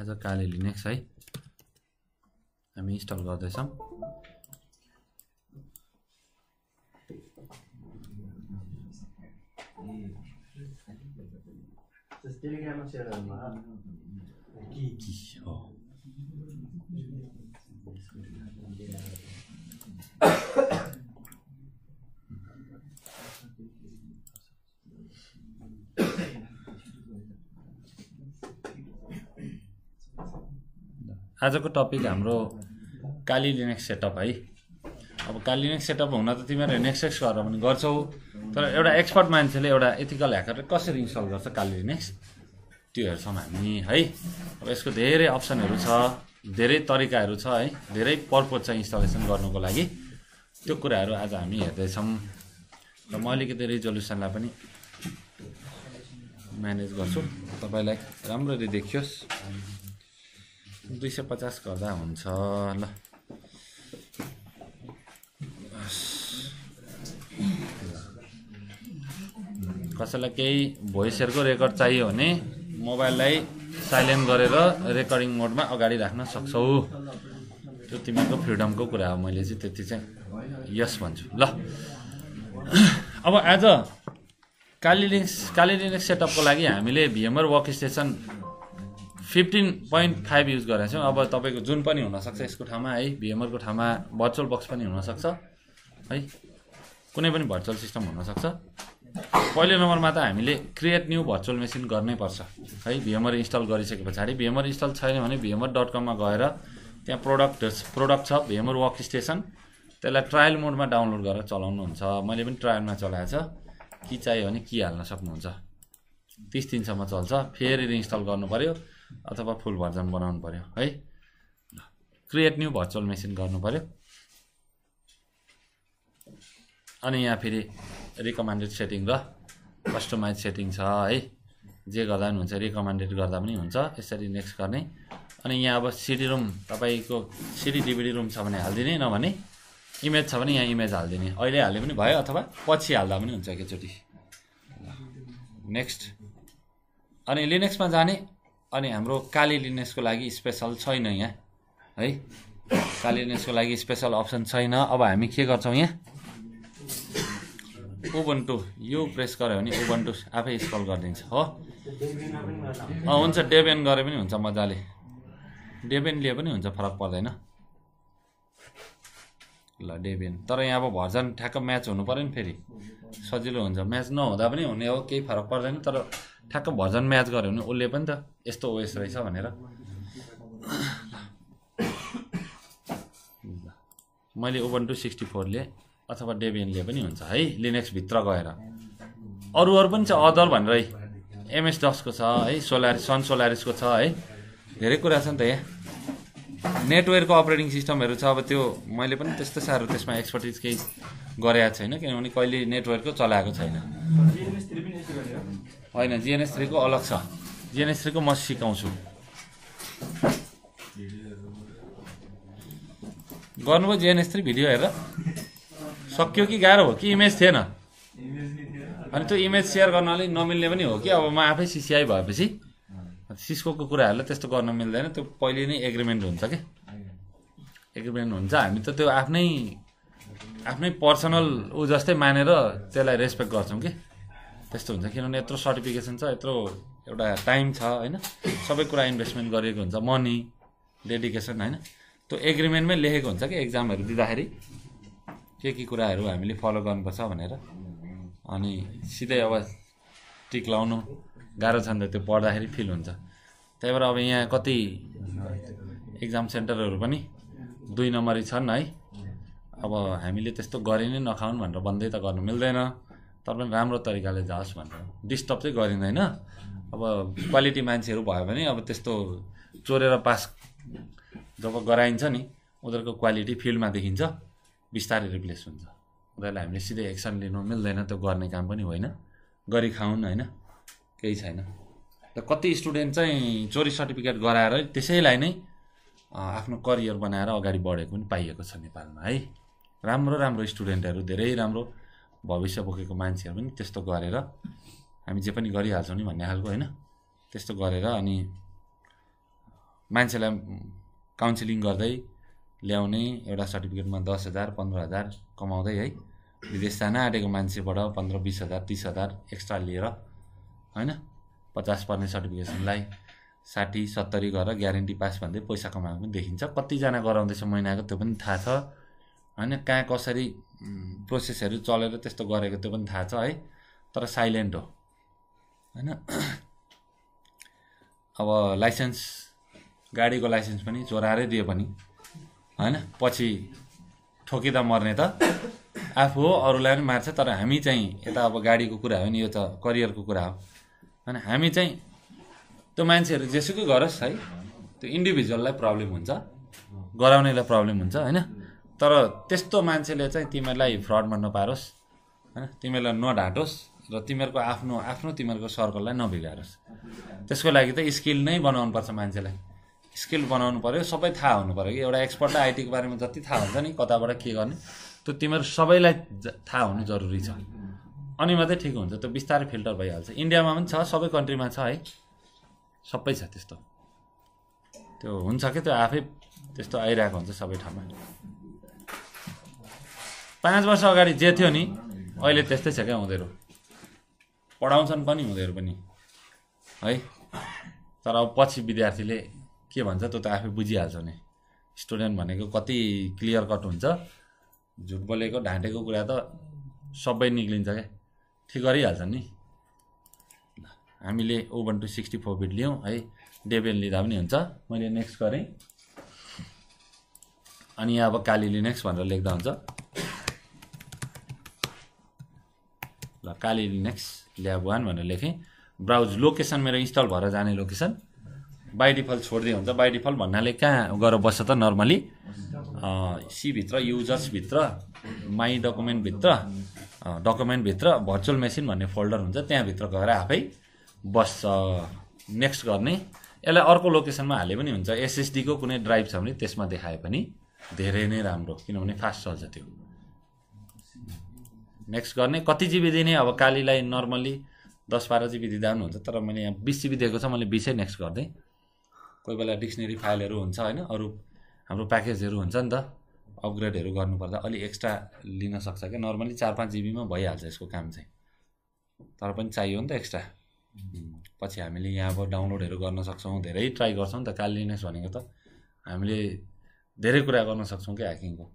As a Kale lynx है हामी install गर्दैछौँ टेलिग्राममा सेयर गर्नु आजको टपिक हाम्रो काली लिनेक्स सेटअप है अब काली लिनेक्स सेटअप हुन त तिमीहरू नेक्सेक्स गरेर पनि गर्छौ तर एउटा एक्सपर्ट मान्छेले एउटा एथिकल ह्याकर कसरी इन्स्टल गर्छ काली लिनेक्स त्यो हेर्छौँ हामी है अब यसको धेरै अप्सनहरू छ धेरै तरिकाहरू छ है धेरै पर्पोज छ इन्स्टलेसन गर्नुको लागि त्यो कुराहरू आज हामी हेर्दैछौँ र म अलिकति रिजोल्युसनलाई पनि म्यानेज गर्छु तपाईँलाई राम्ररी देखियोस् दुई सय पचास गर्दा हुन्छ ल कसैलाई केही भोइसहरूको रेकर्ड चाहियो भने मोबाइललाई साइलेन्ट गरेर रेकर्डिङ मोडमा अगाडि राख्न सक्छौ त्यो तिमीहरूको फ्रिडमको कुरा हो मैले चाहिँ त्यति चाहिँ यस भन्छु ल अब आज काली कालीलिङ सेटअपको लागि हामीले VMware workstation fifteen point five use गरेका छौँ अब तपाईँको जुन पनि हुनसक्छ यसको ठाउँमा है भिएमआरको ठाउँमा भर्चुअल बक्स पनि हुनसक्छ है कुनै पनि भर्चुअल सिस्टम हुनसक्छ पहिलो नम्बरमा त हामीले क्रिएट न्यू भर्चुअल मेसिन गर्नैपर्छ है भिएमआर इन्स्टल गरिसके पछाडि भिएमआर इन्स्टल छैन भने भिएमआर डट कममा गएर त्यहाँ प्रोडक्ट प्रोडक्ट छ भिएमआर वर्क स्टेसन त्यसलाई ट्रायल मोडमा डाउनलोड गरेर चलाउनुहुन्छ मैले पनि ट्रायलमा चलाएको छ कि चाहियो भने कि हाल्न सक्नुहुन्छ तिस दिनसम्म चल्छ फेरि रिइन्स्टल गर्नु पऱ्यो अथवा फुल भर्जन बनाउनु पऱ्यो है क्रिएट न्यू भर्चुअल मेसिन गर्नु पऱ्यो अनि यहाँ फेरि रिकमेन्डेड सेटिङ र कस्टमाइज सेटिङ छ है जे गर्दा पनि हुन्छ रिकमेन्डेड गर्दा पनि हुन्छ यसरी नेक्स्ट गर्ने अनि यहाँ अब सिडी रुम तपाईँको सिडी डिभिडी रुम छ भने हालिदिने नभने इमेज छ भने यहाँ इमेज हालिदिने अहिले हाले पनि भयो अथवा पछि हाल्दा पनि हुन्छ एकैचोटि नेक्स्ट अनि लिनेक्समा जाने अनि हाम्रो काली कालिलिनेसको लागि स्पेसल छैन यहाँ है कालिलिनेसको लागि स्पेसल अप्सन छैन अब हामी के गर्छौँ यहाँ ओभन टू यो प्रेस गऱ्यो भने ओभन टू आफै इन्स्टल गरिदिन्छ हो हुन्छ डेबेन गरे पनि हुन्छ मजाले डेबेन लिए पनि हुन्छ फरक पर्दैन ल डेबेन तर यहाँ अब भर्जन ठ्याक्क म्याच हुनु पऱ्यो नि फेरि सजिलो हुन्छ म्याच नहुँदा पनि हुने हो केही फरक पर्दैन तर ठ्याक्क भर्जन म्याच गऱ्यो भने उसले पनि त यस्तो ओएस रहेछ भनेर मैले ओभन टू सिक्सटी फोरले अथवा डेबियनले पनि हुन्छ है लिनेक्सभित्र गएर अरू अरू पनि छ अदर भनेर है एमएस डक्सको छ है सोलारिस सन सोलारिसको छ है धेरै कुरा छ नि त यहाँ नेटवर्कको अपरेटिङ सिस्टमहरू छ अब त्यो मैले पनि त्यस्तो साह्रो त्यसमा एक्सपर्टिज केही गरेको छैन किनभने कहिले नेटवर्कको चलाएको छैन होइन जिएनएस थ्रीको अलग छ जिएनएस थ्रीको म सिकाउँछु गर्नुभयो जिएनएस थ्री भिडियो हेरेर सक्यो कि गाह्रो हो कि इमेज थिएन अनि त्यो इमेज सेयर गर्न अलिक नमिल्ने पनि हो कि अब म आफै सिसिआई भएपछि सिस्कोको कुराहरूलाई त्यस्तो गर्न मिल्दैन त्यो पहिले नै एग्रिमेन्ट हुन्छ कि एग्रिमेन्ट हुन्छ हामी त त्यो आफ्नै आफ्नै पर्सनल ऊ जस्तै मानेर त्यसलाई रेस्पेक्ट गर्छौँ कि त्यस्तो हुन्छ किनभने यत्रो सर्टिफिकेसन छ यत्रो एउटा टाइम छ होइन सबै कुरा इन्भेस्टमेन्ट गरिएको हुन्छ मनी डेडिकेसन होइन त्यो एग्रिमेन्टमै लेखेको हुन्छ कि एक्जामहरू दिँदाखेरि के के कुराहरू हामीले फलो गर्नुपर्छ भनेर अनि सिधै अब टिक लाउनु गाह्रो छ नि त त्यो पढ्दाखेरि फिल हुन्छ त्यही भएर अब यहाँ कति एक्जाम सेन्टरहरू पनि दुई नम्बरी छन् है अब हामीले त्यस्तो गरि नै नखाउन् भनेर भन्दै त गर्नु मिल्दैन तर पनि राम्रो तरिकाले जाओस् भनेर डिस्टर्ब चाहिँ गरिँदैन अब क्वालिटी मान्छेहरू भयो भने अब त्यस्तो चोरेर पास जब गराइन्छ नि उनीहरूको क्वालिटी फिल्डमा देखिन्छ बिस्तारै रिप्लेस हुन्छ उनीहरूलाई हामीले सिधै एक्सन लिनु मिल्दैन त्यो गर्ने काम पनि होइन गरी खाउन् होइन केही छैन र कति स्टुडेन्ट चाहिँ चोरी सर्टिफिकेट गराएर त्यसैलाई नै आफ्नो करियर बनाएर अगाडि बढेको पनि पाइएको छ नेपालमा है राम्रो राम्रो स्टुडेन्टहरू धेरै राम्रो भविष्य बोकेको मान्छेहरू पनि त्यस्तो गरेर हामी जे पनि गरिहाल्छौँ नि भन्ने खालको होइन त्यस्तो गरेर अनि मान्छेलाई काउन्सिलिङ गर्दै ल्याउने एउटा सर्टिफिकेटमा दस हजार पन्ध्र हजार कमाउँदै है विदेश जान आँटेको मान्छेबाट पन्ध्र बिस हजार तिस हजार एक्स्ट्रा लिएर होइन पचास पर्ने सर्टिफिकेसनलाई साठी सत्तरी गरेर ग्यारेन्टी पास भन्दै पैसा कमाएको पनि देखिन्छ कतिजना गराउँदैछ महिनाको त्यो पनि थाहा छ होइन कहाँ कसरी प्रोसेसहरू चलेर त्यस्तो गरेको त्यो पनि थाहा छ है तर साइलेन्ट हो होइन अब लाइसेन्स गाडीको लाइसेन्स पनि चोराएरै दियो पनि होइन पछि ठोकिँदा मर्ने त आफू हो अरूलाई पनि मार्छ तर हामी चाहिँ यता अब गाडीको कुरा हो नि यो त करियरको कुरा हो होइन हामी चाहिँ त्यो मान्छेहरू जेसुकै गरोस् है त्यो इन्डिभिजुअललाई प्रब्लम हुन्छ गराउनेलाई प्रब्लम हुन्छ होइन तर त्यस्तो मान्छेले चाहिँ तिमीहरूलाई फ्रडमा नपारोस् होइन तिमीहरूलाई नढाटोस् र तिमीहरूको आफ्नो आफ्नो तिमीहरूको सर्कललाई नबिगारोस् त्यसको लागि त स्किल नै पर्छ मान्छेलाई स्किल बनाउनु पऱ्यो सबै थाहा हुनु पऱ्यो कि एउटा एक्सपर्टलाई आइटीको बारेमा जति थाहा हुन्छ नि कताबाट के गर्ने त्यो तिमीहरू सबैलाई थाहा हुनु जरुरी छ अनि मात्रै ठिक हुन्छ त्यो बिस्तारै फिल्टर भइहाल्छ इन्डियामा पनि छ सबै कन्ट्रीमा छ है सबै छ त्यस्तो त्यो हुन्छ कि त्यो आफै त्यस्तो आइरहेको हुन्छ सबै ठाउँमा पाँच वर्ष अगाडि जे थियो नि अहिले त्यस्तै छ क्या उनीहरू पढाउँछन् पनि उनीहरू पनि है तर अब पछि विद्यार्थीले के भन्छ त्यो त आफै बुझिहाल्छ नि स्टुडेन्ट भनेको कति क्लियर कट हुन्छ झुट बोलेको ढाँटेको कुरा त सबै निक्लिन्छ क्या ठिक गरिहाल्छन् नि हामीले Ubuntu sixty four bit लियौँ है डेबेन लिँदा पनि हुन्छ मैले नेक्स्ट गरेँ अनि अब काली लिनेक्स भनेर लेख्दा हुन्छ ल काली लिनक्स ल्याब वान भनेर लेखेँ ब्राउज लोकेसन मेरो इन्स्टल भएर जाने लोकेसन बाई डिफल्ट छोडिदियो हुन्छ बाई डिफल्ट भन्नाले कहाँ गएर बस्छ त नर्मली सीभित्र युजर्सभित्र माई डकुमेन्टभित्र डकुमेन्टभित्र भर्चुअल मेसिन भन्ने फोल्डर हुन्छ त्यहाँभित्र गएर आफै बस्छ नेक्स्ट गर्ने यसलाई अर्को लोकेसनमा हाले पनि हुन्छ एसएसडीको कुनै ड्राइभ छ भने त्यसमा देखाए पनि धेरै नै राम्रो किनभने फास्ट चल्छ त्यो नेक्स्ट गर्ने कति जिबी दिने अब कालीलाई नर्मल्ली दस बाह्र जिबी दिँदा पनि हुन्छ तर मैले यहाँ बिस जिबी दिएको छ मैले बिसै नेक्स्ट गरिदिएँ कोही बेला डिक्सनेरी फाइलहरू हुन्छ होइन अरू हाम्रो प्याकेजहरू हुन्छ नि त अपग्रेडहरू गर्नुपर्दा अलिक एक्स्ट्रा लिन सक्छ क्या नर्मली चार पाँच जिबीमा भइहाल्छ यसको काम चाहिँ तर पनि चाहियो नि त एक्स्ट्रा पछि हामीले यहाँबाट डाउनलोडहरू गर्न सक्छौँ धेरै ट्राई गर्छौँ नि त कालिनेस भनेको त हामीले धेरै कुरा गर्न सक्छौँ क्या ह्याकिङको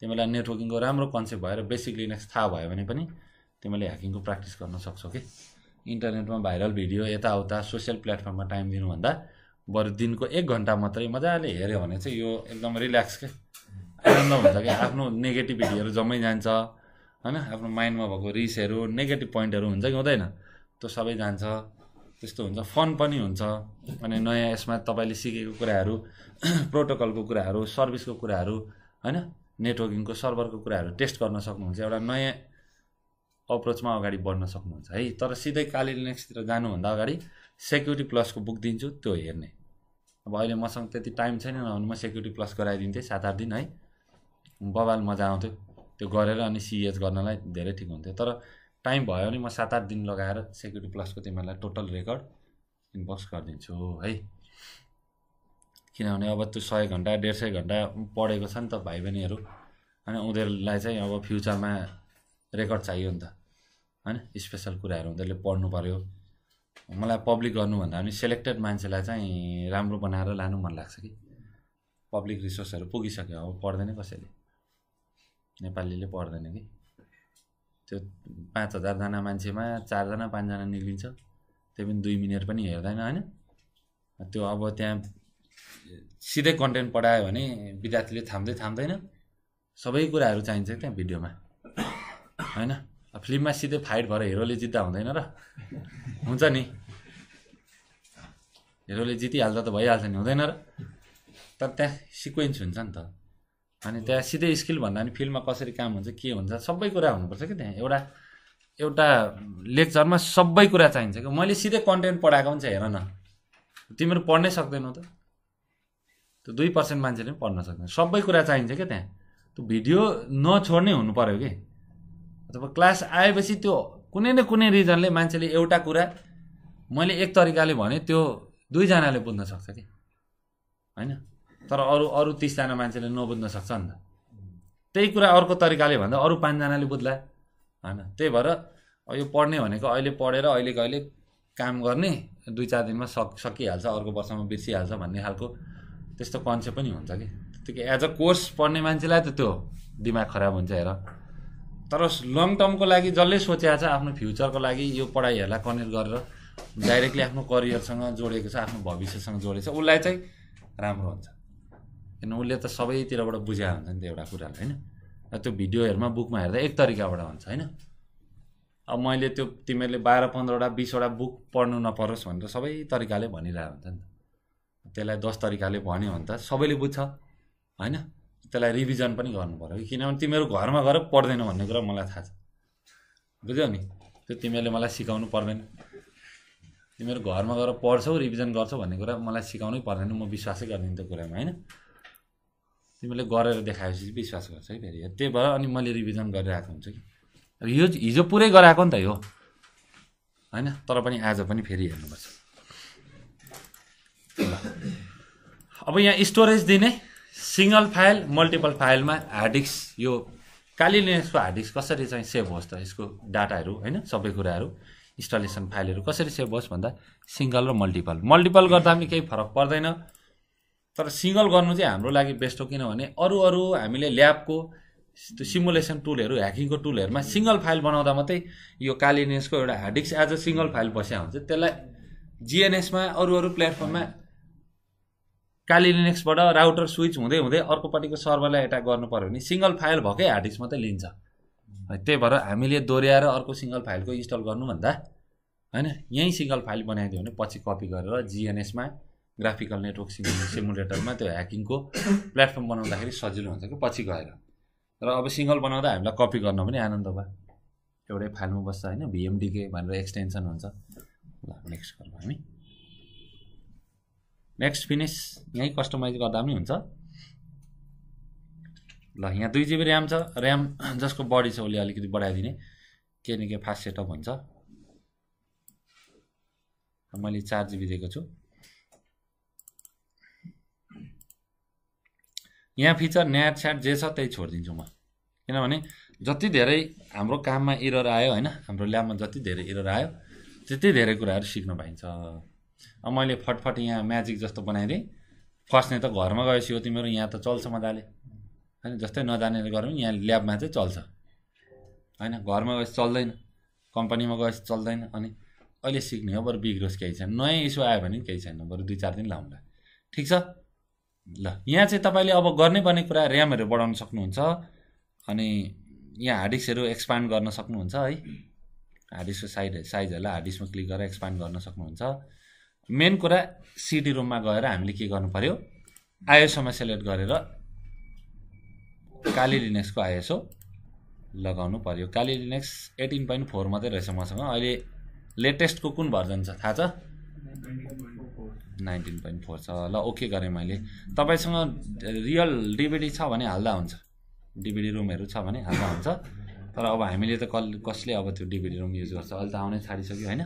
तिमीलाई नेटवर्किङको राम्रो कन्सेप्ट भएर बेसिक लिनेक्स थाहा भयो भने पनि तिमीले ह्याकिङको प्र्याक्टिस गर्न सक्छौ कि इन्टरनेटमा भाइरल भिडियो यताउता सोसियल प्लेटफर्ममा टाइम दिनुभन्दा बरु दिनको एक घन्टा मात्रै मजाले हेऱ्यो भने चाहिँ यो एकदम रिल्याक्स के आनन्द हुन्छ कि आफ्नो नेगेटिभिटीहरू जम्मै जान्छ होइन आफ्नो माइन्डमा भएको रिसहरू नेगेटिभ पोइन्टहरू हुन्छ कि हुँदैन त्यो सबै जान्छ त्यस्तो हुन्छ फन पनि हुन्छ अनि नयाँ यसमा तपाईँले सिकेको कुराहरू प्रोटोकलको कुराहरू सर्भिसको कुराहरू होइन नेटवर्किङको सर्भरको कुराहरू टेस्ट गर्न सक्नुहुन्छ एउटा नयाँ अप्रोचमा अगाडि बढ्न सक्नुहुन्छ है तर सिधै काली लिनक्सतिर जानुभन्दा अगाडि सेक्युरिटी प्लसको बुक दिन्छु त्यो हेर्ने अब अहिले मसँग त्यति टाइम छैन नभने म सेक्युरिटी प्लस गराइदिन्थेँ सात आठ दिन है बबाल मजा आउँथ्यो त्यो गरेर अनि सिएच e गर्नलाई धेरै ठिक हुन्थ्यो तर टाइम भयो भने म सात आठ दिन लगाएर सेक्युरिटी प्लसको तिमीहरूलाई टोटल रेकर्ड इनबक्स गरिदिन्छु है किनभने अब त्यो सय घन्टा डेढ सय घन्टा पढेको छ नि त भाइ बहिनीहरू अनि उनीहरूलाई चाहिँ अब फ्युचरमा रेकर्ड चाहियो नि त होइन स्पेसल कुराहरू उनीहरूले पढ्नु पऱ्यो मलाई पब्लिक गर्नुभन्दा पनि सेलेक्टेड मान्छेलाई चाहिँ राम्रो बनाएर लानु मन लाग्छ कि पब्लिक रिसोर्सहरू पुगिसक्यो अब पढ्दैन कसैले नेपालीले पढ्दैन कि त्यो पाँच हजारजना मान्छेमा चारजना पाँचजना निक्लिन्छ त्यही पनि दुई मिनट पनि हेर्दैन होइन त्यो अब त्यहाँ सिधै कन्टेन्ट पढायो भने विद्यार्थीले थाम्दै थाम्दैन सबै कुराहरू चाहिन्छ त्यहाँ भिडियोमा होइन फिल्ममा सिधै फाइट भएर हिरोले जित्दा हुँदैन र हुन्छ नि हिरोले जितिहाल्दा त भइहाल्छ नि हुँदैन र तर त्यहाँ सिक्वेन्स हुन्छ नि त अनि त्यहाँ सिधै स्किल भन्दा पनि फिल्डमा कसरी काम हुन्छ के हुन्छ सबै कुरा हुनुपर्छ कि त्यहाँ एउटा एउटा लेक्चरमा सबै कुरा चाहिन्छ क्या मैले सिधै कन्टेन्ट पढाएको पनि छ हेर न तिमीहरू पढ्नै सक्दैनौ त त्यो दुई पर्सेन्ट मान्छेले पनि पढ्न सक्छ सबै कुरा चाहिन्छ क्या त्यहाँ त्यो भिडियो नछोड्ने हुनु पऱ्यो कि अथवा क्लास आएपछि त्यो कुनै न कुनै रिजनले मान्छेले एउटा कुरा मैले एक तरिकाले भने त्यो दुईजनाले बुझ्न सक्छ कि होइन तर अरू अरू तिसजना मान्छेले नबुझ्न सक्छ नि त त्यही कुरा अर्को तरिकाले भन्दा अरू पाँचजनाले बुझ्ला होइन त्यही भएर यो पढ्ने भनेको अहिले पढेर अहिले कहिले काम गर्ने दुई चार दिनमा सक सकिहाल्छ अर्को वर्षमा बिर्सिहाल्छ भन्ने खालको त्यस्तो कन्सेप्ट पनि हुन्छ कि त्यो कि एज अ कोर्स पढ्ने मान्छेलाई त त्यो दिमाग खराब हुन्छ हेर तर लङ टर्मको लागि जसले सोचेको छ आफ्नो फ्युचरको लागि यो पढाइहरूलाई कनेक्ट गरेर डाइरेक्टली आफ्नो करियरसँग जोडेको छ आफ्नो भविष्यसँग जोडेको छ उसलाई चाहिँ राम्रो हुन्छ किन उसले त सबैतिरबाट बुझाएको हुन्छ नि त एउटा कुरालाई होइन र त्यो भिडियोहरूमा बुकमा हेर्दा एक तरिकाबाट हुन्छ होइन अब मैले त्यो तिमीहरूले बाह्र पन्ध्रवटा बिसवटा बुक पढ्नु नपरोस् भनेर सबै तरिकाले भनिरहेको हुन्छ नि त त्यसलाई दस तरिकाले भन्यो भने त सबैले बुझ्छ होइन त्यसलाई रिभिजन पनि गर्नु पऱ्यो कि किनभने तिमीहरू घरमा गएर पढ्दैन भन्ने कुरा मलाई थाहा छ बुझ्यौ नि त्यो तिमीहरूले मलाई सिकाउनु पर्दैन तिमीहरू घरमा गएर पढ्छौ रिभिजन गर्छौ भन्ने कुरा मलाई सिकाउनै पर्दैन म विश्वासै गर्दिनँ त्यो कुरामा होइन तिमीले गरेर देखाएपछि विश्वास गर्छ है फेरि त्यही भएर अनि मैले रिभिजन गरिरहेको हुन्छु कि यो हिजो पुरै गराएको नि त यो होइन तर पनि आज पनि फेरि हेर्नुपर्छ अब यहाँ स्टोरेज दिने सिङ्गल फाइल मल्टिपल फाइलमा हार्ड डिस्क यो काली लिनेक्सको हार्ड डिस्क कसरी चाहिँ सेभ होस् त यसको डाटाहरू होइन सबै कुराहरू इन्स्टलेसन फाइलहरू कसरी सेभ होस् भन्दा सिङ्गल र मल्टिपल मल्टिपल गर्दा पनि केही फरक पर्दैन तर सिङ्गल गर्नु चाहिँ हाम्रो लागि बेस्ट हो किनभने अरू अरू हामीले ल्याबको त्यो सिमुलेसन टुलहरू ह्याकिङको टुलहरूमा सिङ्गल फाइल बनाउँदा मात्रै यो कालिनेसको एउटा hard disk as a single file बस्या हुन्छ त्यसलाई जिएनएसमा अरू अरू प्लेटफर्ममा काली लिनेक्सबाट राउटर स्विच हुँदै हुँदै अर्कोपट्टिको सर्भरलाई एट्याक गर्नु पऱ्यो भने सिङ्गल फाइल भएकै हार्ड डिस्क मात्रै लिन्छ त्यही भएर हामीले दोहोऱ्याएर अर्को सिङ्गल फाइलको इन्स्टल गर्नुभन्दा होइन यहीँ सिङ्गल फाइल बनाइदियो भने पछि कपी गरेर जिएनएसमा ग्राफिकल नेटवर्क सिमुलेटरमा त्यो ह्याकिङको प्लेटफर्म बनाउँदाखेरि सजिलो हुन्छ कि पछि गएर र अब सिङ्गल बनाउँदा हामीलाई कपी गर्न पनि आनन्द भयो एउटै फाइलमा बस्छ होइन भिएमडिके भनेर एक्सटेन्सन हुन्छ ल नेक्स्ट गरौँ हामी नेक्स्ट फिनिस यहीँ कस्टमाइज गर्दा पनि हुन्छ ल यहाँ दुई जिबी ऱ्याम छ ऱ्याम जसको बडी छ उसले अलिकति बढाइदिने के न के फास्ट सेटअप हुन्छ मैले चार जिबी दिएको छु यहाँ फिचर न्याट स्याट जे छ त्यही छोडिदिन्छु म किनभने जति धेरै हाम्रो काममा इरर आयो होइन हाम्रो ल्याबमा जति धेरै इरर आयो त्यति धेरै कुराहरू सिक्न पाइन्छ अब मैले फटफट यहाँ म्याजिक जस्तो बनाइदिएँ फस्ने त घरमा गएपछि हो तिम्रो यहाँ त चल्छ मजाले होइन जस्तै नजानेर गऱ्यौँ यहाँ ल्याबमा चाहिँ चल्छ होइन घरमा गएपछि चल्दैन कम्पनीमा गएपछि चल्दैन अनि अहिले सिक्ने हो बरु बिग्रोस् केही छैन नयाँ इस्यु आयो भने केही छैन बरु दुई चार दिन लाउँला ठिक छ ल यहाँ चाहिँ तपाईँले अब गर्नैपर्ने कुरा ऱ्यामहरू बढाउन सक्नुहुन्छ अनि यहाँ हार्ड हार्डिस्कहरू एक्सपान्ड गर्न सक्नुहुन्छ है हार्ड हार्डिस्कको साइड साइजहरूलाई डिस्कमा क्लिक गरेर एक्सपान्ड गर्न सक्नुहुन्छ मेन कुरा सिडी रुममा गएर हामीले के गर्नु पऱ्यो आइएसओमा सेलेक्ट गरेर काली लिनेक्सको आइएसओ लगाउनु पऱ्यो Kali Linux eighteen point four मात्रै रहेछ मसँग अहिले लेटेस्टको कुन भर्जन छ थाहा छ नाइन्टिन पोइन्ट फोर छ ल ओके गरेँ मैले तपाईँसँग रियल डिबिडी छ भने हाल्दा हुन्छ डिबिडी रुमहरू छ भने हाल्दा हुन्छ तर अब हामीले त कल कसले अब त्यो डिबिडी रुम युज गर्छ अहिले त आउनै छाडिसक्यो होइन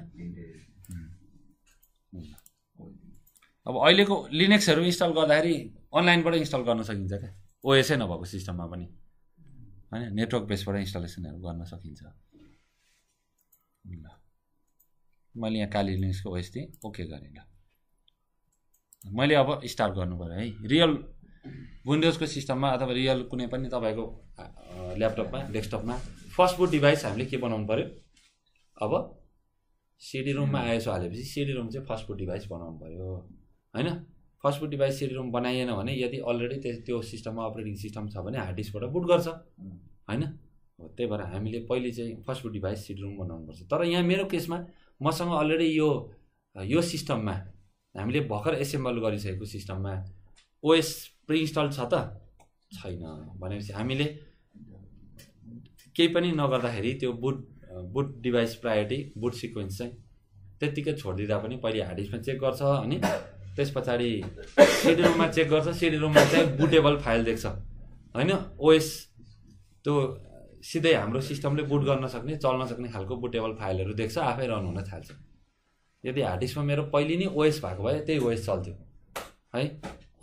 अब अहिलेको लिनेक्सहरू इन्स्टल गर्दाखेरि अनलाइनबाट इन्स्टल गर्न सकिन्छ क्या ओएसै नभएको सिस्टममा पनि होइन नेटवर्क बेसबाट इन्स्टलेसनहरू गर्न सकिन्छ ल मैले यहाँ काली लिनेक्सको ओएस दिएँ ओके गरेँ ल मैले अब स्टार्ट गर्नु पऱ्यो है रियल विन्डोजको सिस्टममा अथवा रियल कुनै पनि तपाईँको ल्यापटपमा डेस्कटपमा फर्स्ट फुड डिभाइस हामीले के बनाउनु पऱ्यो अब सिडी रुममा आएछ हालेपछि सिडी रुम चाहिँ फर्स्ट फुड डिभाइस बनाउनु पऱ्यो होइन फर्स्ट फर्स्टफुड डिभाइस सिडिरोम बनाइएन भने यदि अलरेडी त्यस त्यो सिस्टममा अपरेटिङ सिस्टम छ भने हार्ड डिस्कबाट बुट गर्छ होइन हो त्यही भएर हामीले पहिले चाहिँ फर्स्ट फर्स्टफुड डिभाइस सिडिरोम बनाउनुपर्छ तर यहाँ मेरो केसमा मसँग अलरेडी यो यो सिस्टममा हामीले भर्खर एसेम्बल गरिसकेको सिस्टममा ओएस प्रिइन्स्टल छ त छैन भनेपछि हामीले केही पनि नगर्दाखेरि त्यो boot boot device priority boot sequence चाहिँ त्यत्तिकै छोडिदिँदा पनि पहिले हार्ड डिस्कमा चेक गर्छ अनि त्यस पछाडि सिडी रुममा चेक गर्छ सिडी रुममा चाहिँ बुटेबल फाइल देख्छ होइन ओएस त्यो सिधै हाम्रो सिस्टमले बुट गर्न सक्ने चल्न सक्ने खालको बुटेबल फाइलहरू देख्छ आफै रन हुन थाल्छ यदि हार्ड डिस्कमा मेरो पहिले नै ओएस भएको भए त्यही ओएस चल्थ्यो है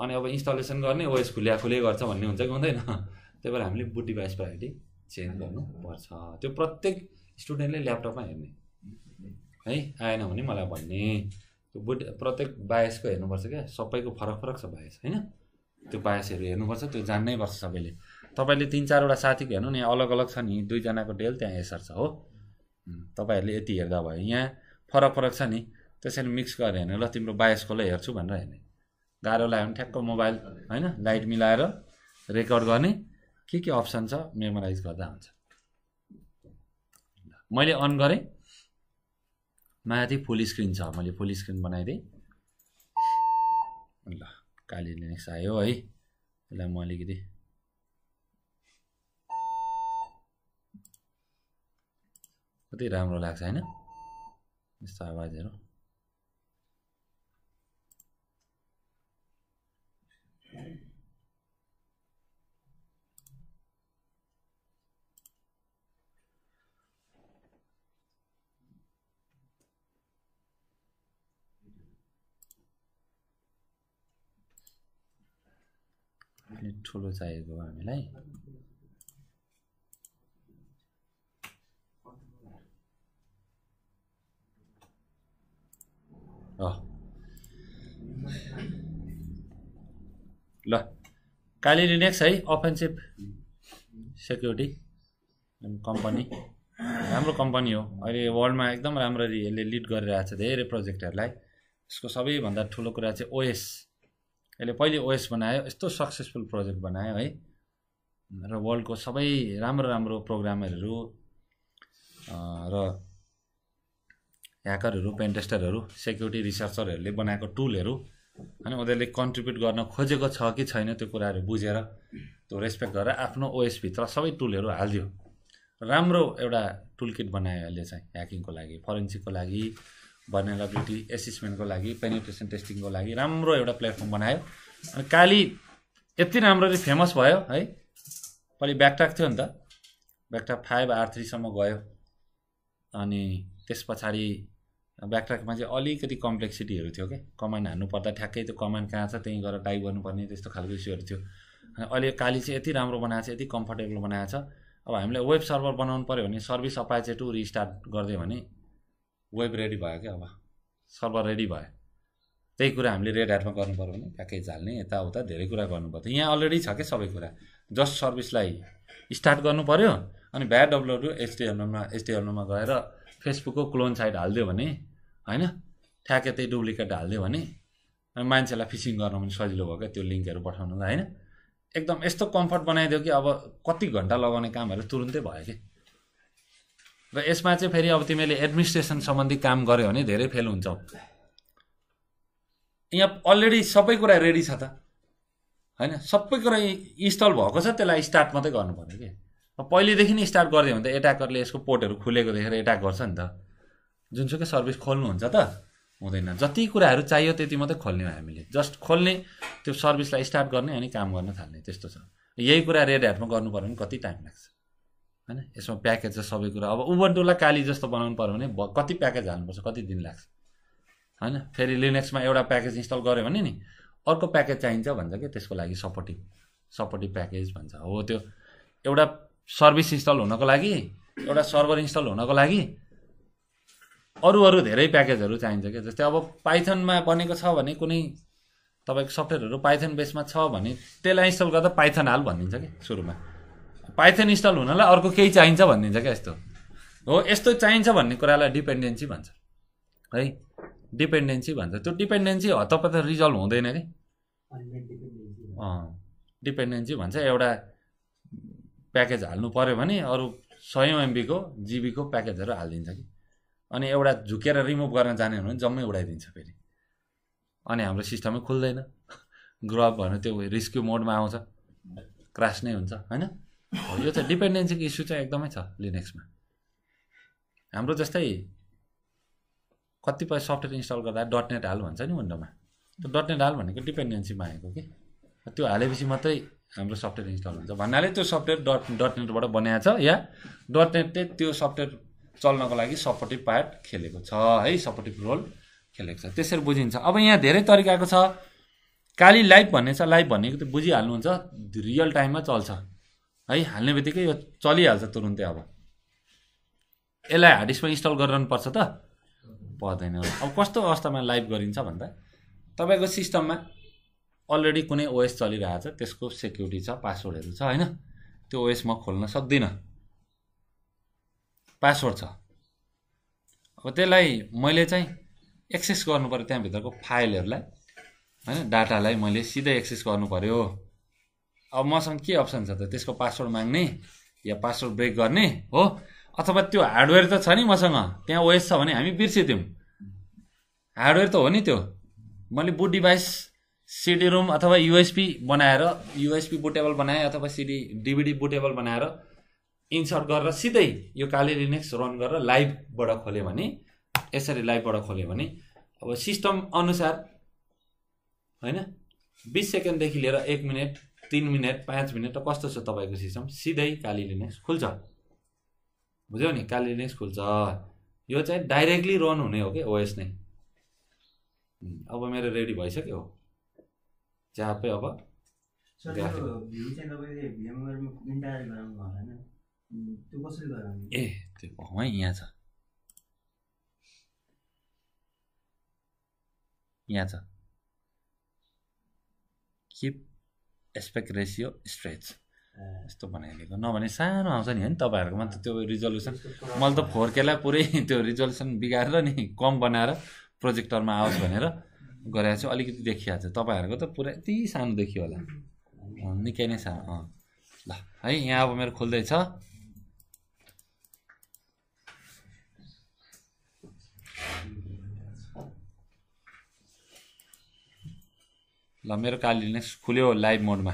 अनि अब इन्स्टलेसन गर्ने ओएस खुलिया खुले गर्छ भन्ने हुन्छ कि हुँदैन त्यही भएर हामीले बुट डिभाइस प्रायोरिटी चेन्ज गर्नुपर्छ त्यो प्रत्येक स्टुडेन्टले ल्यापटपमा हेर्ने है आएन भने मलाई भन्ने त्यो बुट प्रत्येक बायसको हेर्नुपर्छ क्या सबैको फरक फरक छ बायस होइन त्यो बायसहरू हेर्नुपर्छ त्यो जान्नै पर्छ सबैले तपाईँले तिन चारवटा साथीको हेर्नु नि अलग अलग छ नि दुईजनाको डेल त्यहाँ एसर छ हो तपाईँहरूले यति हेर्दा भयो यहाँ फरक फरक छ नि त्यसरी मिक्स गरेर हेर्नु ल तिम्रो बायसकोलाई हेर्छु भनेर हेर्ने गाह्रो लाग्यो भने ठ्याक्क मोबाइल होइन लाइट मिलाएर रेकर्ड गर्ने के के अप्सन छ मेमोराइज गर्दा हुन्छ मैले अन गरेँ माया चाहिँ फुल स्क्रिन छ मैले फुल स्क्रिन बनाइदिएँ ल काली लिनेक्स आयो है त्यसलाई म अलिकति कति राम्रो लाग्छ होइन यस्तो आवाजहरू Okay. अलिक ठुलो चाहिएको हामीलाई ल काली लिनेक्स है अफेन्सिभ सेक्युरिटी कम्पनी राम्रो कम्पनी हो अहिले वर्ल्डमा एकदम राम्ररी यसले लिड गरिरहेको छ धेरै प्रोजेक्टहरूलाई यसको सबैभन्दा ठुलो कुरा चाहिँ ओएस यसले पहिले ओएस बनायो यस्तो सक्सेसफुल प्रोजेक्ट बनायो है र वर्ल्डको सबै राम्रो राम्रो प्रोग्रामरहरू र ह्याकरहरू पेन्टेस्टरहरू सेक्युरिटी रिसर्चरहरूले बनाएको टुलहरू अनि उनीहरूले कन्ट्रिब्युट गर्न खोजेको छ कि छैन त्यो कुराहरू बुझेर त्यो रेस्पेक्ट गरेर आफ्नो ओएसभित्र सबै टुलहरू हालिदियो राम्रो एउटा टुल किट बनायो अहिले चाहिँ ह्याकिङको लागि फरेन्सिकको लागि भर्नेलाबिलिटी एसेसमेन्टको लागि पेनिट्रेसन टेस्टिङको लागि राम्रो एउटा प्लेटफर्म बनायो अनि काली यति राम्ररी फेमस भयो है पहिले ब्याकट्याक थियो नि त ब्याकट्याक फाइभ आर थ्रीसम्म गयो अनि त्यस पछाडि ब्याकट्राकमा चाहिँ अलिकति कम्प्लेक्सिटीहरू थियो क्या कमान्ड हान्नुपर्दा ठ्याक्कै त्यो कमान्ड कहाँ छ त्यहीँ गएर टाइप गर्नुपर्ने त्यस्तो खालको इस्युहरू थियो अनि अहिले काली चाहिँ यति राम्रो बनाएको छ यति कम्फर्टेबल छ अब हामीलाई वेब सर्भर बनाउनु पऱ्यो भने सर्भिस अपाइचे टु रिस्टार्ट गरिदियो भने वेब रेडी भयो क्या अब सर्भर रेडी भयो त्यही कुरा हामीले रेड हाटमा पऱ्यो भने प्याकेज हाल्ने यताउता धेरै कुरा गर्नु पर्थ्यो यहाँ अलरेडी छ क्या सबै कुरा जस्ट सर्भिसलाई स्टार्ट गर्नु पऱ्यो अनि भ्या डब्लुडब्लु एचडिएलएममा एचडिएलएममा गएर फेसबुकको क्लोन साइट हालिदियो भने होइन ठ्याके त्यही डुप्लिकेट हालिदियो भने अनि मान्छेलाई फिसिङ गर्नु पनि सजिलो भयो क्या त्यो लिङ्कहरू पठाउनुलाई होइन एकदम यस्तो कम्फर्ट बनाइदियो कि अब कति घन्टा लगाउने कामहरू तुरुन्तै भयो कि र यसमा चाहिँ फेरि अब तिमीले एडमिनिस्ट्रेसन सम्बन्धी काम गऱ्यो भने धेरै फेल हुन्छौ यहाँ अलरेडी सबै कुरा रेडी छ त होइन सबै कुरा इन्स्टल भएको छ त्यसलाई स्टार्ट मात्रै गर्नु पऱ्यो कि पहिलेदेखि नै स्टार्ट गरिदियो भने त एट्याकरले यसको पोर्टहरू खुलेको देखेर एट्याक गर्छ नि त जुनसुकै सर्भिस खोल्नुहुन्छ त हुँदैन जति कुराहरू चाहियो त्यति मात्रै खोल्ने हो हामीले जस्ट खोल्ने त्यो सर्भिसलाई स्टार्ट गर्ने अनि काम गर्न थाल्ने त्यस्तो छ यही कुरा रेड ह्याटमा गर्नु पऱ्यो भने कति टाइम लाग्छ होइन यसमा प्याकेज छ सबै कुरा अब उबन्टुलाई काली जस्तो बनाउनु पऱ्यो भने कति प्याकेज हाल्नुपर्छ कति दिन लाग्छ होइन फेरि लिनेक्समा एउटा प्याकेज इन्स्टल गऱ्यो भने नि अर्को प्याकेज चाहिन्छ भन्छ क्या त्यसको लागि सपोर्टिभ सपोर्टिभ प्याकेज भन्छ हो त्यो एउटा सर्भिस इन्स्टल हुनको लागि एउटा सर्भर इन्स्टल हुनको लागि अरू अरू धेरै प्याकेजहरू चाहिन्छ क्या जस्तै अब पाइथनमा बनेको छ भने कुनै तपाईँको सफ्टवेयरहरू पाइथन बेसमा छ भने त्यसलाई इन्स्टल गर्दा पाइथन हाल भनिदिन्छ कि सुरुमा पाइथन इन्स्टल हुनलाई अर्को केही चाहिन्छ भनिदिन्छ क्या यस्तो हो यस्तो चाहिन्छ भन्ने कुरालाई डिपेन्डेन्सी भन्छ है डिपेन्डेन्सी भन्छ त्यो डिपेन्डेन्सी हतपत रिजल्भ हुँदैन कि डिपेन्डेन्सी भन्छ एउटा प्याकेज हाल्नु पऱ्यो भने अरू सयौँ एमबीको जिबीको प्याकेजहरू हालिदिन्छ कि अनि एउटा झुकेर रिमुभ गर्न जाने हो भने जम्मै उडाइदिन्छ फेरि अनि हाम्रो सिस्टमै खुल्दैन ग्रप भने त्यो रिस्क्यु मोडमा आउँछ क्रास नै हुन्छ होइन यो चाहिँ डिपेन्डेन्सीको इस्यु चाहिँ एकदमै छ लिनेक्समा हाम्रो जस्तै कतिपय सफ्टवेयर इन्स्टल गर्दा डट नेट हाल भन्छ नि विन्डोमा त्यो डट नेट हाल भनेको डिपेन्डेन्सीमा आएको कि त्यो हालेपछि मात्रै हाम्रो सफ्टवेयर इन्स्टल हुन्छ भन्नाले त्यो सफ्टवेयर डट डट नेटबाट बनाएको छ या डट नेटले त्यो सफ्टवेयर चल्नको लागि सपोर्टिभ पार्ट खेलेको छ है सपोर्टिभ रोल खेलेको छ त्यसरी बुझिन्छ अब यहाँ धेरै तरिकाको छ काली लाइभ भन्ने छ लाइभ भनेको त बुझिहाल्नुहुन्छ रियल टाइममा चल्छ है हाल्ने बित्तिकै यो चलिहाल्छ तुरुन्तै अब यसलाई हार्ड डिस्कमा इन्स्टल गरिरहनु पर्छ त पर्दैन अब कस्तो अवस्थामा लाइभ गरिन्छ भन्दा तपाईँको सिस्टममा अलरेडी कुनै ओएस चलिरहेको छ त्यसको सेक्युरिटी छ पासवर्डहरू छ होइन त्यो ओएस म खोल्न सक्दिनँ पासवर्ड छ अब त्यसलाई मैले चाहिँ एक्सेस गर्नु पऱ्यो त्यहाँभित्रको फाइलहरूलाई होइन डाटालाई मैले सिधै एक्सेस गर्नु पऱ्यो अब मसँग के अप्सन छ त त्यसको पासवर्ड माग्ने या पासवर्ड ब्रेक गर्ने हो अथवा त्यो हार्डवेयर त छ नि मसँग त्यहाँ ओएस छ भने हामी बिर्सिदिउँ हार्डवेयर त हो नि त्यो मैले बुट डिभाइस सिडी रुम अथवा युएसपी बनाएर युएसपी बुटेबल बनाएँ अथवा सिडी डिभिडी बुटेबल बनाएर इन्सर्ट गरेर सिधै यो काली लिनेक्स रन गरेर लाइभबाट खोल्यो भने यसरी लाइभबाट खोल्यो भने अब सिस्टम अनुसार होइन बिस सेकेन्डदेखि लिएर एक मिनट तिन मिनट पाँच मिनट कस्तो छ तपाईँको सिस्टम सिधै काली लिनेक्स खुल्छ बुझ्यौ नि काली लिनेक्स खुल्छ यो चाहिँ डाइरेक्टली रन हुने हो कि ओएस नै अब मेरो रेडी भइसक्यो हो च्यापै अब ए त्यो है यहाँ छ यहाँ छ के एस्पेक्ट रेसियो स्ट्रेच यस्तो बनाइदिएको नभने सानो आउँछ नि होइन तपाईँहरूकोमा त त्यो रिजोल्युसन मैले त फोर केलाई पुरै त्यो रिजोल्युसन बिगारेर नि कम बनाएर प्रोजेक्टरमा आओस् भनेर गरेर चाहिँ अलिकति देखिहाल्छ तपाईँहरूको त पुरा यति सानो देखियो होला निकै नै सानो अँ ल है यहाँ अब मेरो खुल्दैछ ल मेरो काली खुल्यो लाइभ मोडमा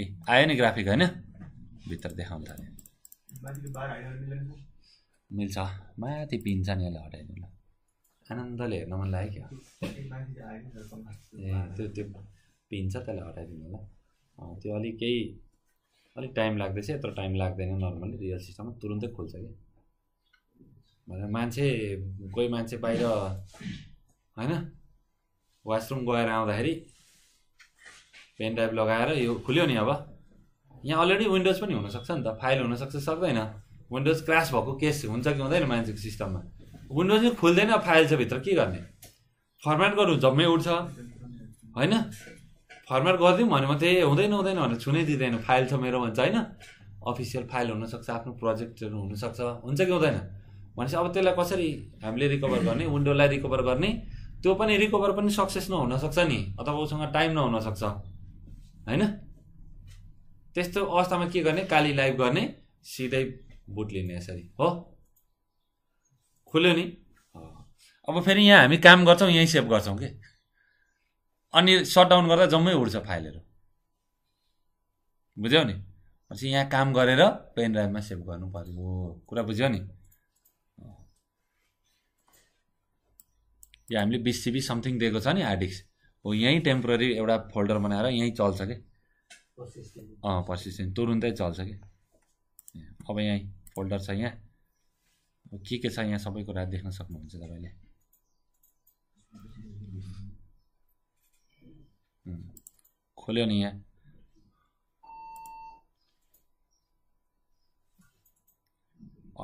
ए आयो नि ग्राफिक होइन भित्र देखाउनु थाल्यो मिल्छ माथि पिन्छ नि यसलाई हटाइदिनु ल आनन्दले हेर्न मन लाग्यो क्या ए त्यो त्यो पिन्छ त्यसलाई हटाइदिनु ल त्यो अलिक केही अलिक टाइम लाग्दैछ यत्रो टाइम लाग्दैन नर्मली रियल सिस्टममा तुरुन्तै खुल्छ कि भनेर मान्छे कोही मान्छे बाहिर होइन वासरुम गएर आउँदाखेरि पेन ड्राइभ लगाएर यो खुल्यो नि अब यहाँ अलरेडी विन्डोज पनि हुनसक्छ नि त फाइल हुनसक्छ सक्दैन विन्डोज क्रास भएको केस हुन्छ कि हुँदैन मान्छेको सिस्टममा विन्डोज नै खुल्दैन फाइल छ भित्र के गर्ने फर्मेट गर्नु जम्मै उठ्छ होइन फर्मेट गरिदिउँ भने मात्रै हुँदैन हुँदैन भनेर छुनै दिँदैन फाइल छ मेरो भन्छ होइन अफिसियल फाइल हुनसक्छ आफ्नो प्रोजेक्टहरू हुनसक्छ हुन्छ कि हुँदैन भनेपछि अब त्यसलाई कसरी हामीले रिकभर गर्ने विन्डोलाई रिकभर गर्ने त्यो पनि रिकभर पनि सक्सेस नहुनसक्छ नि अथवा उसँग टाइम नहुनसक्छ होइन त्यस्तो अवस्थामा के गर्ने काली लाइभ गर्ने सिधै बुट लिने यसरी हो खुल्यो नि अब फेरि यहाँ हामी काम गर्छौँ यहीँ सेभ गर्छौँ कि अनि सटडाउन गर्दा जम्मै उड्छ फाइलहरू बुझ्यौ नि भनेपछि यहाँ काम गरेर पेन ड्राइभमा सेभ गर्नु पऱ्यो कुरा बुझ्यौ नि यो हामीले बिस सिबी समथिङ दिएको छ नि हार्ड डिस्क हो यहीँ टेम्पोररी एउटा फोल्डर बनाएर यहीँ चल्छ कि अँ पर्सिस्टेन्ट तुरुन्तै चल्छ कि अब यहीँ फोल्डर छ यहाँ के के छ यहाँ सबै कुरा देख्न सक्नुहुन्छ तपाईँले खोल्यो नि यहाँ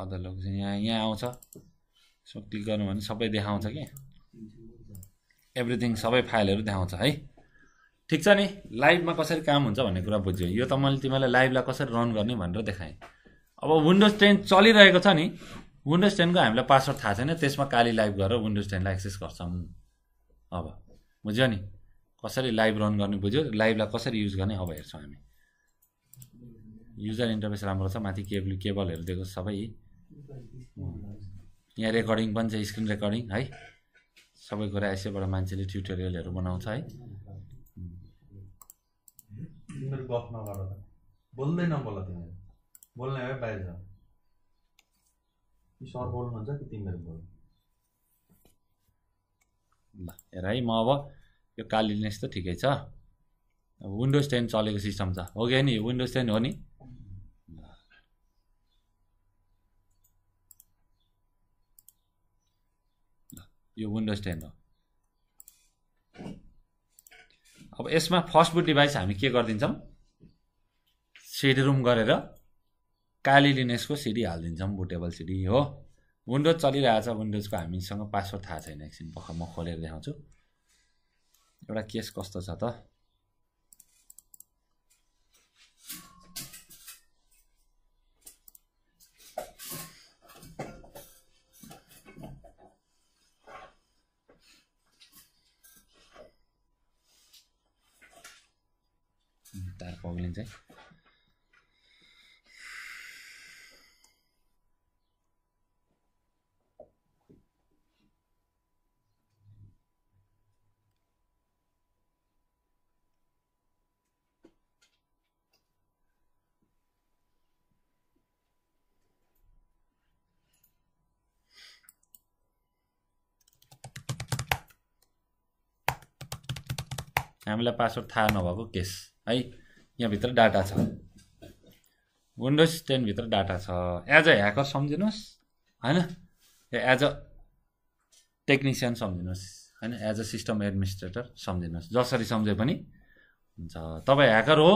अदर लोकेसन यहाँ यहाँ आउँछ यसो क्लिक गर्नु भने सबै देखाउँछ कि एभ्रिथिङ सबै फाइलहरू देखाउँछ है ठिक छ नि लाइभमा कसरी काम हुन्छ भन्ने कुरा बुझ्यो यो त मैले तिमीलाई लाइभलाई कसरी रन गर्ने भनेर देखाएँ अब विन्डोज टेन चलिरहेको छ नि विन्डोज टेनको हामीलाई पासवर्ड थाहा छैन त्यसमा काली लाइभ गरेर विन्डोज टेनलाई एक्सेस गर्छौँ अब बुझ्यो नि कसरी लाइभ रन गर्ने बुझ्यो लाइभलाई कसरी युज गर्ने अब हेर्छौँ हामी युजर इन्टरफेस राम्रो छ माथि केबल केबलहरू दिएको सबै यहाँ रेकर्डिङ पनि छ स्क्रिन रेकर्डिङ है सबै कुरा यसैबाट मान्छेले ट्युटोरियलहरू बनाउँछ है बोल्ने तिमीहरू ल हेर है म अब यो कालिनेस त ठिकै छ विन्डोज टेन चलेको सिस्टम छ हो कि नि विन्डोज टेन हो नि यो विन्डोज टेन हो अब यसमा फर्स्ट बुट डिभाइस हामी के गरिदिन्छौँ रुम गरेर काली लिनेसको सिडी हालिदिन्छौँ बुटेबल सिडी हो विन्डोज चलिरहेको छ विन्डोजको हामीसँग पासवर्ड थाहा छैन एकछिन भर्खर म खोलेर देखाउँछु एउटा केस कस्तो छ त तार पग्लिन्छ है हामीलाई पासवर्ड थाहा नभएको केस है यहाँभित्र डाटा छ विन्डोज टेनभित्र डाटा छ एज अ ह्याकर सम्झिनुहोस् होइन एज अ टेक्निसियन सम्झिनुहोस् होइन एज अ सिस्टम एडमिनिस्ट्रेटर सम्झिनुहोस् जसरी सम्झे पनि हुन्छ तपाईँ ह्याकर हो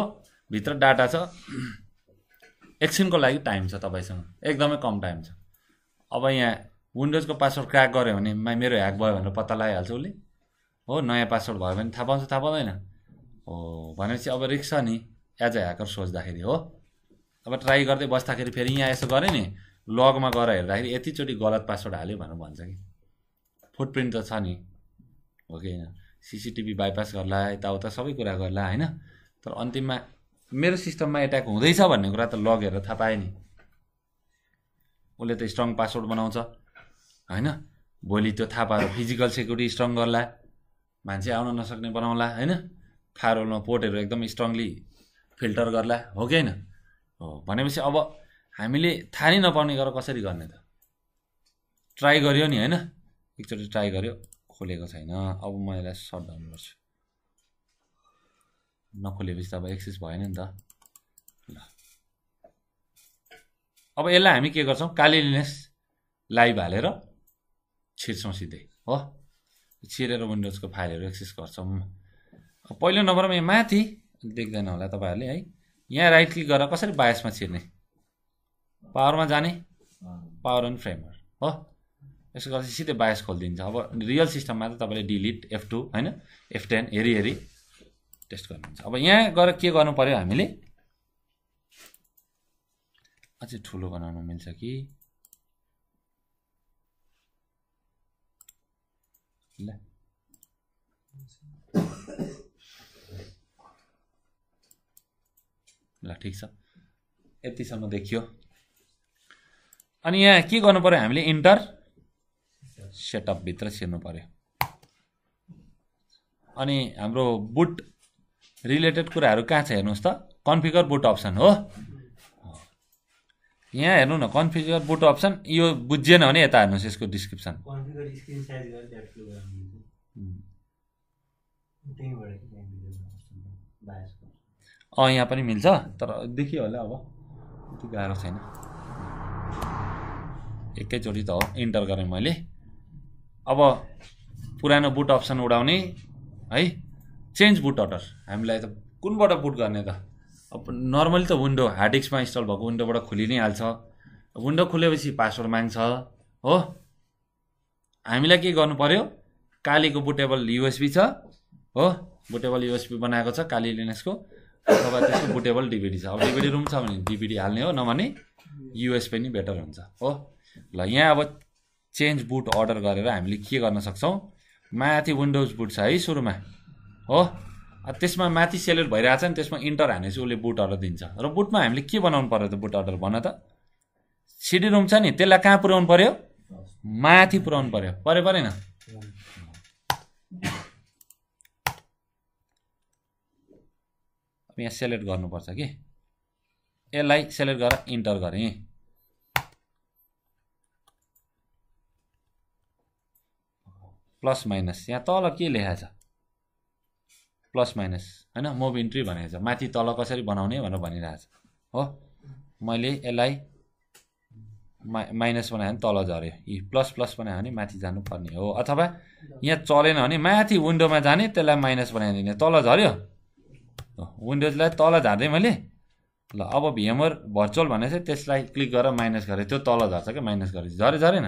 भित्र डाटा छ एकछिनको लागि टाइम छ तपाईँसँग एकदमै कम टाइम छ अब यहाँ विन्डोजको पासवर्ड क्र्याक गऱ्यो भने मेरो ह्याक भयो भनेर पत्ता लगाइहाल्छ उसले हो नयाँ पासवर्ड भयो भने थाहा पाउँछ थाहा पाउँदैन हो भनेपछि अब रिक्स छ नि एज अ ह्याकर सोच्दाखेरि हो अब ट्राई गर्दै बस्दाखेरि फेरि यहाँ यसो गरेँ नि लगमा गएर हेर्दाखेरि यतिचोटि गलत पासवर्ड हाल्यो भनेर भन्छ कि फुटप्रिन्ट त छ नि हो कि होइन सिसिटिभी बाइपास गर्ला यताउता सबै कुरा गर्ला होइन तर अन्तिममा मेरो सिस्टममा एट्याक हुँदैछ भन्ने कुरा त लग हेरेर थाहा पाएँ नि उसले त स्ट्रङ पासवर्ड बनाउँछ होइन भोलि त्यो थाहा पाएर फिजिकल सेक्युरिटी स्ट्रङ गर्ला मान्छे आउन नसक्ने बनाउँला होइन फायरवालमा पोर्टहरू एकदम स्ट्रङली फिल्टर गर्ला हो कि होइन हो भनेपछि अब हामीले थाहा नै नपाउने गरेर कसरी गर्ने त ट्राई गऱ्यो नि होइन एकचोटि ट्राई गऱ्यो खोलेको छैन अब म यसलाई सटडाउन गर्छु नखोलेपछि त अब एक्सेस भएन नि त ल अब यसलाई हामी के गर्छौँ कालिलिनेस लाइभ हालेर छिर्छौँ सिधै हो छिरेर विन्डोजको फाइलहरू एक्सेस गर्छौँ पहिलो नम्बरमा यहाँ माथि देख्दैन होला तपाईँहरूले है यहाँ राइट क्लिक गरेर कसरी बायसमा छिर्ने पावरमा जाने पावर एन्ड फ्रेमर हो यसो गर्दा सिधै बायस खोलिदिन्छ अब रियल सिस्टममा त तपाईँले डिलिट एफ टू होइन एफ टेन हेरी हेरी टेस्ट गर्नुहुन्छ अब यहाँ गएर के गर्नु पऱ्यो हामीले अझै ठुलो बनाउनु मिल्छ कि ल ल ठिक छ यतिसम्म देखियो अनि यहाँ के गर्नु पऱ्यो हामीले इन्टर सेटअपभित्र छिर्नु पऱ्यो अनि हाम्रो बुट रिलेटेड कुराहरू कहाँ छ हेर्नुहोस् त कन्फिगर बुट अप्सन हो यहाँ हेर्नु न कन्फिगर बुट अप्सन यो बुझिएन भने यता हेर्नुहोस् यसको डिस्क्रिप्सन अँ यहाँ पनि मिल्छ तर देखियो होला अब त्यति गाह्रो छैन एकैचोटि त हो इन्टर गरेँ मैले अब पुरानो बुट अप्सन उडाउने है चेन्ज बुट अर्डर हामीलाई त कुनबाट बुट गर्ने त नर्मली त विन्डो हार्ड डिस्कमा इन्स्टल भएको विन्डोबाट खुलि नै हाल्छ विन्डो खुलेपछि पासवर्ड माग्छ हो हामीलाई के गर्नु पऱ्यो कालीको बुटेबल युएसबी छ हो बुटेबल युएसबी बनाएको छ काली लिनेसको अथवा त्यसको बुटेबल डिभिडी छ अब डिभिडी रुम छ भने डिभिडी हाल्ने हो नभने युएस पनि बेटर हुन्छ हो ल यहाँ अब चेन्ज बुट अर्डर गरेर हामीले के गर्न सक्छौँ माथि विन्डोज बुट छ है सुरुमा हो त्यसमा माथि सेलेक्ट भइरहेछ नि त्यसमा इन्टर हानेपछि उसले बुट अर्डर दिन्छ र बुटमा हामीले के बनाउनु पर्यो त बुट अर्डर भन त सिडी रुम छ नि त्यसलाई कहाँ पुऱ्याउनु पऱ्यो माथि पुऱ्याउनु पऱ्यो परे परेन यहाँ सेलेक्ट गर्नुपर्छ कि यसलाई सेलेक्ट गरेर इन्टर गरेँ प्लस माइनस यहाँ तल के लेखाएको छ प्लस माइनस होइन मोभ इन्ट्री भनेको छ माथि तल कसरी बनाउने भनेर भनिरहेछ हो मैले यसलाई मा माइनस बनायो भने तल झऱ्यो यी प्लस प्लस बनायो भने माथि जानुपर्ने हो अथवा यहाँ चलेन भने माथि विन्डोमा जाने त्यसलाई माइनस बनाइदिने तल झऱ्यो विन्डोजलाई तल झार्दै मैले ल अब भिएमवर भर्चुअल भने चाहिँ त्यसलाई क्लिक गरेर माइनस गरेँ त्यो तल झर्छ क्या माइनस गरे झऱ्यो झरेन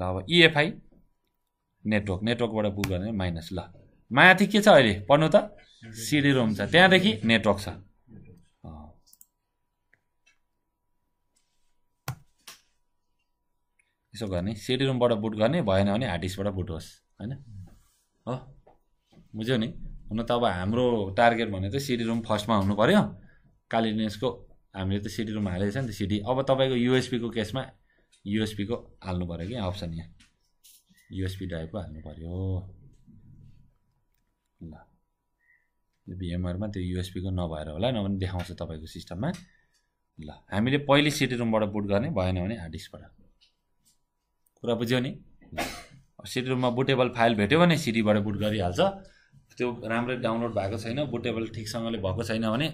ल अब इएफआई e नेटवर्क नेटवर्कबाट बुक गर्ने माइनस ल माथि के छ अहिले पढ्नु त सिडी रुम छ त्यहाँदेखि नेटवर्क छ यसो गर्ने सिडी रुमबाट बुट गर्ने भएन भने हार्ड डिस्कबाट बुट होस् होइन हो बुझ्यौ नि हुन त अब हाम्रो टार्गेट भने त सिडी रुम फर्स्टमा हुनु पऱ्यो कालिनेसको हामीले त सिडी रुम हालेको छ नि त सिडी अब तपाईँको युएसपीको केसमा युएसपीको हाल्नु पऱ्यो कि अप्सन यहाँ युएसपी ड्राइभ हाल्नु पऱ्यो ल भिएमआरमा त्यो युएसपीको नभएर होला नभने देखाउँछ तपाईँको सिस्टममा ल हामीले पहिले सिटी रुमबाट बुट गर्ने भएन भने हार्ड डिस्कबाट कुरा बुझ्यौ नि सिटी रुममा बुटेबल फाइल भेट्यो भने सिडीबाट बुट गरिहाल्छ त्यो राम्रै डाउनलोड भएको छैन बुटेबल ठिकसँगले भएको छैन भने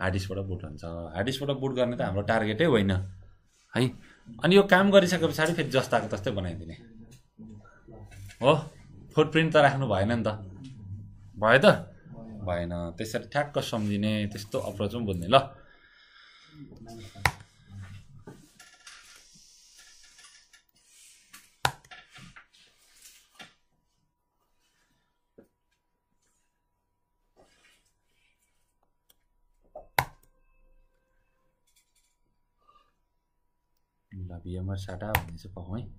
हार्ड डिस्कबाट बुट हुन्छ हार्ड डिस्कबाट बुट गर्ने त हाम्रो टार्गेटै होइन है अनि यो काम गरिसके पछाडि फेरि जस्ताको तस्तै बनाइदिने हो फुटप्रिन्ट त राख्नु भएन नि त भयो त भएन त्यसरी ठ्याक्क सम्झिने त्यस्तो अप्रोच पनि बुझ्ने ल ल साटा भन्ने चाहिँ है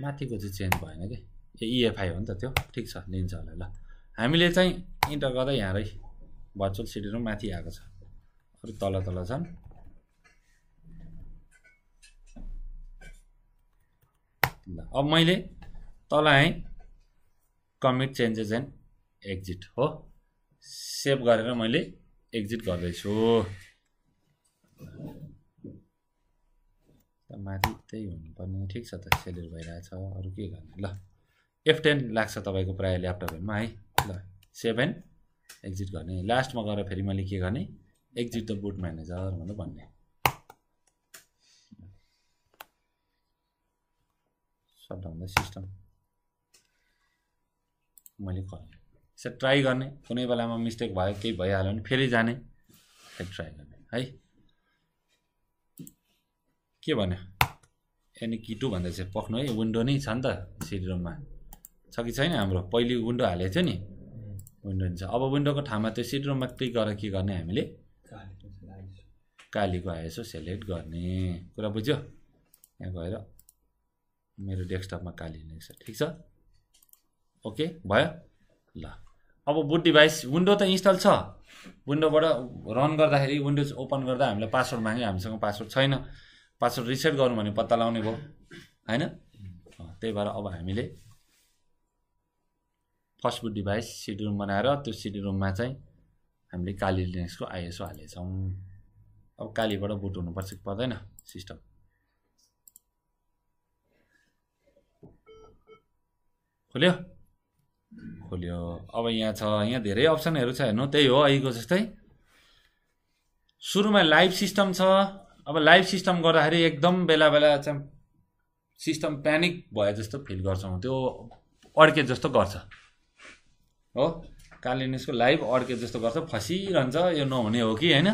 माथिको चाहिँ चेन्ज भएन कि ए इएफआई e हो नि त त्यो ठिक छ लिन्छ होला ल हामीले चाहिँ इन्टर गर्दा यहाँलाई भर्चुअल सिडी रुम माथि आएको छ अरू तल तल छन् ल अब मैले तल आएँ कमिट चेन्जेस एन्ड एक्जिट हो सेभ गरेर मैले एक्जिट गर्दैछु माथि त्यही हुनुपर्ने ठिक छ त सेड्युल भइरहेछ अरू के गर्ने ल एफ टेन लाग्छ तपाईँको प्रायः ल्यापटपहरूमा है ल सेभेन एक्जिट गर्ने लास्टमा गएर फेरि मैले के गर्ने एक्जिट द बुट म्यानेजर भनेर भन्ने सटाउन द सिस्टम मैले गर्ने यसरी ट्राई गर्ने कुनै बेलामा मिस्टेक भयो केही भइहाल्यो भने फेरि जाने ट्राई गर्ने है के भन्यो एनी किटु चाहिँ पक्नु है विन्डो नै छ नि त सिडी रुममा छ कि छैन हाम्रो पहिले विन्डो हालेको थियो नि विन्डो नि छ अब विन्डोको ठाउँमा त्यो सिड रुममा क्लिक गरेर के गर्ने हामीले कालीको आएछ सेलेक्ट गर्ने कुरा बुझ्यो यहाँ गएर मेरो डेस्कटपमा काली छ ठिक छ ओके भयो ल अब बुट डिभाइस विन्डो त इन्स्टल छ विन्डोबाट रन गर्दाखेरि विन्डोज ओपन गर्दा हामीलाई पासवर्ड माग्यो हामीसँग पासवर्ड छैन पासवर्ड रिसेट गर्नु भने पत्ता लगाउने भयो होइन त्यही भएर अब हामीले first boot device CD ROM बनाएर त्यो सिडी रुममा चाहिँ हामीले काली लिनेक्सको आइएसओ हालेछौँ अब कालीबाट बुट हुनुपर्छ कि पर्दैन सिस्टम खोल्यो खोल्यो अब यहाँ छ यहाँ धेरै अप्सनहरू छ हेर्नु त्यही हो अहिलेको जस्तै सुरुमा लाइभ सिस्टम छ अब लाइभ सिस्टम गर्दाखेरि एकदम बेला बेला चाहिँ सिस्टम प्यानिक भए जस्तो फिल गर्छौँ त्यो अड्के जस्तो गर्छ हो कालिनेसको लाइभ अड्के जस्तो गर्छ फसिरहन्छ यो नहुने हो कि होइन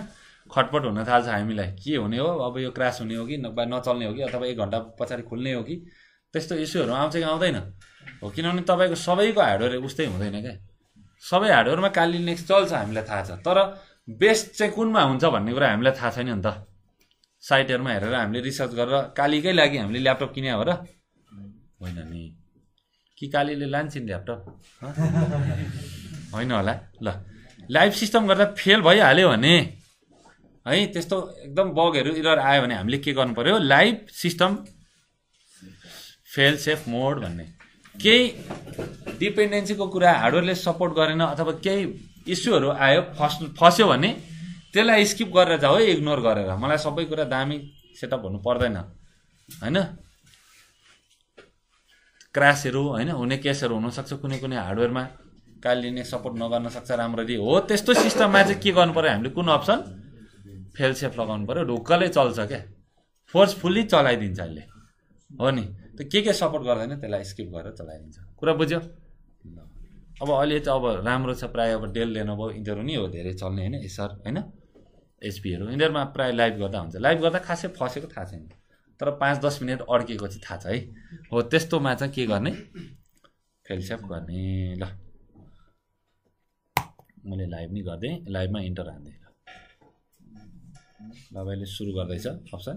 खटपट हुन थाल्छ हामीलाई के हुने हो अब यो क्रास हुने हो कि नभए नचल्ने हो कि अथवा एक घन्टा पछाडि खुल्ने हो कि त्यस्तो इस्युहरू आउँछ कि आउँदैन हो किनभने तपाईँको सबैको हार्डवेयर उस्तै हुँदैन क्या सबै हार्डवेयरमा कालिनेक्स चल्छ हामीलाई थाहा छ तर बेस्ट चाहिँ कुनमा हुन्छ भन्ने कुरा हामीलाई थाहा छैन नि त साइटहरूमा हेरेर हामीले रिसर्च गरेर कालीकै लागि हामीले ल्यापटप किन्यो हो र होइन नि कि कालीले लान्छ नि ल्यापटप होइन होला ल लाइभ सिस्टम गर्दा फेल भइहाल्यो भने है त्यस्तो एकदम बगहरू इरर आयो भने हामीले के गर्नु पऱ्यो live system fail safe mode भन्ने केही डिपेन्डेन्सीको कुरा हार्डवेयरले सपोर्ट गरेन अथवा केही इस्युहरू आयो फस् फस्यो भने त्यसलाई स्किप गरेर जाऊ है इग्नोर गरेर मलाई सबै कुरा दामी सेटअप हुनु पर्दैन होइन क्रासहरू होइन हुने केसहरू हुनसक्छ कुनै कुनै हार्डवेयरमा लिने सपोर्ट नगर्न सक्छ राम्ररी हो त्यस्तो सिस्टममा चाहिँ के गर्नु पऱ्यो हामीले कुन अप्सन फेलसेफ लगाउनु पऱ्यो ढुक्कलै चल्छ क्या फोर्सफुल्ली चलाइदिन्छ अहिले हो नि त के के सपोर्ट गर्दैन त्यसलाई स्किप गरेर चलाइदिन्छ कुरा बुझ्यो अब अहिले चाहिँ अब राम्रो छ प्रायः अब डेल लेनोभयो यिनीहरू नि हो धेरै चल्ने होइन यसर होइन एचपीहरू यिनीहरूमा प्रायः लाइभ गर्दा हुन्छ लाइभ गर्दा खासै फसेको थाहा छैन तर पाँच दस मिनट अड्केको चाहिँ थाहा छ है हो त्यस्तोमा चाहिँ के गर्ने फेलसेप गर्ने ल मैले लाइभ नै गरिदिएँ लाइभमा इन्टर हान्दिएँ ल तपाईँले सुरु गर्दैछ अप्सन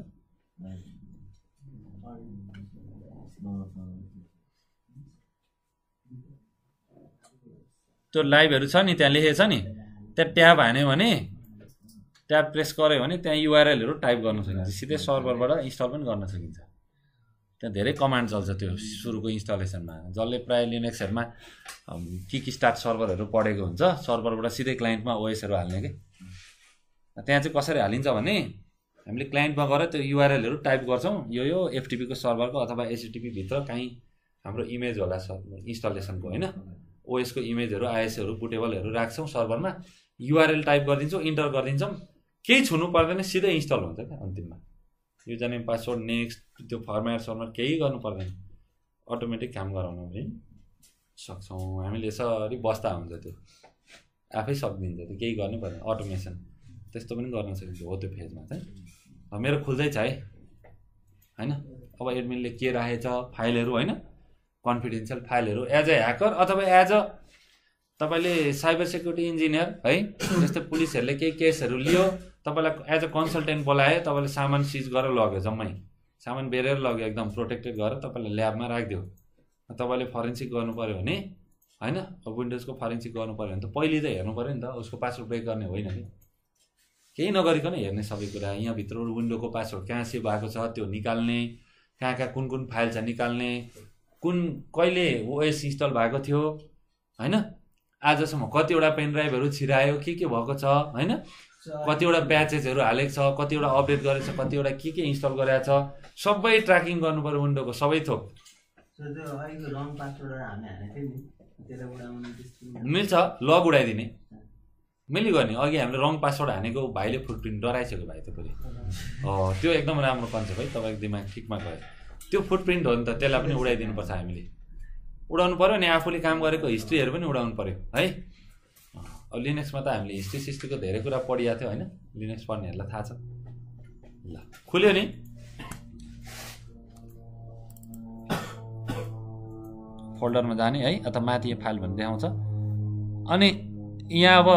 त्यो लाइभहरू छ नि त्यहाँ लेखेको छ नि त्यहाँ ट्याब हान्यो भने ट्याब प्रेस गऱ्यो भने त्यहाँ युआरएलहरू टाइप गर्न सकिन्छ सिधै सर्भरबाट इन्स्टल पनि गर्न सकिन्छ त्यहाँ धेरै कमान्ड चल्छ त्यो सुरुको इन्स्टलेसनमा जसले प्रायः लिनेक्सहरूमा किक स्टार्ट सर्भरहरू पढेको हुन्छ सर्भरबाट सिधै क्लाइन्टमा ओएसहरू हाल्ने कि त्यहाँ चाहिँ कसरी हालिन्छ भने हामीले क्लाइन्टमा गएर त्यो युआरएलहरू टाइप गर्छौँ यो यो एफटिपीको सर्भरको अथवा एसिटिपीभित्र काहीँ हाम्रो इमेज होला इन्स्टलेसनको होइन ओएसको इमेजहरू आइएसहरू बुटेबलहरू राख्छौँ सर्भरमा युआरएल टाइप गरिदिन्छौँ इन्टर गरिदिन्छौँ केही छुनु पर्दैन सिधै इन्स्टल हुन्छ क्या अन्तिममा यो नेम पासवर्ड नेक्स्ट त्यो फर्मेट सर्मेट केही गर्नु पर्दैन अटोमेटिक काम गराउन पनि सक्छौँ हामीले यसरी बस्दा हुन्छ त्यो आफै सकिदिन्छ त्यो केही गर्नै पर्दैन अटोमेसन त्यस्तो पनि गर्न सकिन्छ हो त्यो फेजमा चाहिँ मेरो खुल्दैछ है होइन अब एडमिनले के राखेछ फाइलहरू होइन कन्फिडेन्सियल फाइलहरू एज अ ह्याकर अथवा एज अ तपाईँले साइबर सेक्युरिटी इन्जिनियर है जस्तै पुलिसहरूले केही केसहरू लियो तपाईँलाई एज अ कन्सल्टेन्ट बोलायो तपाईँले सामान सिज गरेर लग्यो जम्मै सामान बेरेर लग्यो एकदम प्रोटेक्टेड गरेर तपाईँले ल्याबमा राखिदियो तपाईँले फरेन्सिक गर्नु पऱ्यो भने होइन विन्डोजको फरेन्सिक गर्नु पऱ्यो भने त पहिले त हेर्नु पऱ्यो नि त उसको पासवर्ड ब्रेक गर्ने होइन कि केही नगरिकन हेर्ने सबै कुरा यहाँभित्र विन्डोको पासवर्ड कहाँ सेभ भएको छ त्यो निकाल्ने कहाँ कहाँ कुन कुन फाइल छ निकाल्ने कुन कहिले ओएस इन्स्टल भएको थियो होइन आजसम्म कतिवटा पेन ड्राइभहरू छिरायो के के भएको छ होइन कतिवटा ब्याचेसहरू हालेको छ कतिवटा अपडेट गरेको छ कतिवटा के के इन्स्टल गरेको छ सबै ट्र्याकिङ गर्नु पऱ्यो विन्डोको सबै थोक मिल्छ लग उडाइदिने मिलि गर्ने अघि हामीले रङ पासवर्ड हानेको भाइले फुटप्रिन्ट डराइसक्यो भाइ तपाईँले त्यो एकदम राम्रो कन्सेप्ट है तपाईँको दिमाग ठिकमा गयो त्यो फुटप्रिन्ट हो नि त त्यसलाई पनि उडाइदिनुपर्छ हामीले उडाउनु पऱ्यो अनि आफूले काम गरेको हिस्ट्रीहरू पनि उडाउनु पऱ्यो है अब लिनेक्समा त हामीले हिस्ट्री सिस्ट्रीको धेरै कुरा पढिया थियो होइन लिनेक्स पढ्नेहरूलाई थाहा छ ल खुल्यो नि फोल्डरमा जाने है अथवा माथि फाइल भन्ने देखाउँछ अनि यहाँ अब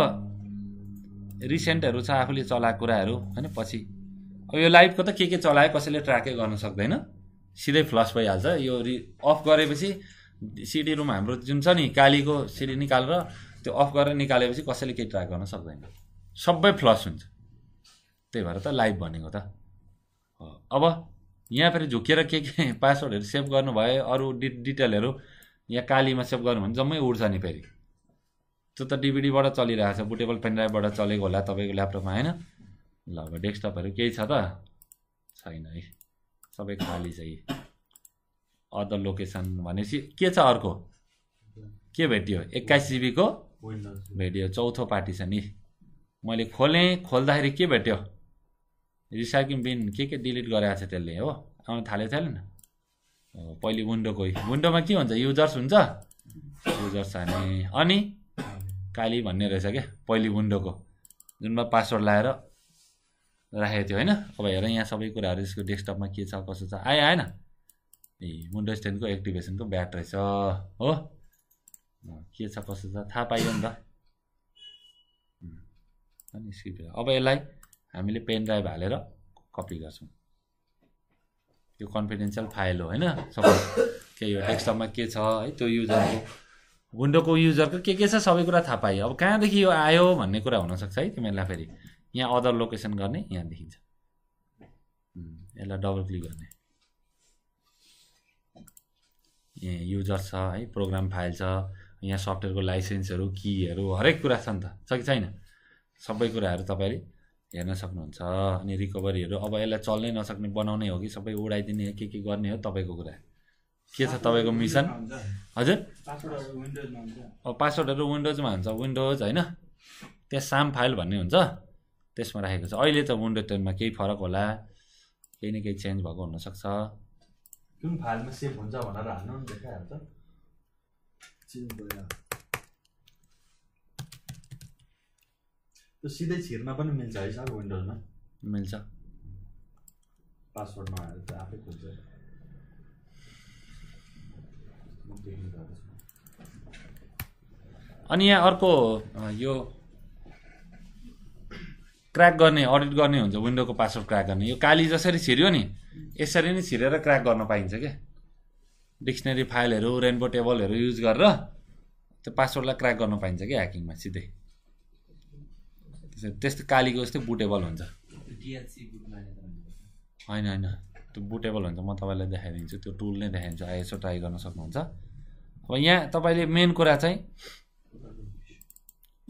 रिसेन्टहरू छ आफूले चलाएको कुराहरू होइन पछि अब यो लाइफको त के के चलायो कसैले ट्र्याकै गर्न सक्दैन सिधै फ्लस भइहाल्छ यो रि अफ गरेपछि सिडी रुम हाम्रो जुन छ नि कालीको सिडी निकालेर त्यो अफ गरेर निकालेपछि कसैले केही ट्र्याक गर्न सक्दैन सबै फ्लस हुन्छ त्यही भएर त लाइभ भनेको त अब यहाँ फेरि झुकेर के के पासवर्डहरू सेभ गर्नुभयो अरू डि डिटेलहरू यहाँ कालीमा सेभ गर्नु भने जम्मै उड्छ नि फेरि त्यो त डिबिडीबाट चलिरहेको छ बुटेबल पेनड्राइभबाट चलेको होला तपाईँको ल्यापटपमा होइन ल अब डेस्कटपहरू केही छ त छैन है सबै खाली छ यी अदर लोकेसन भनेपछि के छ अर्को के भेटियो एक्काइस जिबीको भेट्यो चौथो पार्टी छ नि मैले खोलेँ खोल्दाखेरि के भेट्यो रिसाइक्लिङ बिन के के डिलिट गरेको छ त्यसले हो आउनु थाल्यो थालेन पहिले विन्डो गयो विन्डोमा के हुन्छ युजर्स हुन्छ युजर्स नि अनि काली भन्ने रहेछ क्या पहिले विन्डोको जुनमा पासवर्ड लगाएर राखेको थियो होइन अब हेर यहाँ सबै कुराहरू यसको डेस्कटपमा के छ कसो छ आयो आएन ए विन्डो स्टेनको एक्टिभेसनको ब्याट रहेछ हो के छ कसो छ थाहा पाइयो नि त अनि स्क्रिप्ट अब यसलाई हामीले पेन ड्राइभ हालेर कपी गर्छौँ यो कन्फिडेन्सियल फाइल हो होइन सपोज के यो डेस्कटपमा के छ है त्यो युजरको विन्डोको युजरको के के छ सबै कुरा थाहा पायो अब कहाँदेखि यो आयो भन्ने कुरा हुनसक्छ है तिमीहरूलाई फेरि यहाँ अदर लोकेसन गर्ने यहाँ देखिन्छ यसलाई डबल क्लिक गर्ने ए युजर छ है प्रोग्राम फाइल छ यहाँ सफ्टवेयरको लाइसेन्सहरू किहरू हरेक कुरा छ नि त छ कि छैन सबै कुराहरू तपाईँले हेर्न सक्नुहुन्छ अनि रिकभरीहरू अब यसलाई चल्नै नसक्ने बनाउने हो कि सबै उडाइदिने के के गर्ने हो तपाईँको कुरा के छ तपाईँको मिसन हजुर अब पासवर्डहरू विन्डोजमा हुन्छ विन्डोज होइन त्यहाँ साम फाइल भन्ने हुन्छ त्यसमा राखेको छ अहिले त विन्डो टेनमा केही फरक होला केही न केही चेन्ज भएको हुनसक्छ जुन फाइलमा सेभ हुन्छ भनेर हाल्नु देखाइहाल्छ चिजन भयो त्यो सिधै छिर्न पनि मिल्छ है सर विन्डोजमा मिल्छ पासवर्ड 말 त आफै अनि यहाँ अर्को यो क्र्याक गर्ने अडिट गर्ने हुन्छ विन्डोको पासवर्ड क्र्याक गर्ने यो काली जसरी छिर्यो नि यसरी नै छिरेर क्र्याक गर्न पाइन्छ क्या डिक्सनेरी फाइलहरू रेनबो टेबलहरू युज गरेर त्यो पासवर्डलाई क्र्याक गर्न पाइन्छ कि ह्याकिङमा सिधै त्यस्तो कालीको जस्तै बुटेबल हुन्छ होइन होइन त्यो बुटेबल हुन्छ म तपाईँलाई देखाइदिन्छु त्यो टुल नै देखाइदिन्छु आइएसओ ट्राई गर्न सक्नुहुन्छ अब यहाँ तपाईँले मेन कुरा चाहिँ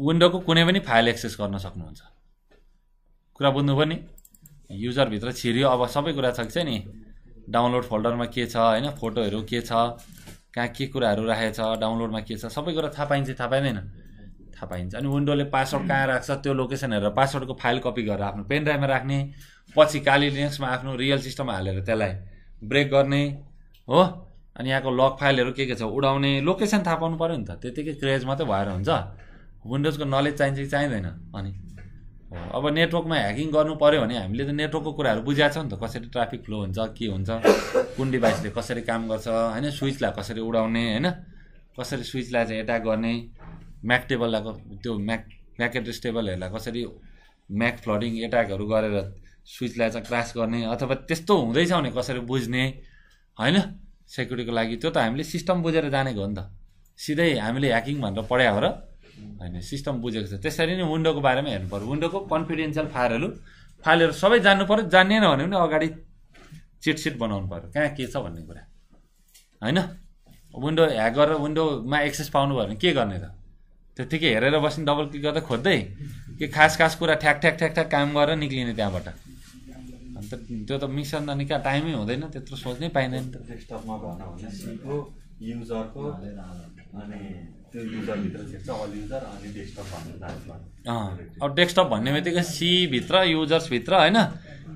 विन्डोको कुनै पनि फाइल एक्सेस गर्न सक्नुहुन्छ कुरा बुझ्नु पनि युजरभित्र छिर्यो अब सबै कुरा सक्छ नि डाउनलोड फोल्डरमा के छ होइन फोटोहरू के छ कहाँ के कुराहरू राखेको छ डाउनलोडमा के छ सबै कुरा थाहा पाइन्छ थाहा पाइँदैन थाहा पाइन्छ अनि विन्डोले पासवर्ड कहाँ राख्छ त्यो लोकेसन हेरेर पासवर्डको फाइल कपी गरेर आफ्नो पेन ड्राइभमा राख्ने पछि काली लिनक्समा आफ्नो रियल सिस्टममा हालेर त्यसलाई ब्रेक गर्ने हो अनि यहाँको लक फाइलहरू के के छ उडाउने लोकेसन थाहा पाउनु पऱ्यो नि त त्यतिकै क्रेज मात्रै भएर हुन्छ विन्डोजको नलेज चाहिन्छ कि चाहिँदैन अनि अब नेटवर्कमा ह्याकिङ गर्नु पऱ्यो भने हामीले त नेटवर्कको कुराहरू बुझाएको छ नि त कसरी ट्राफिक फ्लो हुन्छ के हुन्छ कुन डिभाइसले कसरी काम गर्छ होइन स्विचलाई कसरी उडाउने होइन कसरी स्विचलाई चाहिँ एट्याक गर्ने म्याक टेबललाई त्यो म्याक म्याकेट स्टेबलहरूलाई कसरी म्याक फ्लडिङ एट्याकहरू गरेर स्विचलाई चाहिँ क्रास गर्ने अथवा त्यस्तो हुँदैछ भने कसरी बुझ्ने होइन सेक्युरिटीको लागि त्यो त हामीले सिस्टम बुझेर जानेको हो नि त सिधै हामीले ह्याकिङ भनेर पढायो हो र होइन सिस्टम बुझेको छ त्यसरी नै विन्डोको बारेमा हेर्नु पऱ्यो विन्डोको कन्फिडेन्सियल फायरहरू फाइलहरू सबै जान्नु पऱ्यो जान्नेन भने पनि अगाडि चिटसिट बनाउनु पऱ्यो कहाँ के छ भन्ने कुरा होइन विन्डो ह्याक गरेर विन्डोमा एक्सेस पाउनुभयो भने के गर्ने त त्यत्तिकै हेरेर बस्ने डबल क्लिक गर्दा खोज्दै के खास खास कुरा ठ्याक ठ्याक ठ्याक ठ्याक काम गरेर निक्लिने त्यहाँबाट अन्त त्यो त मिसन त निका टाइमै हुँदैन त्यत्रो सोच्नै पाइँदैन अब डेस्कटप भन्ने बित्तिकै सीभित्र युजर्सभित्र होइन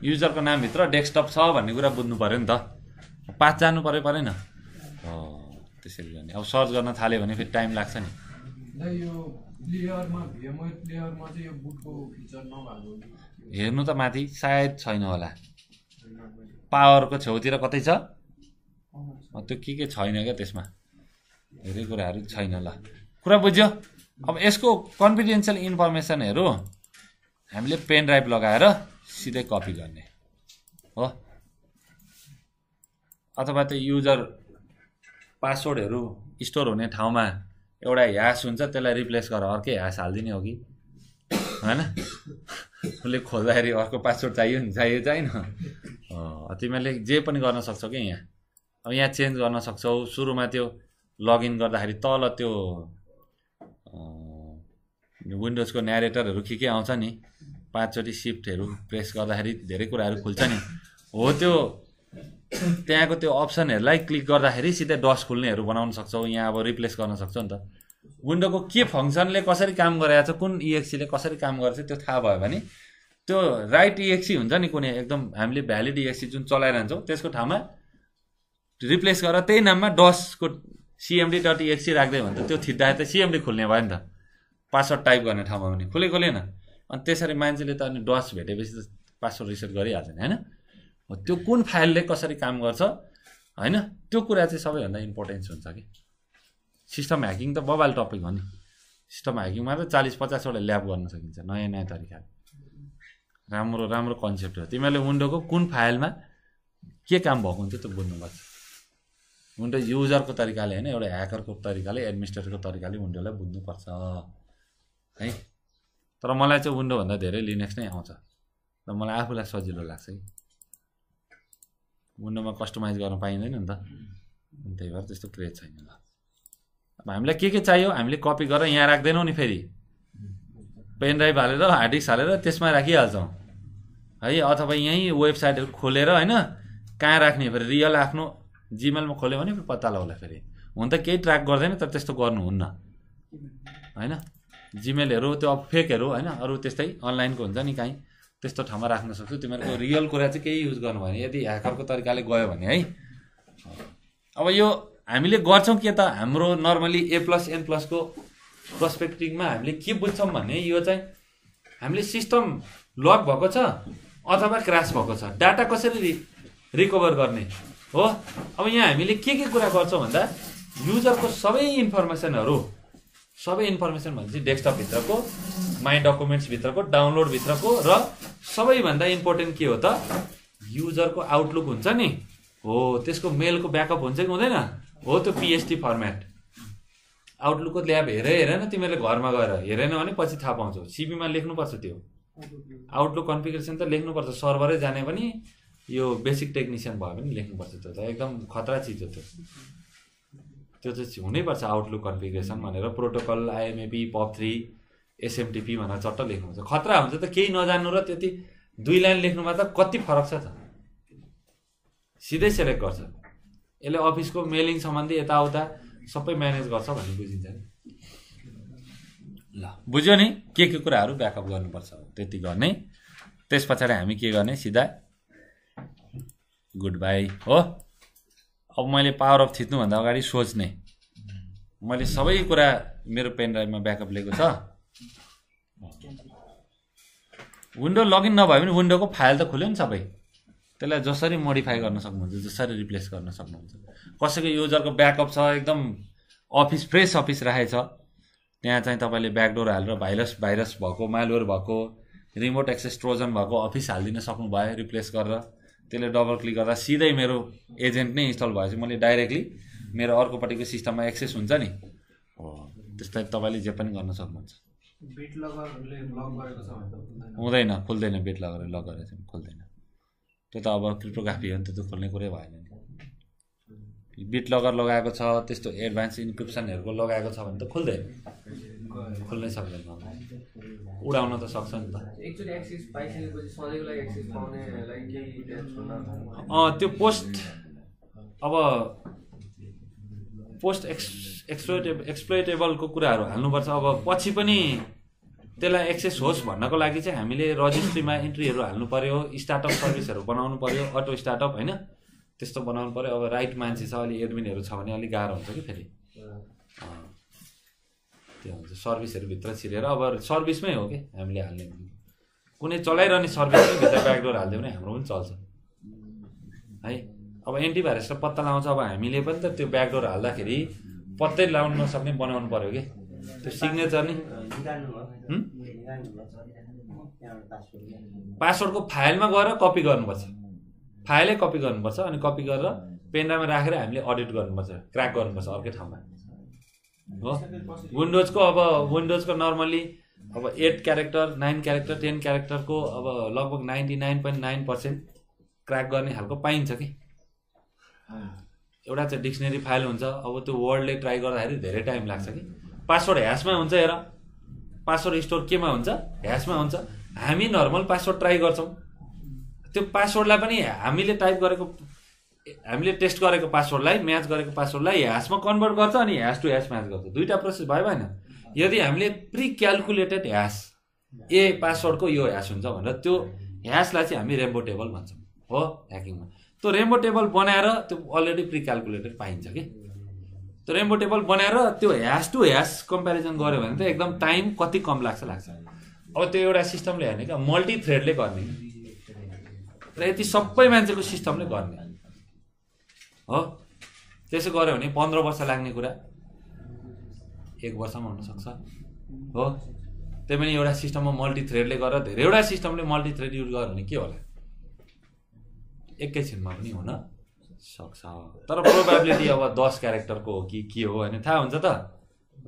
युजरको नामभित्र डेस्कटप छ भन्ने कुरा बुझ्नु पऱ्यो नि त पाँच जानु पऱ्यो परेन त्यसरी गर्ने अब सर्च गर्न थाल्यो भने फेरि टाइम लाग्छ नि हेर्नु त माथि सायद छैन होला पावरको छेउतिर कतै छ त्यो के के छैन क्या त्यसमा धेरै कुराहरू छैन ल कुरा बुझ्यो अब यसको कन्फिडेन्सियल इन्फर्मेसनहरू हामीले पेन ड्राइभ लगाएर सिधै कपी गर्ने हो अथवा त्यो युजर पासवर्डहरू स्टोर हुने ठाउँमा एउटा ह्यास हुन्छ त्यसलाई रिप्लेस गरेर अर्कै ह्यास हालिदिने हो कि होइन उसले खोज्दाखेरि अर्को पासवर्ड चाहियो नि चाहियो चाहिँ तिमीहरूले जे पनि गर्न सक्छौ कि यहाँ अब यहाँ चेन्ज गर्न सक्छौ सुरुमा त्यो लगइन गर्दाखेरि तल त्यो विन्डोजको न्यारेटरहरू के के आउँछ नि पाँचचोटि सिफ्टहरू प्रेस गर्दाखेरि धेरै कुराहरू खुल्छ नि हो त्यो त्यहाँको त्यो अप्सनहरूलाई क्लिक गर्दाखेरि सिधै डस खुल्नेहरू बनाउन सक्छौ यहाँ अब रिप्लेस गर्न सक्छौ नि त विन्डोको के फङ्सनले कसरी काम गरेछ छ कुन इएक्सीले कसरी काम गर्छ त्यो थाहा भयो भने त्यो राइट इएक्सी हुन्छ नि कुनै एकदम हामीले भ्यालिड इएक्सी जुन चलाइरहन्छौँ त्यसको ठाउँमा रिप्लेस गरेर त्यही नाममा डसको सिएमडी डट एक्सी राख्दै भने त त्यो थिच्दा त सिएमडी खुल्ने भयो नि त पासवर्ड टाइप गर्ने ठाउँमा पनि खोले खोलेन अनि त्यसरी मान्छेले त अनि डस भेटेपछि त पासवर्ड रिसेट गरिहाल्छ नि होइन त्यो कुन फाइलले कसरी काम गर्छ होइन त्यो कुरा चाहिँ सबैभन्दा इम्पोर्टेन्स हुन्छ कि सिस्टम ह्याकिङ त बबाल टपिक हो नि सिस्टम ह्याकिङमा त चालिस पचासवटा ल्याब गर्न सकिन्छ नयाँ नयाँ तरिका राम्रो राम्रो कन्सेप्ट हो तिमीहरूले विन्डोको कुन फाइलमा के काम भएको हुन्छ त्यो बुझ्नुपर्छ उनले युजरको तरिकाले होइन एउटा ह्याकरको तरिकाले एडमिनिस्ट्रेटरको तरिकाले विन्डोलाई बुझ्नुपर्छ है तर मलाई चाहिँ विन्डोभन्दा धेरै लिनेक्स नै आउँछ र मलाई आफूलाई सजिलो लाग्छ है विन्डोमा कस्टमाइज गर्न पाइँदैन नि त त्यही भएर त्यस्तो क्रेज छैन ल अब हामीलाई के के चाहियो हामीले कपी गरेर यहाँ राख्दैनौँ नि फेरि पेन ड्राइभ हालेर हार्ड डिस्क हालेर त्यसमा राखिहाल्छौँ है अथवा यहीँ वेबसाइटहरू खोलेर होइन कहाँ राख्ने फेरि रियल आफ्नो जिमेलमा खोल्यो भने पत्ता लगाउला फेरि हुन त केही ट्र्याक गर्दैन तर त्यस्तो गर्नुहुन्न होइन जिमेलहरू त्यो अब फेकहरू होइन अरू त्यस्तै अनलाइनको हुन्छ नि काहीँ त्यस्तो ठाउँमा राख्न सक्छु तिमीहरूको रियल कुरा चाहिँ केही युज गर्नु भने यदि ह्याकरको तरिकाले गयो भने है अब यो हामीले गर्छौँ के त हाम्रो नर्मली ए प्लस एन प्लसको पर्सपेक्टिभमा हामीले के बुझ्छौँ भने यो चाहिँ हामीले सिस्टम लक भएको छ अथवा क्रास भएको छ डाटा कसरी रिकभर गर्ने हो अब यहाँ हामीले के के कुरा गर्छौँ भन्दा युजरको सबै इन्फर्मेसनहरू सबै इन्फर्मेसन भनेपछि डेस्कटपभित्रको माई डकुमेन्ट्सभित्रको डाउनलोडभित्रको र सबैभन्दा इम्पोर्टेन्ट के हो त युजरको आउटलुक हुन्छ नि हो त्यसको मेलको ब्याकअप हुन्छ कि हुँदैन हो त्यो पिएचटी फर्मेट आउटलुकको ल्याब हेरे हेरेन तिमीहरूले घरमा गएर हेरेन भने पछि थाहा पाउँछौ सिबीमा लेख्नुपर्छ त्यो आउटलुक कन्फिगरेसन त लेख्नुपर्छ सर्भरै जाने पनि यो बेसिक टेक्निसियन भयो भने लेख्नुपर्छ त्यो त एकदम खतरा चिज हो त्यो त्यो चाहिँ हुनैपर्छ आउटलुक कन्फिगरेसन भनेर protocol IMAP POP three SMTP भनेर चट्ट लेख्नुहुन्छ खतरा हुन्छ त केही नजान्नु र त्यति दुई लाइन लेख्नुमा त कति फरक छ त सिधै सेलेक्ट गर्छ यसले अफिसको मेलिङ सम्बन्धी यताउता सबै म्यानेज गर्छ भन्ने बुझिन्छ नि ल बुझ्यो नि के के कुराहरू ब्याकअप गर्नुपर्छ त्यति गर्ने त्यस पछाडि हामी के गर्ने सिधा गुड बाई हो अब मैले पावर अफ थिच्नुभन्दा अगाडि सोच्ने मैले सबै कुरा मेरो पेन ड्राइभमा ब्याकअप लिएको छ विन्डो लगइन नभए पनि विन्डोको फाइल त खुल्यो नि सबै त्यसलाई जसरी मोडिफाई गर्न सक्नुहुन्छ जसरी रिप्लेस गर्न सक्नुहुन्छ कसैको युजरको ब्याकअप छ एकदम अफिस फ्रेस अफिस राखेको छ त्यहाँ चाहिँ तपाईँले ब्याकडोर हालेर भाइरस भाइरस भएको मालवेयर भएको रिमोट एक्सेस ट्रोजन भएको अफिस हालिदिन सक्नुभयो रिप्लेस गरेर त्यसले डबल क्लिक गर्दा सिधै मेरो एजेन्ट नै इन्स्टल भएपछि मैले डाइरेक्टली मेरो अर्कोपट्टिको सिस्टममा एक्सेस हुन्छ नि हो त्यसलाई तपाईँले जे पनि गर्न सक्नुहुन्छ हुँदैन खुल्दैन बेट लगरले लक गरेर खोल्दैन त्यो त अब क्रिप्टोग्राफी हो नि त त्यो खोल्ने कुरै भएन नि बिट लगर लगाएको छ त्यस्तो एडभान्स इन्क्रिप्सनहरूको लगाएको छ भने त खुल्दैन खुल्नै सक्दैन उडाउन त सक्छ नि त त्यो पोस्ट अब पोस्ट एक्स एक्सप्लोइटेब एक्सप्लोइटेबलको कुराहरू हाल्नुपर्छ अब पछि पनि त्यसलाई एक्सेस होस् भन्नको लागि चाहिँ हामीले रजिस्ट्रीमा इन्ट्रीहरू हाल्नु पऱ्यो स्टार्टअप सर्भिसहरू बनाउनु पऱ्यो अटो स्टार्टअप होइन त्यस्तो बनाउनु पऱ्यो अब राइट मान्छे छ अलिक एडमिनहरू छ भने अलिक गाह्रो हुन्छ कि फेरि त्यो हुन्छ भित्र छिरेर अब सर्भिसमै हो कि हामीले हाल्ने कुनै चलाइरहने सर्भिसमै भित्र ब्याकडोर हालिदियो भने हाम्रो पनि चल्छ है अब एन्टिभाइरस र पत्ता लगाउँछ अब हामीले पनि त त्यो ब्याकडोर हाल्दाखेरि पत्तै लाउनु नसक्ने बनाउनु पऱ्यो कि त्यो सिग्नेचर नि पासवर्डको फाइलमा गएर कपी गर्नुपर्छ फाइलै कपी गर्नुपर्छ अनि कपी गरेर पेनड्राइभमा राखेर हामीले अडिट गर्नुपर्छ क्र्याक गर्नुपर्छ अर्कै ठाउँमा हो विन्डोजको अब विन्डोजको नर्मली अब eight character nine character ten क्यारेक्टरको अब लगभग ninety nine point nine percent crack गर्ने खालको पाइन्छ कि एउटा चाहिँ डिक्सनेरी फाइल हुन्छ अब त्यो वर्डले ट्राई गर्दाखेरि धेरै टाइम लाग्छ कि पासवर्ड ह्यासमा हुन्छ हेर पासवर्ड स्टोर केमा हुन्छ ह्यासमा हुन्छ हामी नर्मल पासवर्ड ट्राई गर्छौँ त्यो पासवर्डलाई पनि हामीले टाइप गरेको हामीले टेस्ट गरेको पासवर्डलाई म्याच गरेको पासवर्डलाई ह्यासमा कन्भर्ट गर्छ अनि ह्यास टु ह्यास म्याच गर्छ दुइटा प्रोसेस भयो भएन यदि हामीले प्रि क्यालकुलेटेड ह्यास ए पासवर्डको यो ह्यास हुन्छ भनेर त्यो ह्यासलाई चाहिँ हामी रेम्बो टेबल भन्छौँ हो ह्याकिङमा त्यो रेम्बो टेबल बनाएर त्यो अलरेडी प्रि क्यालकुलेटेड पाइन्छ कि त्यो रेम्बो टेबल बनाएर त्यो ह्यास टु ह्यास कम्पेरिजन गऱ्यो भने त एकदम टाइम कति कम लाग्छ लाग्छ अब त्यो एउटा सिस्टमले हेर्ने क्या मल्टी थ्रेडले गर्ने र यति सबै मान्छेको सिस्टमले गर्ने हो त्यसो गऱ्यो भने पन्ध्र वर्ष लाग्ने कुरा एक वर्षमा हुनसक्छ हो त्यही पनि एउटा सिस्टममा मल्टी थ्रेडले गरेर धेरैवटा सिस्टमले मल्टी थ्रेड युज गर्यो भने के होला एकैछिनमा पनि हुन सक्छ तर प्रोभाबिलिटी अब दस क्यारेक्टरको हो कि के हो होइन थाहा हुन्छ त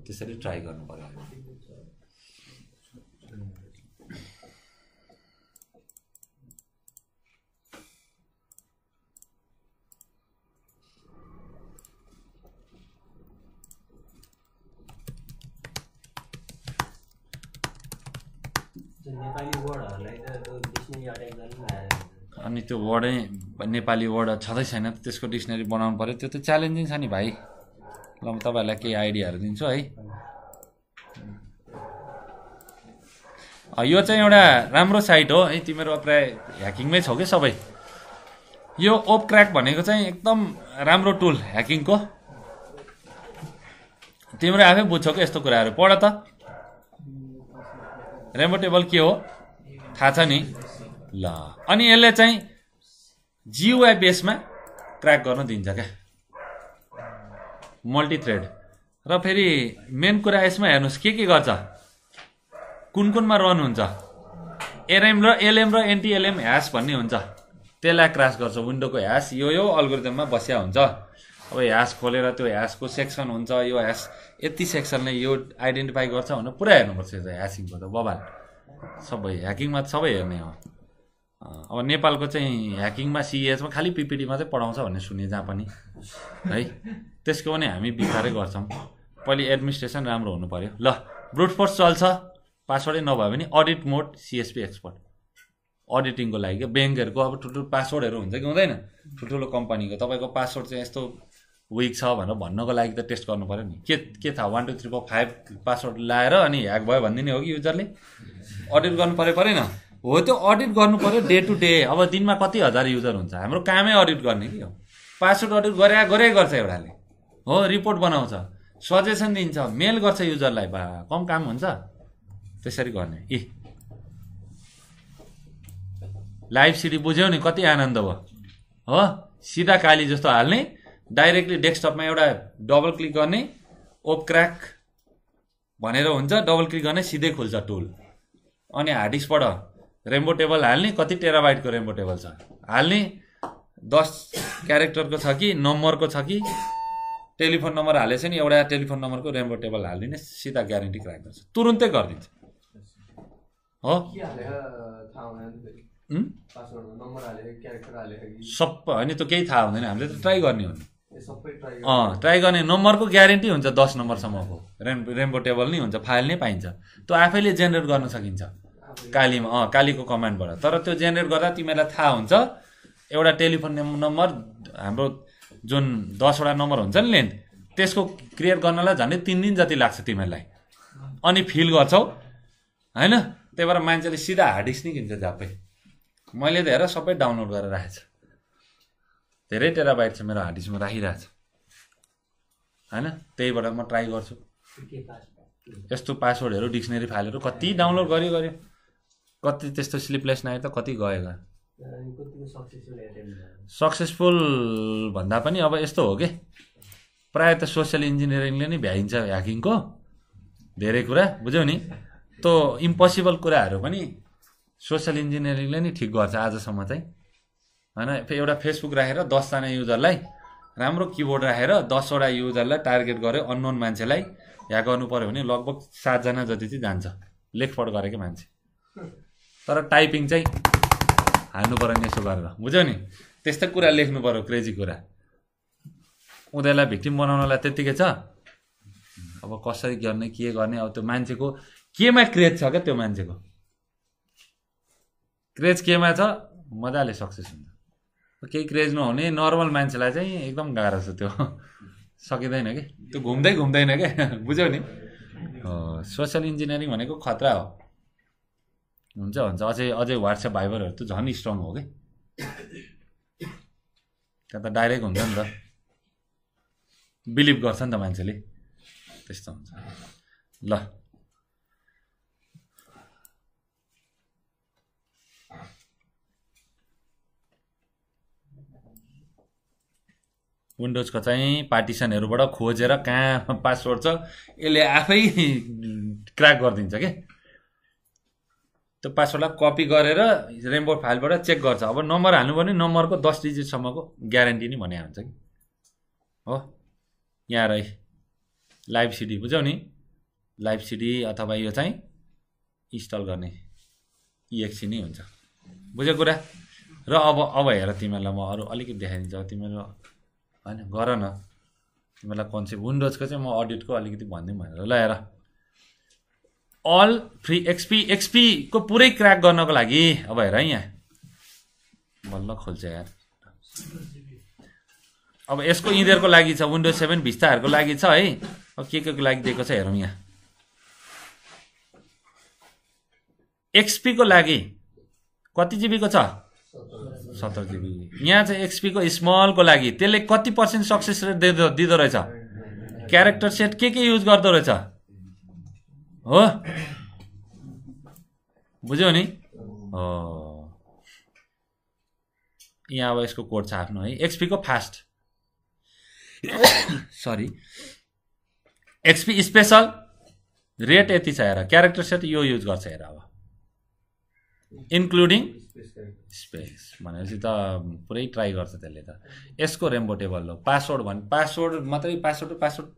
त्यसरी ट्राई गर्नु पऱ्यो अनि त्यो वर्डै नेपाली वर्ड छँदै छैन त्यसको डिक्सनरी बनाउनु पऱ्यो त्यो त च्यालेन्जिङ छ नि भाइ ल म तपाईँहरूलाई केही आइडियाहरू दिन्छु है यो चाहिँ एउटा राम्रो साइट हो है तिमीहरू प्राय ह्याकिङमै छौ कि सबै यो ओप क्र्याक भनेको चाहिँ एकदम राम्रो टुल ह्याकिङको तिम्रो आफै बुझ्छौ कि यस्तो कुराहरू पढ त रेम्बो टेबल के हो थाहा छ नि ल अनि यसले चाहिँ जिवाई बेसमा ट्र्याक गर्न दिन्छ क्या मल्टिथ्रेड र फेरि मेन कुरा यसमा हेर्नुहोस् के के गर्छ कुन कुनमा रन हुन्छ एरएम र एलएम र एनटिएलएम ह्यास भन्ने हुन्छ त्यसलाई क्रास गर्छ विन्डोको ह्यास यो यो अल्गोरिदममा बस्या हुन्छ अब ह्यास खोलेर त्यो ह्यासको सेक्सन हुन्छ यो ह्यास यति सेक्सनले यो आइडेन्टिफाई गर्छ भनेर पुरा हेर्नुपर्छ यो ह्यासिङको त बबाल सबै ह्याकिङमा सबै हेर्ने हो अब नेपालको चाहिँ ह्याकिङमा सिएचमा खालि पिपिडी चाहिँ पढाउँछ भन्ने सुने जहाँ पनि है त्यसको पनि हामी बिस्तारै गर्छौँ पहिले एडमिनिस्ट्रेसन राम्रो हुनु पऱ्यो ल ब्रुटफोर्स चल्छ पासवर्डै नभए पनि अडिट मोड सिएसपी एक्सपर्ट अडिटिङको लागि क्या ब्याङ्कहरूको अब ठुल्ठुलो पासवर्डहरू हुन्छ कि हुँदैन ठुल्ठुलो कम्पनीको तपाईँको पासवर्ड चाहिँ यस्तो विक छ भनेर भन्नको लागि त टेस्ट गर्नु पऱ्यो नि के के थाहा one two three four five password लाएर अनि ह्याक भयो भनिदिने हो कि युजरले अडिट गर्नु पऱ्यो परेन हो त्यो अडिट गर्नु पऱ्यो डे टु डे अब दिनमा कति हजार युजर हुन्छ हाम्रो कामै अडिट गर्ने कि हो पासवर्ड अडिट गरे गरे गर्छ एउटाले हो रिपोर्ट बनाउँछ सजेसन दिन्छ मेल गर्छ युजरलाई बा कम काम हुन्छ त्यसरी गर्ने ए लाइभ सिडी बुझ्यौ नि कति आनन्द भयो हो सिधा काली जस्तो हाल्ने डाइरेक्टली डेस्कटपमा एउटा डबल क्लिक गर्ने ओप क्र्याक भनेर हुन्छ डबल क्लिक गर्ने सिधै खुल्छ टुल अनि हार्ड डिस्कबाट रेम्बो टेबल हाल्ने कति टेराबाइटको रेम्बो टेबल छ हाल्ने दस क्यारेक्टरको छ कि नम्बरको छ कि टेलिफोन नम्बर हालेछ नि एउटा टेलिफोन नम्बरको रेम्बो टेबल हालिदिने सिधा ग्यारेन्टी क्र्याक गर्छ तुरुन्तै गरिदिन्छ हो सब होइन त्यो केही थाहा हुँदैन हामीले त ट्राई गर्ने हो नि अँ ट्राई गर्ने नम्बरको ग्यारेन्टी हुन्छ दस नम्बरसम्मको रेम रेम्बो टेबल नै हुन्छ फाइल नै पाइन्छ त्यो आफैले जेनेरेट गर्न सकिन्छ कालीमा अँ कालीको कमान्डबाट तर त्यो जेनेरेट गर्दा तिमीहरूलाई थाहा हुन्छ एउटा टेलिफोन नम्बर हाम्रो जुन दसवटा नम्बर हुन्छ नि लेन्थ त्यसको क्रिएट गर्नलाई झन्डै तिन दिन जति लाग्छ तिमीहरूलाई अनि फिल गर्छौ होइन त्यही भएर मान्छेले सिधा हार्ड डिस्क नै किन्छ झापै मैले त हेर सबै डाउनलोड गरेर राखेको छ धेरै टेराबाइट छ मेरो हार्ड डिस्कमा राखिरहेको छ होइन त्यहीबाट म ट्राई गर्छु यस्तो पासवर्डहरू डिक्सनेरी फालेर कति डाउनलोड गरे गऱ्यो कति त्यस्तो स्लिपलेस नाइट त कति गयो गयो सक्सेसफुल भन्दा पनि अब यस्तो हो कि प्रायः त सोसियल इन्जिनियरिङले नै भ्याइन्छ ह्याकिङको धेरै कुरा बुझ्यौ नि त्यो इम्पोसिबल कुराहरू पनि सोसियल इन्जिनियरिङले नै ठिक गर्छ आजसम्म चाहिँ होइन एउटा फेसबुक राखेर दसजना युजरलाई राम्रो किबोर्ड राखेर दसवटा युजरलाई टार्गेट गऱ्यो अननोन मान्छेलाई या गर्नु पऱ्यो भने लगभग सातजना जति चाहिँ जान्छ लेखपढ गरेकै मान्छे तर टाइपिङ चाहिँ हाल्नु पऱ्यो नि यसो गरेर बुझ्यो नि त्यस्तै कुरा लेख्नु पऱ्यो क्रेजी कुरा उनीहरूलाई भिक्टिम बनाउनलाई त्यत्तिकै छ अब कसरी गर्ने के गर्ने अब त्यो मान्छेको केमा क्रेज छ क्या त्यो मान्छेको क्रेज केमा छ मजाले सक्सेस हुन्छ केही क्रेज नहुने नर्मल मान्छेलाई चाहिँ एकदम गाह्रो छ त्यो सकिँदैन कि त्यो घुम्दै घुम्दैन क्या बुझ्यौ नि सोसियल इन्जिनियरिङ भनेको खतरा हो हुन्छ हुन्छ अझै अझै वाट्सएप भाइबरहरू त झन् स्ट्रङ हो कि त्यहाँ त डाइरेक्ट हुन्छ नि त बिलिभ गर्छ नि त मान्छेले त्यस्तो हुन्छ ल विन्डोजको चाहिँ पार्टिसनहरूबाट खोजेर कहाँ पासवर्ड छ यसले आफै क्र्याक गरिदिन्छ कि त्यो पासवर्डलाई कपी गरेर रेम्बो फाइलबाट चेक गर्छ अब नम्बर हाल्नु भने नम्बरको दस डिजिटसम्मको ग्यारेन्टी नै भने हुन्छ कि हो यहाँ रहे लाइभ सिडी बुझ्यौ नि लाइभ सिडी अथवा यो चाहिँ इन्स्टल गर्ने इएक्सी नै हुन्छ बुझ्यो कुरा र अब अब हेर तिमीहरूलाई म अरू अलिकति देखाइदिन्छु तिमीहरू होइन गर न तिमीलाई कन्सेप्ट विन्डोजको चाहिँ म अडिटको अलिकति भनिदिउँ भनेर ल हेर अल फ्री एक्सपी एक्सपीको पुरै क्र्याक गर्नको लागि अब हेर यहाँ बल्ल खोल्छ यार अब यसको यिनीहरूको लागि छ विन्डोज सेभेन भिस्ताहरूको लागि छ है अब के के लागि दिएको छ हेरौँ यहाँ एक्सपीको लागि कति जिबीको छ सत्र जिबी यहाँ चाहिँ एक्सपीको स्मलको लागि त्यसले कति पर्सेन्ट सक्सेस रेट दिँदो रहेछ क्यारेक्टर सेट के के युज गर्दो रहेछ हो बुझ्यौ नि हो यहाँ अब यसको कोड छ आफ्नो है एक्सपीको fast sorry XP special rate यति छ हेर क्यारेक्टर सेट यो युज गर्छ हेर अब इन्क्लुडिङ स्पेस भनेपछि त पुरै ट्राई गर्छ त्यसले त यसको रेम्बो टेबल हो पासवर्ड भन् पासवर्ड मात्रै पासवर्ड पासवर्ड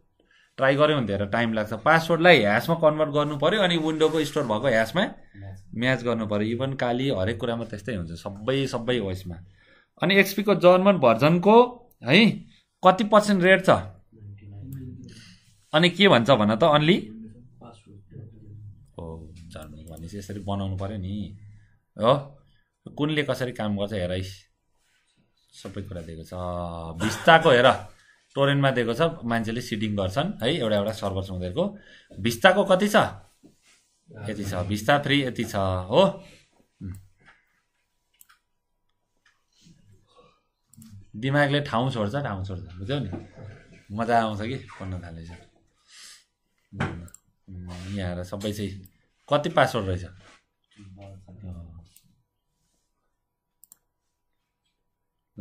ट्राई गऱ्यो भने धेरै टाइम लाग्छ पासवर्डलाई ह्यासमा कन्भर्ट गर्नु पऱ्यो अनि विन्डोको स्टोर भएको ह्यासमा म्याच गर्नु पऱ्यो इभन काली हरेक कुरामा त्यस्तै हुन्छ सबै सबै वेसमा अनि एक्सपीको जर्मन भर्जनको है कति पर्सेन्ट रेट छ अनि के भन्छ भन त अन्ली हो जर्मन भनेपछि यसरी बनाउनु पऱ्यो नि हो कुनले कसरी काम गर्छ हेर है सबै कुरा दिएको छ भिस्ताको हेर टोरेन्टमा दिएको छ मान्छेले सिडिङ गर्छन् है एउटा एउटा सर्भर छ उनीहरूको भिस्ताको कति छ यति छ भिस्ता फ्री यति छ हो दिमागले ठाउँ छोड्छ ठाउँ छोड्छ बुझ्यौ नि मजा आउँछ कि पढ्न थालेछ यहाँ आएर सबै चाहिँ कति पासवर्ड रहेछ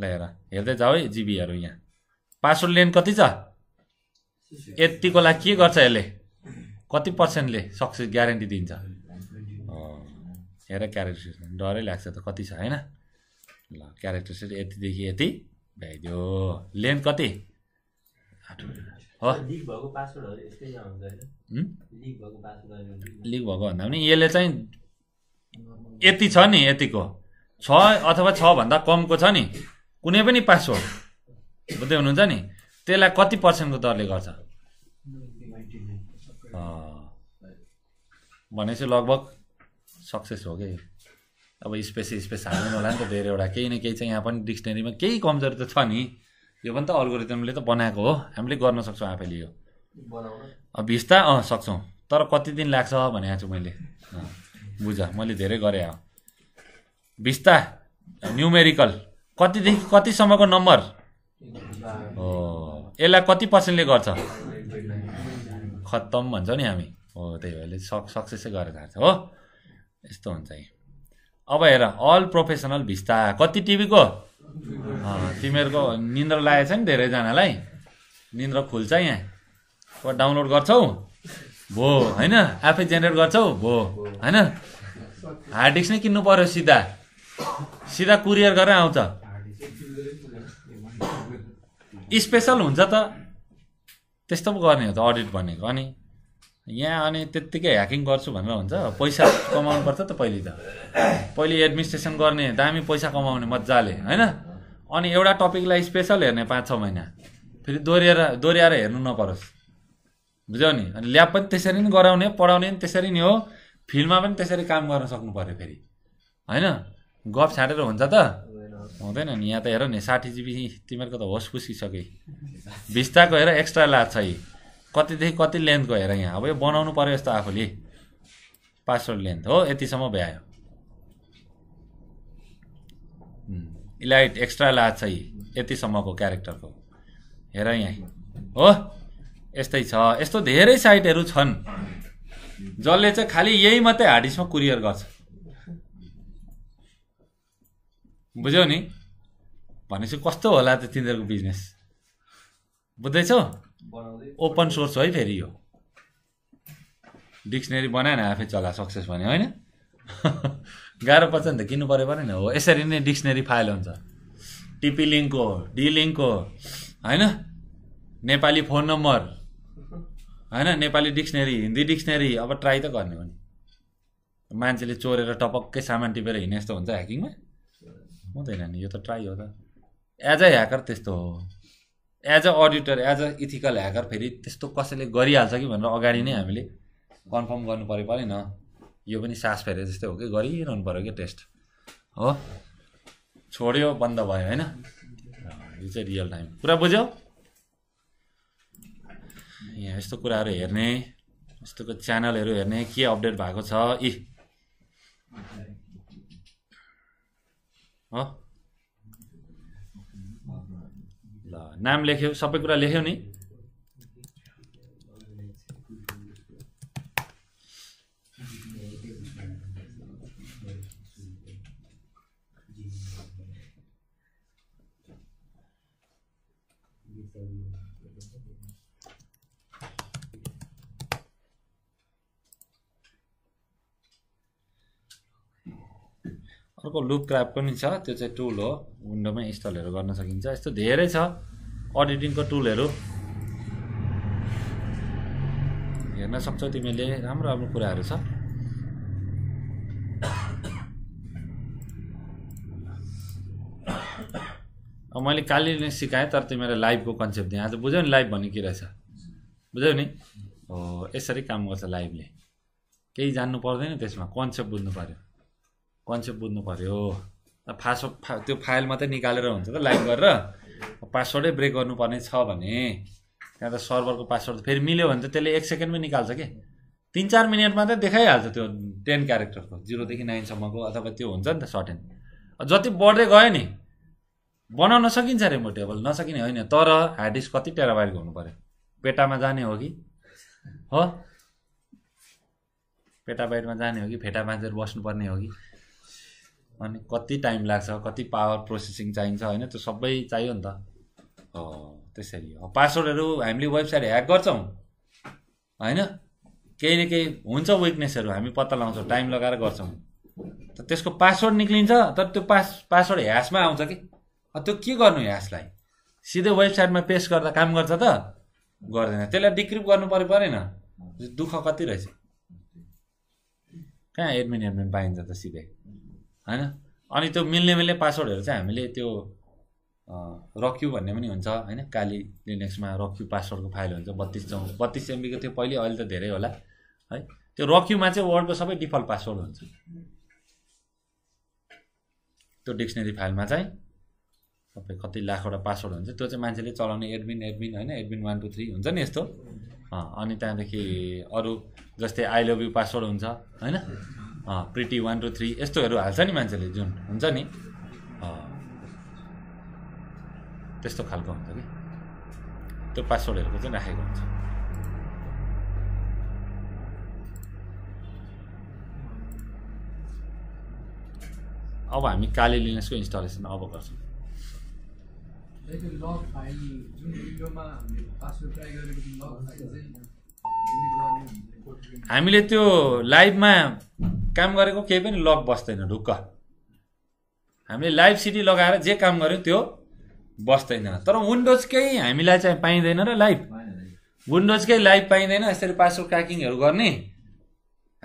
ल हेर हेर्दै जाऊ है जिबीहरू यहाँ पासवर्ड लेन कति छ यतिको लागि के गर्छ यसले कति पर्सेन्टले सक्सेस ग्यारेन्टी दिन्छ हेर क्यारेक्टर डरै लाग्छ त कति छ होइन ल क्यारेक्टर सेट यतिदेखि यति भ्याइदियो लेन कति हो लिक भएको भन्दा पनि यसले चाहिँ यति छ नि यतिको छ अथवा छ भन्दा कमको छ नि कुनै पनि पासवर्ड बुझ्दै हुनुहुन्छ नि त्यसलाई कति पर्सेन्टको दरले गर्छ भनेपछि लगभग सक्सेस हो कि अब स्पेस स्पेस हाल्दैन होला नि त धेरैवटा केही न केही चाहिँ यहाँ पनि डिक्सनेरीमा केही कमजोरी त छ नि यो पनि त अल्गोरिदमले त बनाएको हो हामीले गर्न सक्छौँ आफैले यो भिस्ता अँ सक्छौँ तर कति दिन लाग्छ भनेको छु मैले बुझ मैले धेरै गरेँ भिस्ता न्युमेरिकल कतिदेखि कतिसम्मको नम्बर हो यसलाई कति पर्सेन्टले गर्छ खत्तम भन्छौँ नि हामी हो त्यही भएर सक सक्सेसै गरेर खान्छ हो यस्तो हुन्छ है अब हेर अल प्रोफेसनल भिस्ता कति टिभीको तिमीहरूको निन्द्र लागेको छ नि धेरैजनालाई निन्द्र खुल्छ यहाँ डाउनलोड गर्छौ भो होइन आफै जेनेरेट गर्छौ भो होइन हार्ड डिस्क नै किन्नु पऱ्यो सिधा सिधा कुरियर गरेर आउँछ स्पेसल हुन्छ त त्यस्तो पो गर्ने हो त अडिट भनेको अनि यहाँ अनि त्यत्तिकै ह्याकिङ गर्छु भनेर हुन्छ पैसा कमाउनु पर्छ त पहिले त पहिले एडमिनिस्ट्रेसन गर्ने दामी पैसा कमाउने मजाले होइन अनि एउटा टपिकलाई स्पेसल हेर्ने पाँच छ महिना फेरि दोहोऱ्याएर दोहोऱ्याएर हेर्नु नपरोस् बुझ्यौ नि अनि ल्याब पनि त्यसरी नै गराउने पढाउने पनि त्यसरी नै हो फिल्डमा पनि त्यसरी काम गर्न सक्नु पऱ्यो फेरि होइन गफ छाडेर हुन्छ त हुँदैन नि यहाँ त हेर नि साठी जिबी तिमीहरूको त होस् पुसिसके भिस्ताको हेर एक्स्ट्रा लाज छ है कतिदेखि कति लेन्थको हेर यहाँ अब यो बनाउनु पऱ्यो यस्तो आफूले पासवर्ड लेन्थ हो यतिसम्म भ्यायो इलाइट एक्स्ट्रा लाज छ यतिसम्मको क्यारेक्टरको हेर यहाँ हो यस्तै छ यस्तो धेरै साइटहरू छन् जसले चाहिँ खालि यही मात्रै हार्डिसमा कुरियर गर्छ बुझ्यौ नि भनेपछि कस्तो होला त तिनीहरूको बिजनेस बुझ्दैछौ ओपन सोर्स है फेरि यो डिक्सनेरी बनाएन आफै चला सक्सेस भन्यो होइन गाह्रो पर्छ नि त किन्नु पऱ्यो भने नि हो यसरी नै डिक्सनेरी फाइल हुन्छ टिपी लिङ्क हो डी लिङ्कको होइन नेपाली फोन नम्बर होइन नेपाली डिक्सनेरी हिन्दी डिक्सनेरी अब ट्राई त गर्ने भने मान्छेले चोरेर टपक्कै सामान टिपेर हिँड्ने जस्तो हुन्छ ह्याकिङमा हुँदैन नि यो त ट्राई हो त एज अ ह्याकर त्यस्तो हो as a auditor as a ethical hacker फेरि त्यस्तो कसैले गरिहाल्छ कि भनेर अगाडि नै हामीले कन्फर्म गर्नु पऱ्यो परेन यो पनि सास फेरे जस्तै हो कि गरिरहनु पऱ्यो कि टेस्ट हो छोड्यो बन्द भयो होइन यो चाहिँ रियल टाइम कुरा बुझ्यौ यहाँ यस्तो कुराहरू हेर्ने यस्तोको च्यानलहरू हेर्ने के अपडेट भएको छ यी ल नाम लेख्यो सबै कुरा लेख्यो नि अर्को लुप क्राप पनि छ त्यो चाहिँ टुल हो विन्डोमै इन्स्टलहरू गर्न सकिन्छ यस्तो धेरै छ अडिटिङको टुलहरू हेर्न सक्छौ तिमीले राम्रो राम्रो कुराहरू छ अब मैले काली नै सिकाएँ तर तिमीलाई लाइभको कन्सेप्ट दिएँ आज बुझ्यौ नि लाइभ भन्ने के रहेछ बुझ्यौ नि हो यसरी काम गर्छ लाइभले केही जान्नु पर्दैन त्यसमा कन्सेप्ट बुझ्नु पऱ्यो कन्सेप्ट बुझ्नु पऱ्यो फासो फा त्यो फाइल मात्रै निकालेर हुन्छ त लाइक गरेर पासवर्डै ब्रेक गर्नुपर्ने छ भने त्यहाँ त सर्भरको पासवर्ड फेरि मिल्यो भने त त्यसले एक सेकेन्डमै निकाल्छ कि तिन चार मिनटमा चाहिँ देखाइहाल्छ त्यो टेन क्यारेक्टरको जिरोदेखि नाइनसम्मको अथवा त्यो हुन्छ नि त सर्टेन जति बढ्दै गयो नि बनाउन सकिन्छ रिमोटेबल नसकिने होइन तर हार्ड डिस्क कति टेराबाइटको हुनु पऱ्यो पेटामा जाने हो कि हो पेटाबाइटमा जाने हो कि फेटा बाँचेर बस्नुपर्ने हो कि अनि कति टाइम लाग्छ कति पावर प्रोसेसिङ चाहिन्छ होइन त्यो सबै चाहियो नि त त्यसरी हो पासवर्डहरू हामीले वेबसाइट ह्याक गर्छौँ होइन केही न केही हुन्छ विकनेसहरू हामी पत्ता लगाउँछौँ टाइम लगाएर गर्छौँ त त्यसको पासवर्ड निक्लिन्छ तर त्यो पास पासवर्ड ह्यासमा आउँछ कि त्यो के गर्नु ह्यासलाई सिधै वेबसाइटमा पेस्ट गर्दा काम गर्छ त गर्दैन त्यसलाई डिक्रिप गर्नु पऱ्यो परेन दुःख कति रहेछ कहाँ एडमिन एडमिन पाइन्छ त सिधै होइन अनि त्यो मिल्ने मिल्ने पासवर्डहरू चाहिँ हामीले त्यो रक्यु भन्ने पनि हुन्छ होइन काली लिनेक्समा रक्यु पासवर्डको फाइल हुन्छ बत्तिस चौ बत्तिस एमबीको त्यो पहिले अहिले त धेरै होला है त्यो रक्युमा चाहिँ वर्डको सबै डिफल्ट पासवर्ड हुन्छ त्यो डिक्सनेरी फाइलमा चाहिँ सबै कति लाखवटा पासवर्ड हुन्छ त्यो चाहिँ मान्छेले चलाउने एडमिन एडमिन होइन एडमिन वान टू थ्री हुन्छ नि यस्तो अनि त्यहाँदेखि अरू जस्तै आई लभ यु पासवर्ड हुन्छ होइन प्रिटी वान टू थ्री यस्तोहरू हाल्छ नि मान्छेले जुन हुन्छ नि त्यस्तो खालको हुन्छ कि त्यो पासवर्डहरूको चाहिँ राखेको हुन्छ अब हामी काली लिनेसको इन्स्टलेसन अब गर्छौँ लग फाइल जुन भिडियोमा हामीले पासवर्ड ट्राई लग फाइल चाहिँ हामीले त्यो लाइभमा काम गरेको केही पनि लक बस्दैन ढुक्क हामीले लाइभ सिटी लगाएर जे काम गऱ्यौँ त्यो बस्दैन तर विन्डोजकै हामीलाई चाहिँ पाइँदैन र लाइभ विन्डोजकै लाइभ पाइँदैन यसरी पासवर्ड क्याकिङहरू गर्ने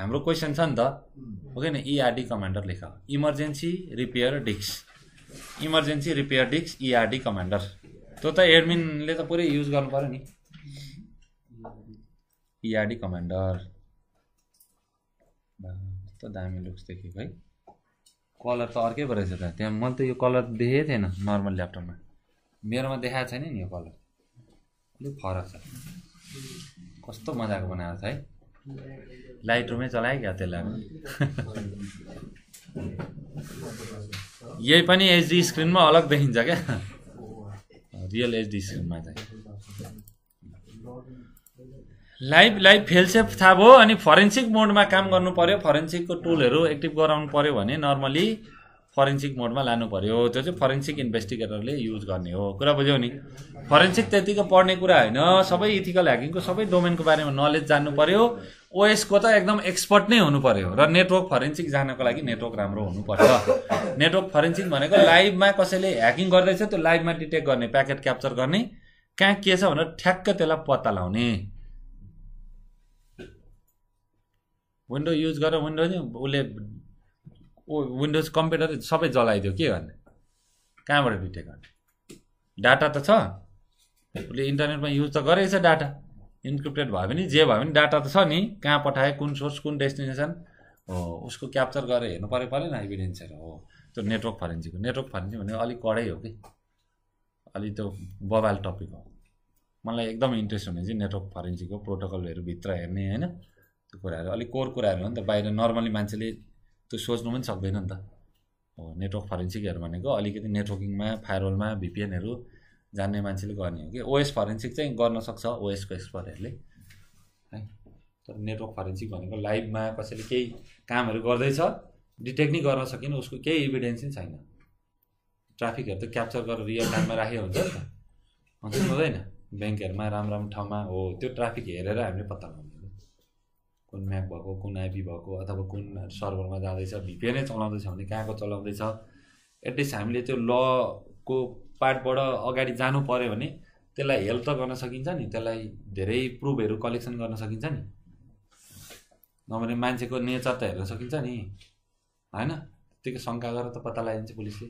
हाम्रो क्वेसन छ नि त हो कि इआरडी e कमान्डर लेख emergency repair disks emergency repair disks ERD e commander त्यो त एडमिनले त पुरै युज गर्नु पऱ्यो नि पिआरडी कमान्डर कस्तो दामी लुक्स देखेको है कलर त अर्कै पो रहेछ त त्यहाँ मैले त यो कलर देखेको थिएन नर्मल ल्यापटपमा मेरोमा देखाएको छैन नि यो कलर अलिक फरक छ कस्तो मजाको बनाएको छ है लाइट रुमै चलायो क्या त्यसलाई यही पनि एचडी स्क्रिनमा अलग देखिन्छ क्या रियल एचडी स्क्रिनमा चाहिँ लाइभ लाइभ फेलसेफ थाहा भयो अनि फरेन्सिक मोडमा काम गर्नु पऱ्यो फरेन्सिकको टुलहरू एक्टिभ गराउनु पऱ्यो भने नर्मली फरेन्सिक मोडमा लानु पऱ्यो त्यो चाहिँ फरेन्सिक इन्भेस्टिगेटरले युज गर्ने हो कुरा बुझ्यौ नि फरेन्सिक त्यतिको पढ्ने कुरा होइन सबै इथिकल ह्याकिङको सबै डोमेनको बारेमा नलेज जान्नु पऱ्यो ओएसको त एकदम एक्सपर्ट नै हुनु पऱ्यो र नेटवर्क फरेन्सिक जानको लागि नेटवर्क राम्रो हुनुपर्छ नेटवर्क फरेन्सिक भनेको लाइभमा कसैले ह्याकिङ गर्दैछ त्यो लाइभमा डिटेक्ट गर्ने प्याकेट क्याप्चर गर्ने कहाँ के छ भनेर ठ्याक्क त्यसलाई पत्ता लाउने विन्डो युज गरेर विन्डो नि उसले विन्डोज कम्प्युटर सबै जलाइदियो के गर्ने कहाँबाट भिटे गर्ने डाटा त छ उसले इन्टरनेटमा युज त गरेको छ डाटा इन्क्रिप्टेड भयो पनि जे भयो पनि डाटा त छ नि कहाँ पठाए कुन सोर्स कुन डेस्टिनेसन हो उसको क्याप्चर गरेर हेर्नु पऱ्यो पऱ्यो नि एभिडेन्सहरू हो त्यो नेटवर्क फरेन्सीको नेटवर्क फरेन्सी भनेको अलिक कडै हो कि अलिक त्यो बबाल टपिक हो मलाई एकदम इन्ट्रेस्ट हुने चाहिँ नेटवर्क फरेन्सीको प्रोटोकलहरू भित्र हेर्ने होइन त्यो कुराहरू अलिक कोर कुराहरू हो नि त बाहिर नर्मली मान्छेले त्यो सोच्नु पनि सक्दैन नि त हो नेटवर्क फरेन्सिकहरू भनेको अलिकति नेटवर्किङमा फायरवलमा भिपिएनहरू जान्ने मान्छेले गर्ने हो कि ओएस फरेन्सिक चाहिँ गर्न सक्छ ओएसको एक्सपर्टहरूले है तर नेटवर्क फरेन्सिक भनेको लाइभमा कसैले केही कामहरू गर्दैछ डिटेक्ट नै गर्न सकिन उसको केही इभिडेन्स नै छैन ट्राफिकहरू त क्याप्चर गरेर रियल टाइममा राखेको हुन्छ नि त हुन्छ हुँदैन ब्याङ्कहरूमा राम्रो राम्रो ठाउँमा हो त्यो ट्राफिक हेरेर हामीले पत्ता लगाउँछ कुन म्याक भएको कुन आइपी भएको अथवा कुन सर्भरमा जाँदैछ भिपिएनै चलाउँदैछ भने कहाँको चलाउँदैछ एटलिस्ट हामीले त्यो लको पार्टबाट अगाडि जानु पऱ्यो भने त्यसलाई हेल्प त गर्न सकिन्छ नि त्यसलाई धेरै प्रुफहरू कलेक्सन गर्न सकिन्छ नि नभने मान्छेको नेचर त हेर्न सकिन्छ नि होइन त्यतिकै शङ्का गरेर त पत्ता लगाइदिन्छ पुलिसले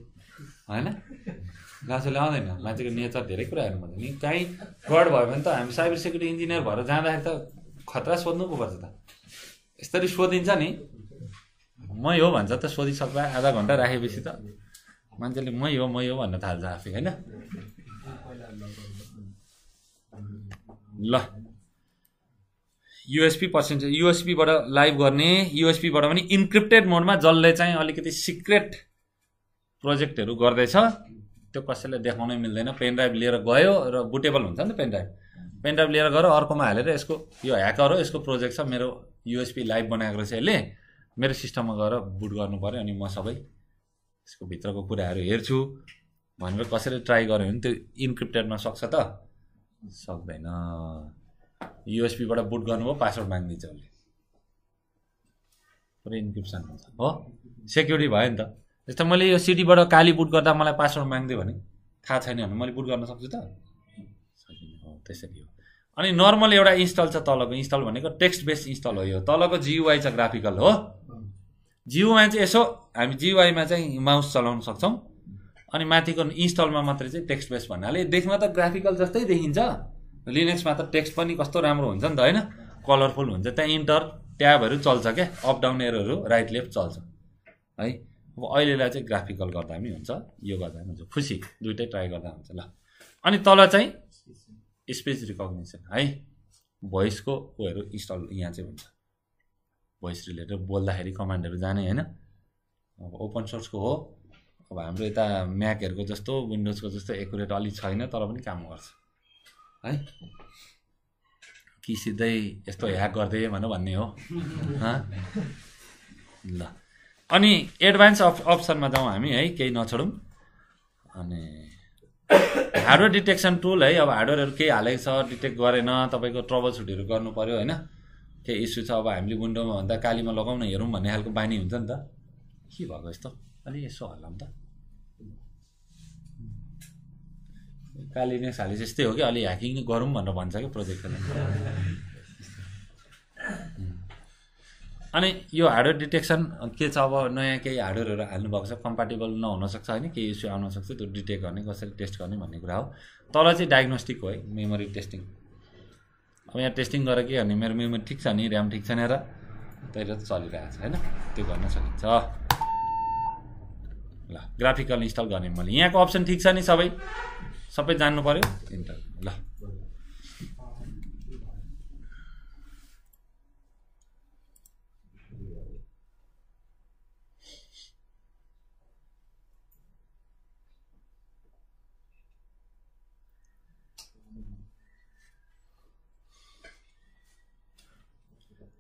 होइन गाछोले आउँदैन मान्छेको नेचर धेरै कुरा हेर्नु पर्दैन नि काहीँ फ्रड भयो भने त हामी साइबर सेक्युरिटी इन्जिनियर भएर जाँदाखेरि त खतरा सोध्नु पो पर्छ त यसरी सोधिन्छ नि मै हो भन्छ त सोधिसक्दा आधा घन्टा राखेपछि त मान्छेले मै हो मै हो भन्न थाल्छ आफै होइन ल युएसपी पर्सेन्ट युएसपीबाट लाइभ गर्ने युएसपीबाट पनि इन्क्रिप्टेड मोडमा जसले चाहिँ अलिकति सिक्रेट प्रोजेक्टहरू गर्दैछ त्यो कसैलाई देखाउनै मिल्दैन पेन ड्राइभ लिएर गयो र बुटेबल हुन्छ नि त पेन ड्राइभ पेन्टाप लिएर गएर अर्कोमा हालेर यसको यो ह्याकर हो यसको प्रोजेक्ट छ मेरो युएसपी लाइभ बनाएको रहेछ यसले मेरो सिस्टममा गएर बुट गर्नु पऱ्यो अनि म सबै यसको भित्रको कुराहरू हेर्छु भनेर कसरी ट्राई गर्यो भने त्यो इन्क्रिप्टेडमा सक्छ त सक्दैन युएसपीबाट बुट गर्नुभयो पासवर्ड मागिदिन्छ उसले पुरै इन्क्रिप्सन हुन्छ हो सेक्युरिटी भयो नि त जस्तै मैले यो सिटीबाट काली बुट गर्दा मलाई पासवर्ड माग्दियो भने थाहा छैन भने मैले बुट गर्न सक्छु त त्यसरी हो अनि नर्मल एउटा इन्स्टल छ तलको इन्स्टल भनेको टेक्स्ट बेस्ड इन्स्टल हो यो तलको जिवाई छ ग्राफिकल हो जियुआई चाहिँ यसो हामी जिवाईमा चाहिँ माउस चलाउन सक्छौँ अनि माथिको इन्स्टलमा मात्रै चाहिँ टेक्स्ट बेस्ड भन्नाले देख्न त ग्राफिकल जस्तै देखिन्छ लिनेक्समा त टेक्स्ट पनि कस्तो राम्रो हुन्छ नि त होइन कलरफुल हुन्छ त्यहाँ इन्टर ट्याबहरू चल्छ क्या अपडाउन डाउन एयरहरू राइट लेफ्ट चल्छ है अब अहिलेलाई चाहिँ ग्राफिकल गर्दा पनि हुन्छ यो गर्दा पनि हुन्छ खुसी दुइटै ट्राई गर्दा हुन्छ ल अनि तल चाहिँ स्पेस रिकग्नेसन है भोइसको उयोहरू इन्स्टल यहाँ चाहिँ हुन्छ भोइस रिलेटेड बोल्दाखेरि कमान्डहरू जाने होइन अब ओपन सोर्सको हो अब हाम्रो यता म्याकहरूको जस्तो विन्डोजको जस्तो एकुरेट अलिक छैन तर पनि काम गर्छ है कि सिधै यस्तो ह्याक गर्दै भनेर भन्ने हो ल अनि एडभान्स अप्सनमा जाउँ हामी है केही नछोडौँ अनि हार्डवेयर डिटेक्सन टुल है अब हार्डवेयरहरू केही हालेको छ डिटेक्ट गरेन तपाईँको ट्रबल सुटहरू गर्नु पऱ्यो होइन केही इस्यु छ अब हामीले विन्डोमा भन्दा कालीमा लगाउन हेरौँ भन्ने खालको बानी हुन्छ नि त के भएको यस्तो अलि यसो हल्लाम त काली नेक्स्ट खालि यस्तै हो कि अलि ह्याकिङ गरौँ भनेर भन्छ क्या प्रोजेक्टले अनि यो हार्डवेयर डिटेक्सन के छ अब नयाँ केही हार्डवेयरहरू हाल्नुभएको छ कम्पाटेबल नहुनसक्छ होइन केही इस्यु आउनसक्छ त्यो डिटेक्ट गर्ने कसरी टेस्ट गर्ने भन्ने कुरा हो तर चाहिँ डायग्नोस्टिक हो है मेमोरी टेस्टिङ अब यहाँ टेस्टिङ गरेर के गर्ने मेरो मेमोरी ठिक छ नि ऱ्याम ठिक छैन र त्यही चलिरहेको छ होइन त्यो गर्न सकिन्छ ल ग्राफिकल इन्स्टल गर्ने मैले यहाँको अप्सन ठिक छ नि सबै सबै जान्नु पऱ्यो इन्टर ल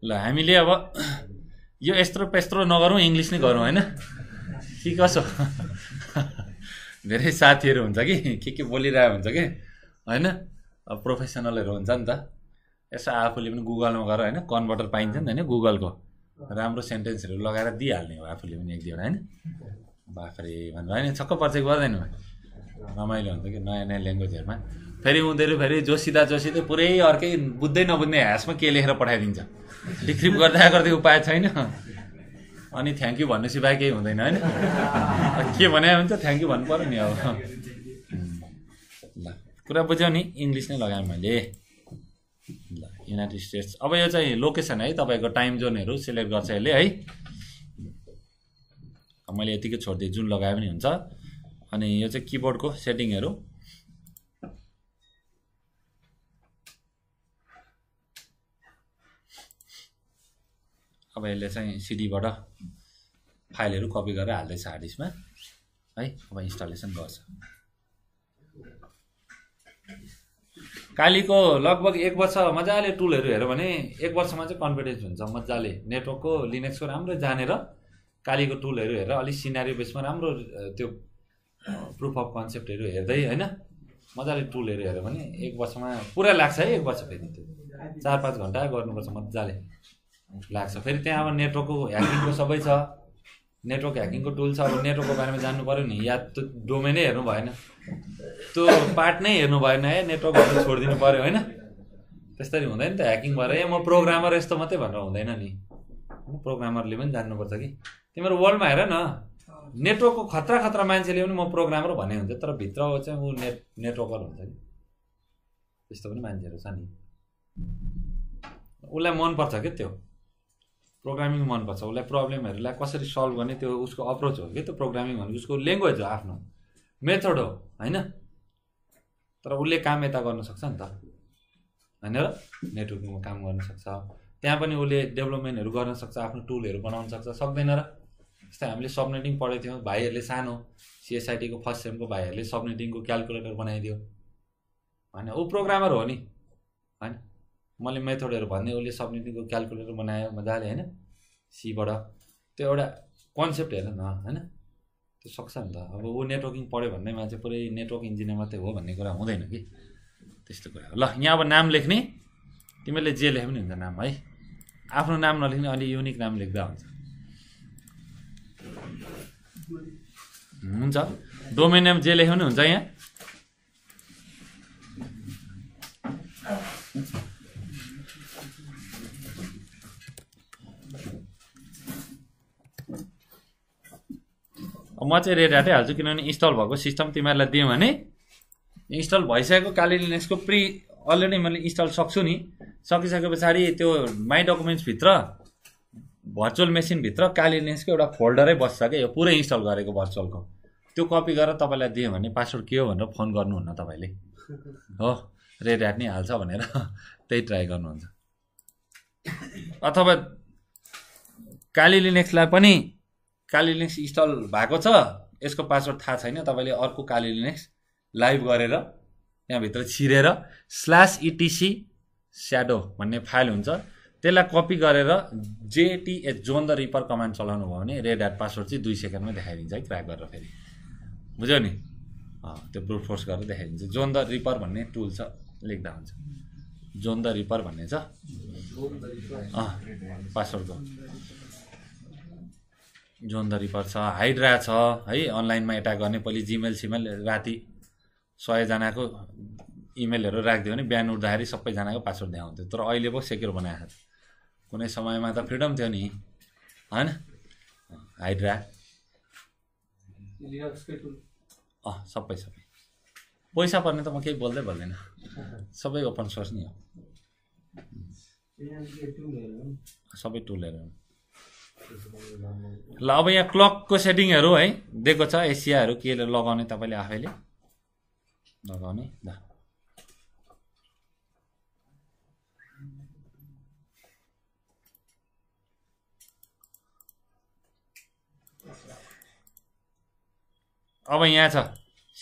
ल हामीले अब यो यस्तो पेस्त्रो नगरौँ इङ्ग्लिस नै गरौँ होइन के कसो धेरै साथीहरू हुन्छ कि के के बोलिरहेको हुन्छ कि होइन अब प्रोफेसनलहरू हुन्छ नि त यसो आफूले पनि गुगलमा गर होइन कन्भर्टर पाइन्छ नि त होइन गुगलको राम्रो सेन्टेन्सहरू लगाएर दिइहाल्ने हो आफूले पनि एक दुईवटा होइन बाख्रे भन्नु होइन छक्क पर्चेक गर्दैन रमाइलो हुन्छ कि नयाँ नयाँ ल्याङ्ग्वेजहरूमा फेरि उनीहरू फेरि जोसिँदा जोसिँदै पुरै अर्कै बुझ्दै नबुझ्ने ह्यासमा के लेखेर पठाइदिन्छ डिक्रिप गर्दा गर्दै उपाय छैन अनि थ्याङ्क यू भन्नु सिपाइ केही हुँदैन होइन के भने हुन्छ थ्याङ्क यू भन्नु पऱ्यो नि अब ल कुरा बुझ्यौ नि इङ्ग्लिस नै लगाएँ मैले ल युनाइटेड स्टेट्स अब यो चाहिँ लोकेसन है तपाईँको टाइम जोनहरू सिलेक्ट गर्छ यसले है मैले यतिकै छोडिदिएँ जुन लगाए पनि हुन्छ अनि यो चाहिँ किबोर्डको सेटिङहरू अब यसले चाहिँ सिडीबाट फाइलहरू कपी गरेर हाल्दैछ हार्ड डिस्कमा है अब इन्स्टलेसन गर्छ कालीको लगभग एक वर्ष मजाले टुलहरू हेऱ्यो भने एक वर्षमा चाहिँ कन्फिडेन्स हुन्छ मजाले नेटवर्कको लिनेक्सको राम्रो जानेर कालीको टुलहरू हेरेर अलिक सिनारी बेसमा राम्रो त्यो प्रुफ अफ कन्सेप्टहरू हेर्दै होइन मजाले टुलहरू हेऱ्यो भने एक वर्षमा पुरा लाग्छ है एक वर्ष फेरि त्यो चार पाँच घन्टा गर्नुपर्छ मजाले लाग्छ फेरि त्यहाँ अब नेटवर्कको ह्याकिङको सबै छ नेटवर्क ह्याकिङको टुल छ अब नेटवर्कको बारेमा जान्नु पऱ्यो नि या त डोमेनै हेर्नु भएन त्यो पार्ट नै हेर्नु भएन है नेटवर्कहरू छोडिदिनु पऱ्यो होइन त्यस्तरी हुँदैन नि त ह्याकिङ भएर ए म प्रोग्रामर यस्तो मात्रै भनेर हुँदैन नि प्रोग्रामरले पनि जान्नुपर्छ कि तिमीहरू वर्ल्डमा हेर न नेटवर्कको खतरा खतरा मान्छेले पनि म प्रोग्रामर भन्ने हुन्छ तर भित्र चाहिँ ऊ नेट नेटवर्कर हुन्छ कि त्यस्तो पनि मान्छेहरू छ नि उसलाई मनपर्छ क्या त्यो प्रोग्रामिङ मनपर्छ उसलाई प्रब्लमहरूलाई कसरी सल्भ गर्ने त्यो उसको अप्रोच हो कि त्यो प्रोग्रामिङ भनेको उसको ल्याङ्ग्वेज हो आफ्नो मेथड हो होइन तर उसले काम यता गर्न सक्छ नि त होइन र नेटवर्किङमा काम गर्न सक्छ त्यहाँ पनि उसले डेभलपमेन्टहरू गर्न सक्छ आफ्नो टुलहरू बनाउन सक्छ सक्दैन र जस्तै हामीले सबनेटिङ पढेको थियौँ भाइहरूले सानो सिएसआइटीको फर्स्ट सेमको भाइहरूले सबनेटिङको क्यालकुलेटर बनाइदियो होइन ऊ प्रोग्रामर हो नि होइन मैले मेथडहरू भन्ने उसले सबनेटिङको क्यालकुलेटर बनायो मजाले होइन सीबाट त्यो एउटा कन्सेप्ट हेर न होइन त्यो सक्छ नि त अब ऊ नेटवर्किङ पढ्यो भन्ने मान्छे पुरै नेटवर्क इन्जिनियर मात्रै हो भन्ने कुरा हुँदैन कि त्यस्तो कुरा ल यहाँ अब नाम लेख्ने तिमीहरूले जे लेख्यो पनि हुन्छ नाम है आफ्नो नाम नलेख्ने अलि युनिक नाम लेख्दा हुन्छ हुन्छ डोमेन नेम जे लेख्यो पनि हुन्छ यहाँ म चाहिँ रेट हाल्छु किनभने इन्स्टल भएको सिस्टम तिमीहरूलाई दियो भने इन्स्टल भइसकेको काली प्री प्रि अलरेडी मैले इन्स्टल सक्छु नि सकिसके पछाडि त्यो माई डकुमेन्ट्सभित्र भर्चुअल मेसिनभित्र काली एउटा फोल्डरै बस्छ क्या यो पुरै इन्स्टल गरेको भर्चुअलको त्यो कपी गरेर तपाईँलाई दियो भने पासवर्ड के हो भनेर फोन गर्नुहुन्न तपाईँले हो रेट ह्याट नै हाल्छ भनेर त्यही ट्राई गर्नुहुन्छ अथवा कालिलिनेक्सलाई पनि काली लिनक्स इन्स्टल भएको छ यसको पासवर्ड थाहा छैन तपाईँले अर्को काली लिनक्स लाइभ गरेर त्यहाँभित्र छिरेर स्ल्यास इटिसी स्याडो भन्ने फाइल हुन्छ त्यसलाई कपी गरेर JTH John the ripper command चलाउनु भयो भने रेड ह्याट पासवर्ड चाहिँ दुई सेकेन्डमै देखाइदिन्छ है क्र्याक गरेर फेरि बुझ्यो नि त्यो ब्रुट फोर्स गरेर देखाइदिन्छ जोन द रिपर भन्ने टुल छ लेख्दा हुन्छ जोन द रिपर भन्ने छ पासवर्डको जोन्दरी पर्छ हाइड्रा छ है अनलाइनमा एट्याक गर्ने पहिले जिमेल सिमेल राति सयजनाको इमेलहरू राखिदियो भने बिहान उठ्दाखेरि सबैजनाको पासवर्ड देखाउँथ्यो तर अहिले पो सेक्युर बनाएको छ कुनै समयमा त फ्रिडम थियो नि होइन हाइड्रा अँ सबै सबै पैसा पर्ने त म केही बोल्दै बोल्दैन सबै ओपन सोर्स नै हो सबै टुलहरू ल अब यहाँ क्लकको सेटिङहरू है दिएको छ एसियाहरू के लगाउने तपाईँले आफैले लगाउने ल अब यहाँ छ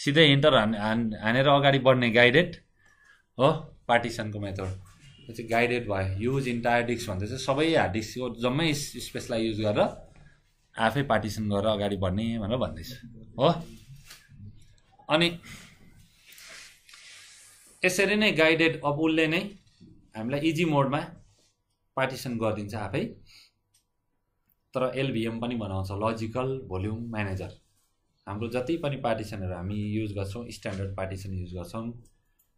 सिधै इन्टर हान हानेर अगाडि बढ्ने गाइडेड हो पार्टिसनको मेथड त्यो चाहिँ गाइडेड भयो युज इन्टायर डिस्क भन्दा चाहिँ सबै हार्ड डिस्कको जम्मै स्पेसलाई युज गरेर आफै पार्टिसन गरेर अगाडि बढ्ने भनेर भन्दैछ हो अनि यसरी नै गाइडेड अब उसले नै हामीलाई इजी मोडमा पार्टिसन गरिदिन्छ आफै तर एलभिएम पनि बनाउँछ लजिकल भोल्युम म्यानेजर हाम्रो जति पनि पार्टिसनहरू हामी युज गर्छौँ स्ट्यान्डर्ड पार्टिसन युज गर्छौँ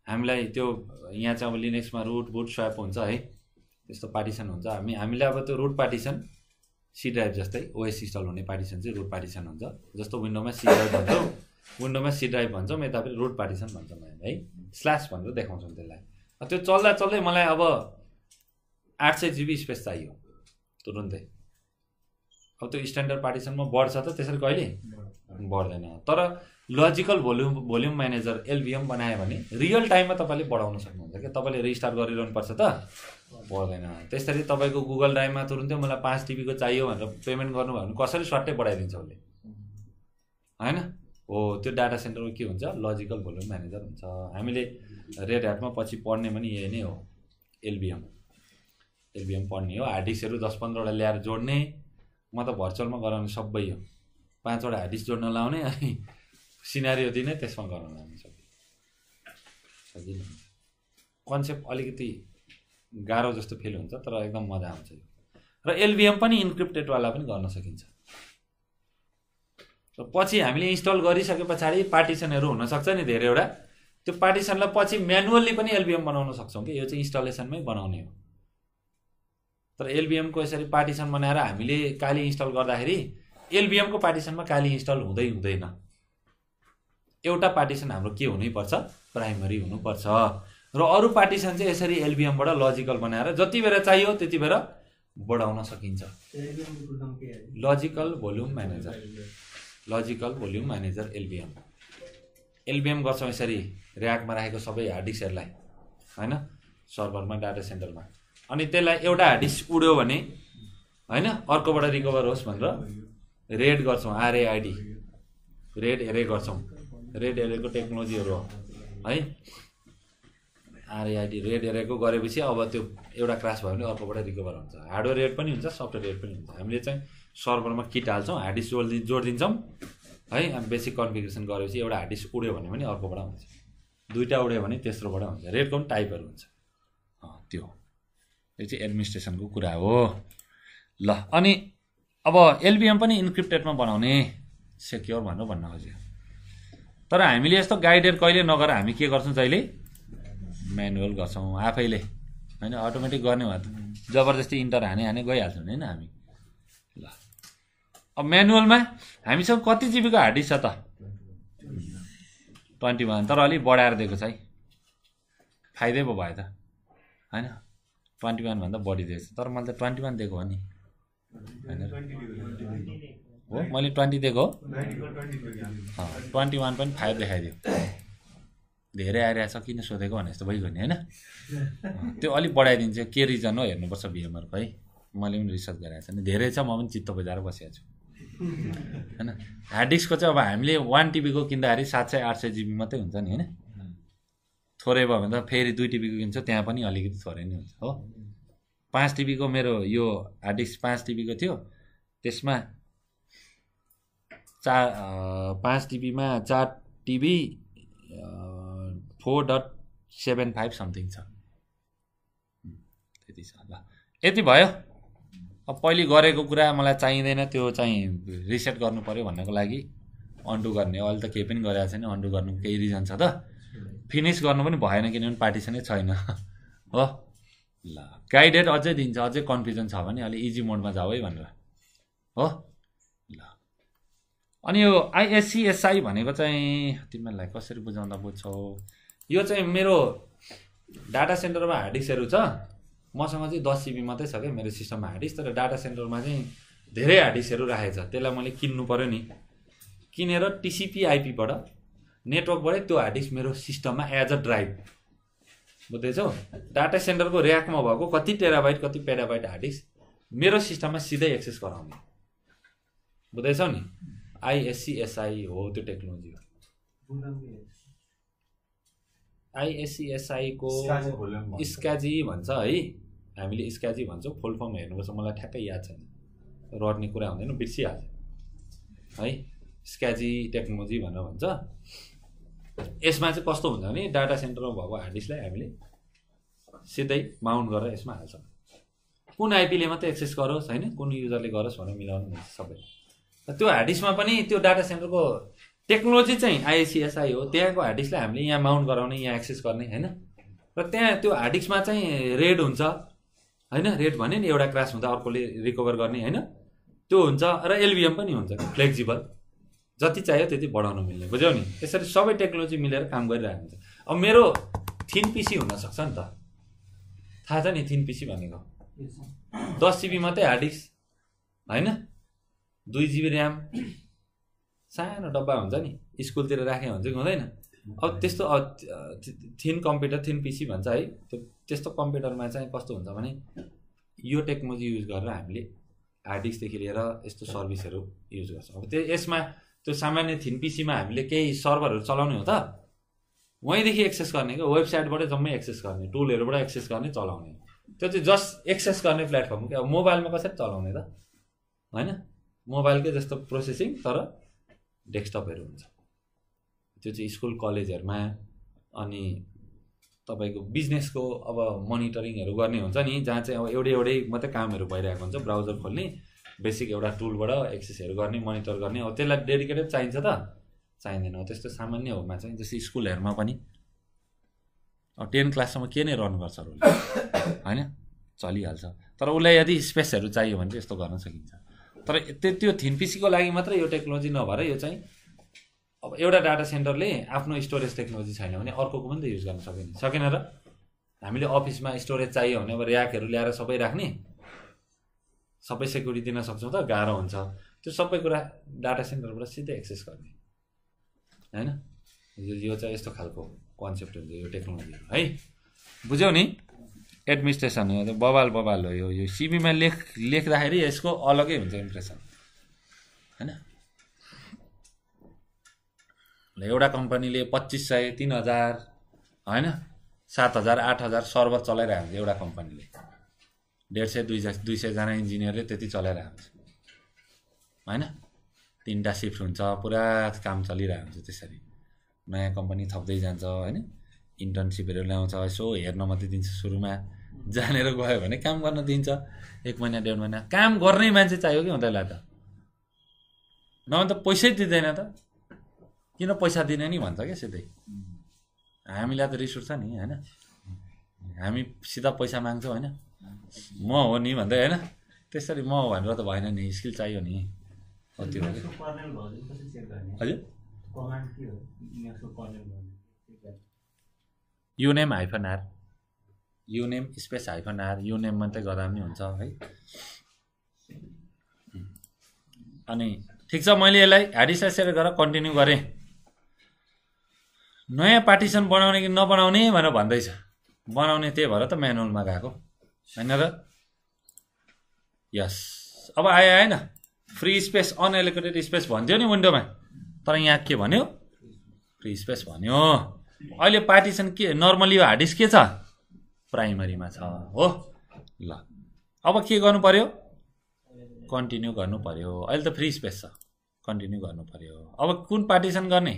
हामीलाई त्यो यहाँ चाहिँ अब लिनेक्समा रुट बुट स्वाप हुन्छ है त्यस्तो पार्टिसन हुन्छ हामी हामीले अब त्यो रुट पार्टिसन सी ड्राइभ जस्तै ओएस इन्स्टल हुने पार्टिसन चाहिँ रुट पार्टिसन हुन्छ जस्तो विन्डोमा सी ड्राइभ भन्छौँ विन्डोमा सी ड्राइभ भन्छौँ यतापट्टि रुट पार्टिसन भन्छौँ हामी है स्ल्यास भनेर देखाउँछौँ त्यसलाई त्यो चल्दा चल्दै मलाई अब आठ सय जिबी स्पेस चाहियो तुरुन्तै अब त्यो स्ट्यान्डर्ड पार्टिसनमा बढ्छ त त्यसरी कहिले बढ्दैन तर logical volume volume manager LVM बनायो भने रियल टाइममा तपाईँले बढाउन सक्नुहुन्छ क्या तपाईँले रिस्टार्ट गरिरहनु पर्छ त पर्दैन त्यसरी तपाईँको गुगल ड्राइभमा तुरुन्तै मलाई पाँच टिबीको चाहियो भनेर पेमेन्ट गर्नुभयो भने कसरी सर्टै बढाइदिन्छ उसले होइन हो त्यो डाटा सेन्टरमा के हुन्छ लजिकल भोल्युम म्यानेजर हुन्छ हामीले रेड ह्याटमा पछि पढ्ने पनि यही नै हो एलबिएम एलबिएम पढ्ने हो हार्ड डिस्कहरू दस पन्ध्रवटा ल्याएर जोड्ने म त भर्चुअलमा गराउने सबै हो पाँचवटा हार्ड डिस्क जोड्न लाउने अनि सिनारियो दिने त्यसमा गर्न हामी सबै सजिलो हुन्छ कन्सेप्ट अलिकति गाह्रो जस्तो फिल हुन्छ तर एकदम मजा आउँछ र एलबिएम पनि इन्क्रिप्टेडवाला पनि गर्न सकिन्छ र पछि हामीले इन्स्टल गरिसके पछाडि पार्टिसनहरू हुनसक्छ नि धेरैवटा त्यो पार्टिसनलाई पछि म्यानुअल्ली पनि एलबिएम बनाउन सक्छौँ कि यो चाहिँ इन्स्टलेसनमै बनाउने हो तर एलबिएमको यसरी पार्टिसन बनाएर हामीले काली इन्स्टल गर्दाखेरि एलबिएमको पार्टिसनमा काली इन्स्टल हुँदै हुँदैन एउटा पार्टिसन हाम्रो के हुनैपर्छ प्राइमरी हुनुपर्छ र अरू पार्टिसन चाहिँ यसरी एलबिएमबाट लजिकल बनाएर जति बेला चाहियो त्यति बेला बढाउन सकिन्छ logical volume manager logical volume manager LVM LVM गर्छौँ यसरी ऱ्याकमा राखेको सबै हार्ड डिस्कहरूलाई होइन सर्भरमा डाटा सेन्टरमा अनि त्यसलाई एउटा हार्ड डिस्क उड्यो भने होइन अर्कोबाट रिकभर होस् भनेर रेड गर्छौँ आरएआइडी रेड एरे गर्छौँ रेड एरेको टेक्नोलोजीहरू हो है आरएआइडी रेड एरेको गरेपछि अब त्यो एउटा क्रास भयो भने अर्कोबाट रिकभर हुन्छ हार्डवेयर रेड पनि हुन्छ सफ्टवेयर रेड पनि हुन्छ हामीले चाहिँ सर्भरमा किट हाल्छौँ हार्ड डिस्क जोड जोडिदिन्छौँ है बेसिक कन्फिग्रेसन गरेपछि एउटा हार्ड डिस्क उड्यो भने पनि अर्कोबाट हुन्छ दुइटा उड्यो भने तेस्रोबाट हुन्छ रेडको पनि टाइपहरू हुन्छ त्यो यो चाहिँ एडमिनिस्ट्रेसनको कुरा हो ल अनि अब एलबिएम पनि इन्क्रिप्टेडमा बनाउने सेक्योर भनेर भन्न खोज्यो तर हामीले यस्तो गाइडेड कहिले नगर हामी के गर्छौँ जहिले म्यानुअल गर्छौँ आफैले होइन अटोमेटिक गर्ने भए त जबरजस्ती इन्टर हाने हाने गइहाल्छौँ होइन हामी ल अब म्यानुअलमा हामीसँग कति जिबीको हार्ड डिस्क छ त ट्वेन्टी वान तर अलिक बढाएर दिएको छ है फाइदै पो भयो त होइन ट्वेन्टी वानभन्दा बढी दिएछ तर मैले त ट्वेन्टी वान दिएको हो नि होइन हो मैले ट्वेन्टी दिएको हो ट्वेन्टी वान पनि फाइभ देखाइदियो धेरै आइरहेको छ किन सोधेको भने जस्तो भइगयो नि होइन त्यो अलिक बढाइदिन्छ के रिजन हो हेर्नुपर्छ भिएमआरको है मैले पनि रिसर्च गराएको नि धेरै छ म पनि चित्त बुझाएर बसेको छु होइन हार्ड डिस्कको चाहिँ अब हामीले वान टिबीको किन्दाखेरि सात सय आठ सय जिबी मात्रै हुन्छ नि होइन थोरै भयो भने त फेरि दुई टिबीको किन्छ त्यहाँ पनि अलिकति थोरै नै हुन्छ हो पाँच टिबीको मेरो यो हार्ड डिस्क पाँच टिबीको थियो त्यसमा चार पाँच टिबीमा चार TB four dot seven five something छ त्यति छ ल यति भयो अब पहिले गरेको कुरा मलाई चाहिँदैन त्यो चाहिँ रिसेट गर्नु पऱ्यो भन्नको लागि अन्डु गर्ने अहिले त केही पनि गरेको छैन अन्डु गर्नु केही रिजन छ त फिनिस गर्नु पनि भएन किनभने पार्टिसनै छैन हो ल गाइडेड अझै दिन्छ अझै कन्फ्युजन छ भने अलिक इजी मोडमा जाऊ है भनेर हो अनि यो आइएससिएसआई भनेको चाहिँ तिमीहरूलाई कसरी बुझाउँदा बुझ्छौ यो चाहिँ मेरो डाटा सेन्टरमा हार्ड डिस्कहरू छ मसँग चाहिँ दस सिबी मात्रै छ क्या मेरो सिस्टममा हार्ड डिस्क तर डाटा सेन्टरमा चाहिँ धेरै हार्ड डिस्कहरू राखेको छ त्यसलाई मैले किन्नु पऱ्यो नि किनेर टिसिपी आइपीबाट नेटवर्कबाटै त्यो हार्ड डिस्क मेरो सिस्टममा एज अ ड्राइभ बुझ्दैछौ डाटा सेन्टरको ऱ्याकमा भएको कति टेराबाइट कति पेराबाइट हार्ड डिस्क मेरो सिस्टममा सिधै एक्सेस गराउने बुझ्दैछौ नि आइएससिएसआई हो त्यो टेक्नोलोजी हो आइएससिएसआईको स्क्याजी भन्छ है हामीले स्क्याजी भन्छौँ फुल फर्म हेर्नुपर्छ मलाई ठ्याक्कै याद छैन रड्ने कुरा हुँदैन बिर्सिहाल्छ है स्क्याजी टेक्नोलोजी भनेर भन्छ यसमा चाहिँ कस्तो हुन्छ भने डाटा सेन्टरमा भएको हार्ड हामीले सिधै माउन्ट गरेर यसमा हाल्छौँ कुन आइपीले मात्रै एक्सेस गरोस् होइन कुन युजरले गरोस् भनेर मिलाउनु सबै त्यो हार्ड हार्डिस्कमा पनि त्यो डाटा सेन्टरको टेक्नोलोजी चाहिँ आइएसिएसआई हो त्यहाँको हार्डडिस्कलाई हामीले यहाँ माउन्ट गराउने यहाँ एक्सेस गर्ने होइन र त्यहाँ त्यो हार्डडिस्कमा चाहिँ रेड हुन्छ होइन रेड भन्यो नि एउटा क्रास हुँदा अर्कोले रिकभर गर्ने होइन त्यो हुन्छ र एलबिएम पनि हुन्छ फ्लेक्जिबल जति चाहियो त्यति बढाउनु मिल्ने बुझ्यौ नि यसरी सबै टेक्नोलोजी मिलेर काम गरिरहेको हुन्छ अब मेरो थिन पिसी हुनसक्छ नि त थाहा छ नि थिन पिसी भनेको दस सिबी मात्रै हार्ड डिस्क होइन दुई जिबी ऱ्याम सानो डब्बा हुन्छ नि स्कुलतिर राख्यो हुन्छ कि हुँदैन अब त्यस्तो थिन कम्प्युटर थिन पिसी भन्छ है त्यो त्यस्तो कम्प्युटरमा चाहिँ कस्तो हुन्छ भने यो टेक्नोलोजी युज गरेर हामीले हार्ड डिस्कदेखि लिएर यस्तो सर्भिसहरू युज गर्छौँ अब त्यो यसमा त्यो सामान्य थिन पिसीमा हामीले केही सर्भरहरू चलाउने हो त वहीँदेखि एक्सेस गर्ने क्या वेबसाइटबाटै जम्मै एक्सेस गर्ने टुलहरूबाट एक्सेस गर्ने चलाउने त्यो चाहिँ जस्ट एक्सेस गर्ने प्लेटफर्म क्या अब मोबाइलमा कसरी चलाउने त होइन मोबाइलकै जस्तो प्रोसेसिङ तर डेस्कटपहरू हुन्छ त्यो चाहिँ स्कुल कलेजहरूमा अनि तपाईँको बिजनेसको अब मोनिटरिङहरू गर्ने हुन्छ नि जहाँ चाहिँ अब एउटै एउटै मात्रै कामहरू भइरहेको हुन्छ ब्राउजर खोल्ने बेसिक एउटा टुलबाट एक्सेसहरू गर्ने मोनिटर गर्ने हो त्यसलाई डेडिकेटेड चाहिन्छ त चाहिँदैन हो त्यस्तो सामान्य होमा चाहिँ जस्तै स्कुलहरूमा पनि अब टेन क्लाससम्म के नै रन गर्छ उसले होइन चलिहाल्छ तर उसलाई यदि स्पेसहरू चाहियो भने चाहिँ यस्तो गर्न सकिन्छ तर त्यो थिन पिसीको लागि मात्र यो टेक्नोलोजी नभएर यो चाहिँ अब एउटा डाटा सेन्टरले आफ्नो स्टोरेज टेक्नोलोजी छैन भने अर्कोको पनि त युज गर्न सकिन्छ सकेन र हामीले अफिसमा स्टोरेज चाहियो भने अब ऱ्याकहरू ल्याएर सबै राख्ने सबै सेक्युरिटी दिन सक्छौँ त गाह्रो हुन्छ त्यो सबै कुरा डाटा सेन्टरबाट सिधै एक्सेस गर्ने होइन यो चाहिँ यस्तो खालको कन्सेप्ट हुन्छ यो टेक्नोलोजीहरू है बुझ्यौ नि एडमिनिस्ट्रेसन हो बबाल बबाल हो यो यो सिबीमा लेख लेख्दाखेरि यसको अलगै हुन्छ इम्प्रेसन होइन एउटा कम्पनीले पच्चिस सय तिन हजार होइन सात हजार आठ हजार सर्भर चलाइरहेको हुन्छ एउटा कम्पनीले डेढ सय दुई दुई सयजना इन्जिनियरले त्यति चलाइरहेको हुन्छ होइन तिनवटा सिफ्ट हुन्छ पुरा काम चलिरहेको हुन्छ त्यसरी नयाँ कम्पनी थप्दै जान्छ होइन इन्टर्नसिपहरू ल्याउँछ यसो हेर्न मात्रै दिन्छ सुरुमा जानेर गयो भने काम गर्न दिन्छ एक महिना डेढ महिना काम गर्ने मान्छे चाहियो कि उनीहरूलाई त नभए त पैसै दिँदैन त किन पैसा दिने नि भन्छ क्या सिधै हामीलाई त रिस उठ्छ नि होइन हामी सिधा पैसा माग्छौँ होइन म हो नि भन्दै होइन त्यसरी म हो भनेर त भएन नि स्किल चाहियो नि कति हो हजुर uname hyphen R uname space hyphen R uname मात्रै गर्दा पनि हुन्छ है अनि ठिक छ मैले यसलाई ह्याडिसाइड सेयर गरेर कन्टिन्यू गरेँ नयाँ पार्टिसन बनाउने कि नबनाउने भनेर भन्दैछ बनाउने त्यही भएर त म्यानुअलमा गएको होइन र यस अब आयो आएन फ्री स्पेस अनएलोकेटेड स्पेस भन्थ्यो नि विन्डोमा तर यहाँ के भन्यो फ्री स्पेस भन्यो अहिले पार्टिसन के नर्मली यो हार्ड डिस्क के छ प्राइमरीमा छ हो ल अब के गर्नु पऱ्यो कन्टिन्यू गर्नु पऱ्यो अहिले त फ्री स्पेस छ कन्टिन्यू गर्नु पऱ्यो अब कुन पार्टिसन गर्ने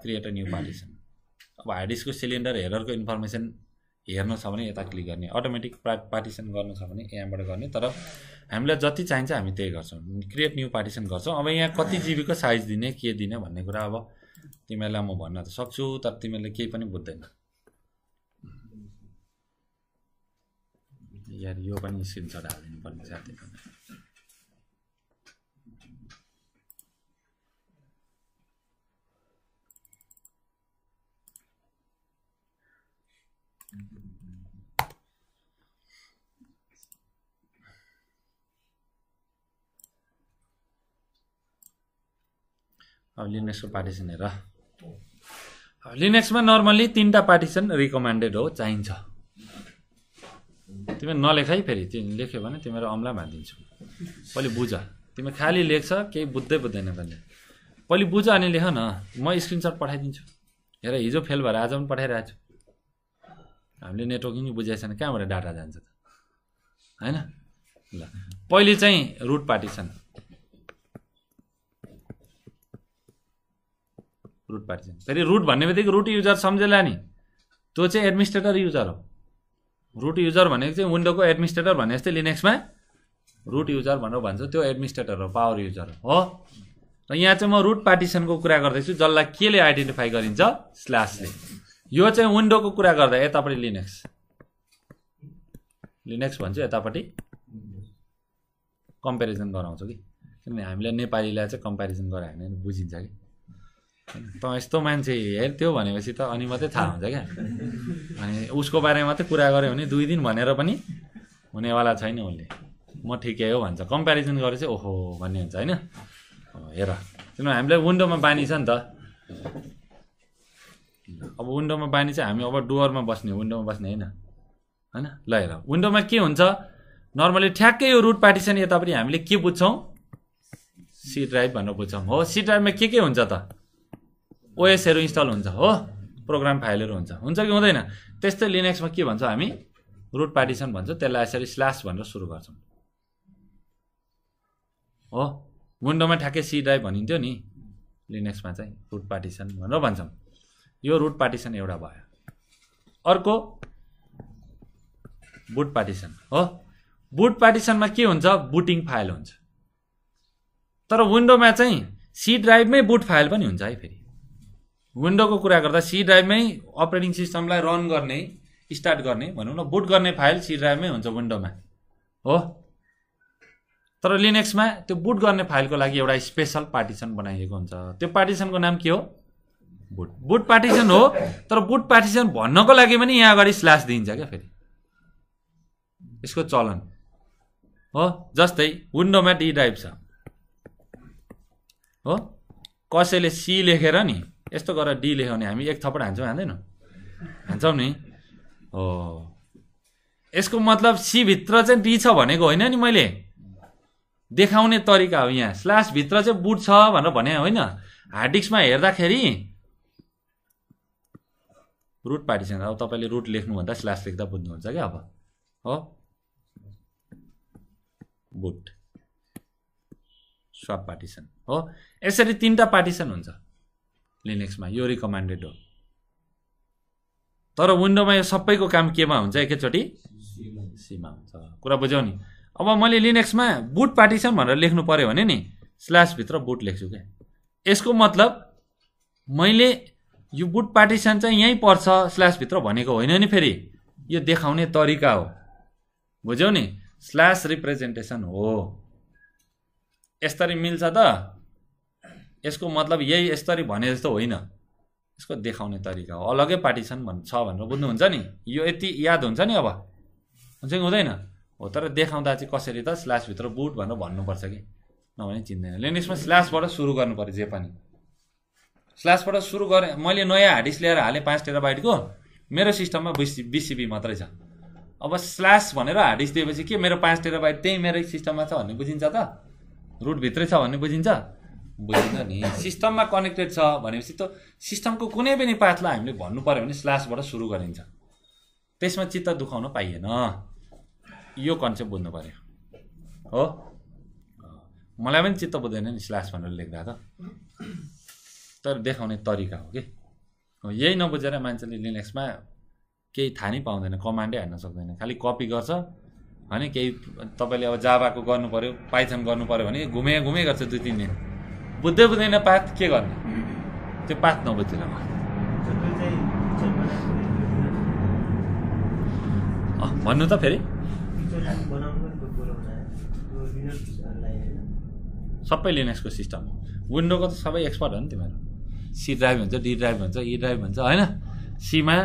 क्रिएट अ न्यू पार्टिसन अब हार्ड डिस्कको सिलिन्डर हेररको इन्फर्मेसन हेर्नु छ भने यता क्लिक गर्ने अटोमेटिक पा पार्टिसन गर्नु छ भने यहाँबाट गर्ने तर हामीलाई जति चाहिन्छ हामी त्यही गर्छौँ क्रिएट न्यू पार्टिसन गर्छौँ अब यहाँ कति जिबीको साइज दिने के दिने भन्ने कुरा अब तिमीहरूलाई म भन्न त सक्छु तर तिमीहरूले केही पनि बुझ्दैन यार यो पनि स्क्रिनसट हालिदिनु पर्ने साथी अब लिनेक्सको पार्टिसन हेर अब लिनेक्समा नर्मल्ली तिनवटा पार्टिसन रिकमेन्डेड हो चाहिन्छ तिमी नलेखाइ फेरि तिमी लेख्यो भने तिमीहरू अम्ला भनिदिन्छु पहिले बुझ तिमी खालि लेख्छ केही बुझ्दै बुझ्दैन तैँले पहिले बुझ अनि लेख न म स्क्रिनसट पठाइदिन्छु हेर हिजो फेल भएर आज पनि पठाइरहेको छु हामीले नेटवर्किङ बुझाएको छैन कहाँबाट डाटा जान्छ त होइन ल पहिले चाहिँ रुट पार्टिसन रुट पार्टिसन फेरि रुट भन्ने बित्तिकै रुट युजर सम्झेला नि त्यो चाहिँ एडमिनिस्ट्रेटर युजर हो रुट युजर भनेको चाहिँ विन्डोको एडमिनिस्ट्रेटर भने जस्तै लिनेक्समा रुट युजर भनेर भन्छ त्यो एडमिनिस्ट्रेटर हो पावर युजर हो र यहाँ चाहिँ म रुट पार्टिसनको कुरा गर्दैछु जसलाई केले आइडेन्टिफाई गरिन्छ स्ल्यासले यो चाहिँ विन्डोको कुरा गर्दा यतापट्टि लिनेक्स लिनेक्स भन्छु यतापट्टि कम्पेरिजन गराउँछु कि किनभने हामीलाई नेपालीलाई चाहिँ कम्पेरिजन गरायो भने बुझिन्छ कि त यस्तो मान्छे हेर्थ्यो भनेपछि त अनि मात्रै थाहा हुन्छ क्या अनि उसको बारेमा मात्रै कुरा गऱ्यो भने दुई दिन भनेर पनि हुनेवाला छैन उसले म ठिकै हो भन्छ कम्पेरिजन गरेर चाहिँ ओहो भन्ने हुन्छ होइन हेर किनभने हामीलाई विन्डोमा बानी छ नि त अब विन्डोमा बानी चाहिँ हामी अब डुवरमा बस्ने विन्डोमा बस्ने होइन होइन ल हेर विन्डोमा के हुन्छ नर्मली ठ्याक्कै यो रुट पार्टिसन यतापट्टि हामीले के बुझ्छौँ सी ड्राइभ भनेर बुझ्छौँ हो सी ड्राइभमा के के हुन्छ त ओएसहरू इन्स्टल हुन्छ हो प्रोग्राम फाइलहरू हुन्छ हुन्छ कि हुँदैन त्यस्तै लिनेक्समा के भन्छ हामी रुट पार्टिसन भन्छ त्यसलाई यसरी स्ल्यास भनेर सुरु गर्छौँ हो विन्डोमा ठ्याक्कै सी ड्राइभ भनिन्थ्यो नि लिनेक्समा चाहिँ रुट पार्टिसन भनेर भन्छौँ यो रुट पार्टिसन एउटा भयो अर्को बुट पार्टिसन हो बुट पार्टिसनमा के हुन्छ बुटिङ फाइल हुन्छ तर विन्डोमा चाहिँ सी ड्राइभमै बुट फाइल पनि हुन्छ है फेरि विन्डोको कुरा गर्दा सी ड्राइभमै अपरेटिङ सिस्टमलाई रन गर्ने स्टार्ट गर्ने भनौँ न बुट गर्ने फाइल सी ड्राइभमै हुन्छ विन्डोमा हो तर लिनेक्समा त्यो बुट गर्ने फाइलको लागि एउटा स्पेसल पार्टिसन बनाइएको हुन्छ त्यो पार्टिसनको नाम के हो बुट बुट पार्टिसन हो तर बुट पार्टिसन भन्नको लागि पनि यहाँ अगाडि स्ल्यास दिइन्छ क्या फेरि यसको चलन हो जस्तै विन्डोमा डी ड्राइभ छ हो कसैले सी लेखेर नि यस्तो गरेर डी लेख्यो भने हामी एक थपड हान्छौँ हान्दैनौँ हान्छौँ नि हो यसको मतलब सीभित्र चाहिँ डी छ भनेको होइन नि मैले देखाउने तरिका हो यहाँ स्ल्यासभित्र चाहिँ बुट छ भनेर भने होइन हार्ड डिस्कमा हेर्दाखेरि रुट पार्टिसन अब तपाईँले रुट लेख्नुभन्दा स्ल्यास लेख्दा बुझ्नुहुन्छ क्या अब हो बुट स्वाप पार्टिसन हो यसरी तिनवटा पार्टिसन हुन्छ लिनेक्समा यो रिकमेन्डेड हो तर विन्डोमा यो सबैको काम केमा हुन्छ एकैचोटि सीमा हुन्छ कुरा बुझ्यौ नि अब मैले लिनेक्समा बुट पार्टिसन भनेर लेख्नु पऱ्यो भने नि स्ल्यासभित्र बुट लेख्छु क्या यसको मतलब मैले यो बुट पार्टिसन चाहिँ यहीँ पर्छ स्ल्यासभित्र भनेको होइन नि फेरि यो देखाउने तरिका हो बुझ्यौ नि स्ल्यास रिप्रेजेन्टेसन हो यसरी मिल्छ त यसको मतलब यही यसरी भने जस्तो होइन यसको देखाउने तरिका हो अलग्गै पार्टी छन् भन् छ भनेर बुझ्नुहुन्छ नि यो यति याद हुन्छ नि अब हुन्छ कि हुँदैन हो तर देखाउँदा चाहिँ कसरी त स्ल्यासभित्र बुट भनेर भन्नुपर्छ कि नभने चिन्दैन लेनिसमा स्ल्यासबाट सुरु गर्नु पऱ्यो जे पनि स्ल्यासबाट सुरु गरेँ मैले नयाँ हार्डिस ल्याएर हालेँ पाँच टेरा बाइटको मेरो सिस्टममा बिस बिसिबी मात्रै छ अब स्ल्यास भनेर हार्डिस दिएपछि के मेरो पाँच टेरा बाइट त्यही मेरै सिस्टममा छ भन्ने बुझिन्छ त रुटभित्रै छ भन्ने बुझिन्छ बुझिन्छ नि सिस्टममा कनेक्टेड छ भनेपछि त सिस्टमको कुनै पनि पाथलाई हामीले भन्नु पऱ्यो भने स्ल्यासबाट सुरु गरिन्छ त्यसमा चित्त दुखाउन पाइएन यो कन्सेप्ट बुझ्नु पऱ्यो हो मलाई पनि चित्त बुझ्दैन नि स्ल्यास भनेर लेख्दा त तर देखाउने तरिका हो कि यही नबुझेर मान्छेले लिनेक्समा केही थाहा नै पाउँदैन कमान्डै हान्न सक्दैन खालि कपी गर्छ होइन केही तपाईँले अब जाबाको गर्नु पऱ्यो पाइथन गर्नु पऱ्यो भने घुमे घुमे गर्छ दुई तिन दिन बुझ्दै बुझ्दैन पात के गर्ने त्यो पात नबुझेरमा भन्नु त फेरि सबै लिनेक्सको सिस्टम हो विन्डोको त सबै एक्सपर्ट हो नि तिमीहरू सी ड्राइभ हुन्छ डी ड्राइभ हुन्छ ई e ड्राइभ हुन्छ होइन सीमा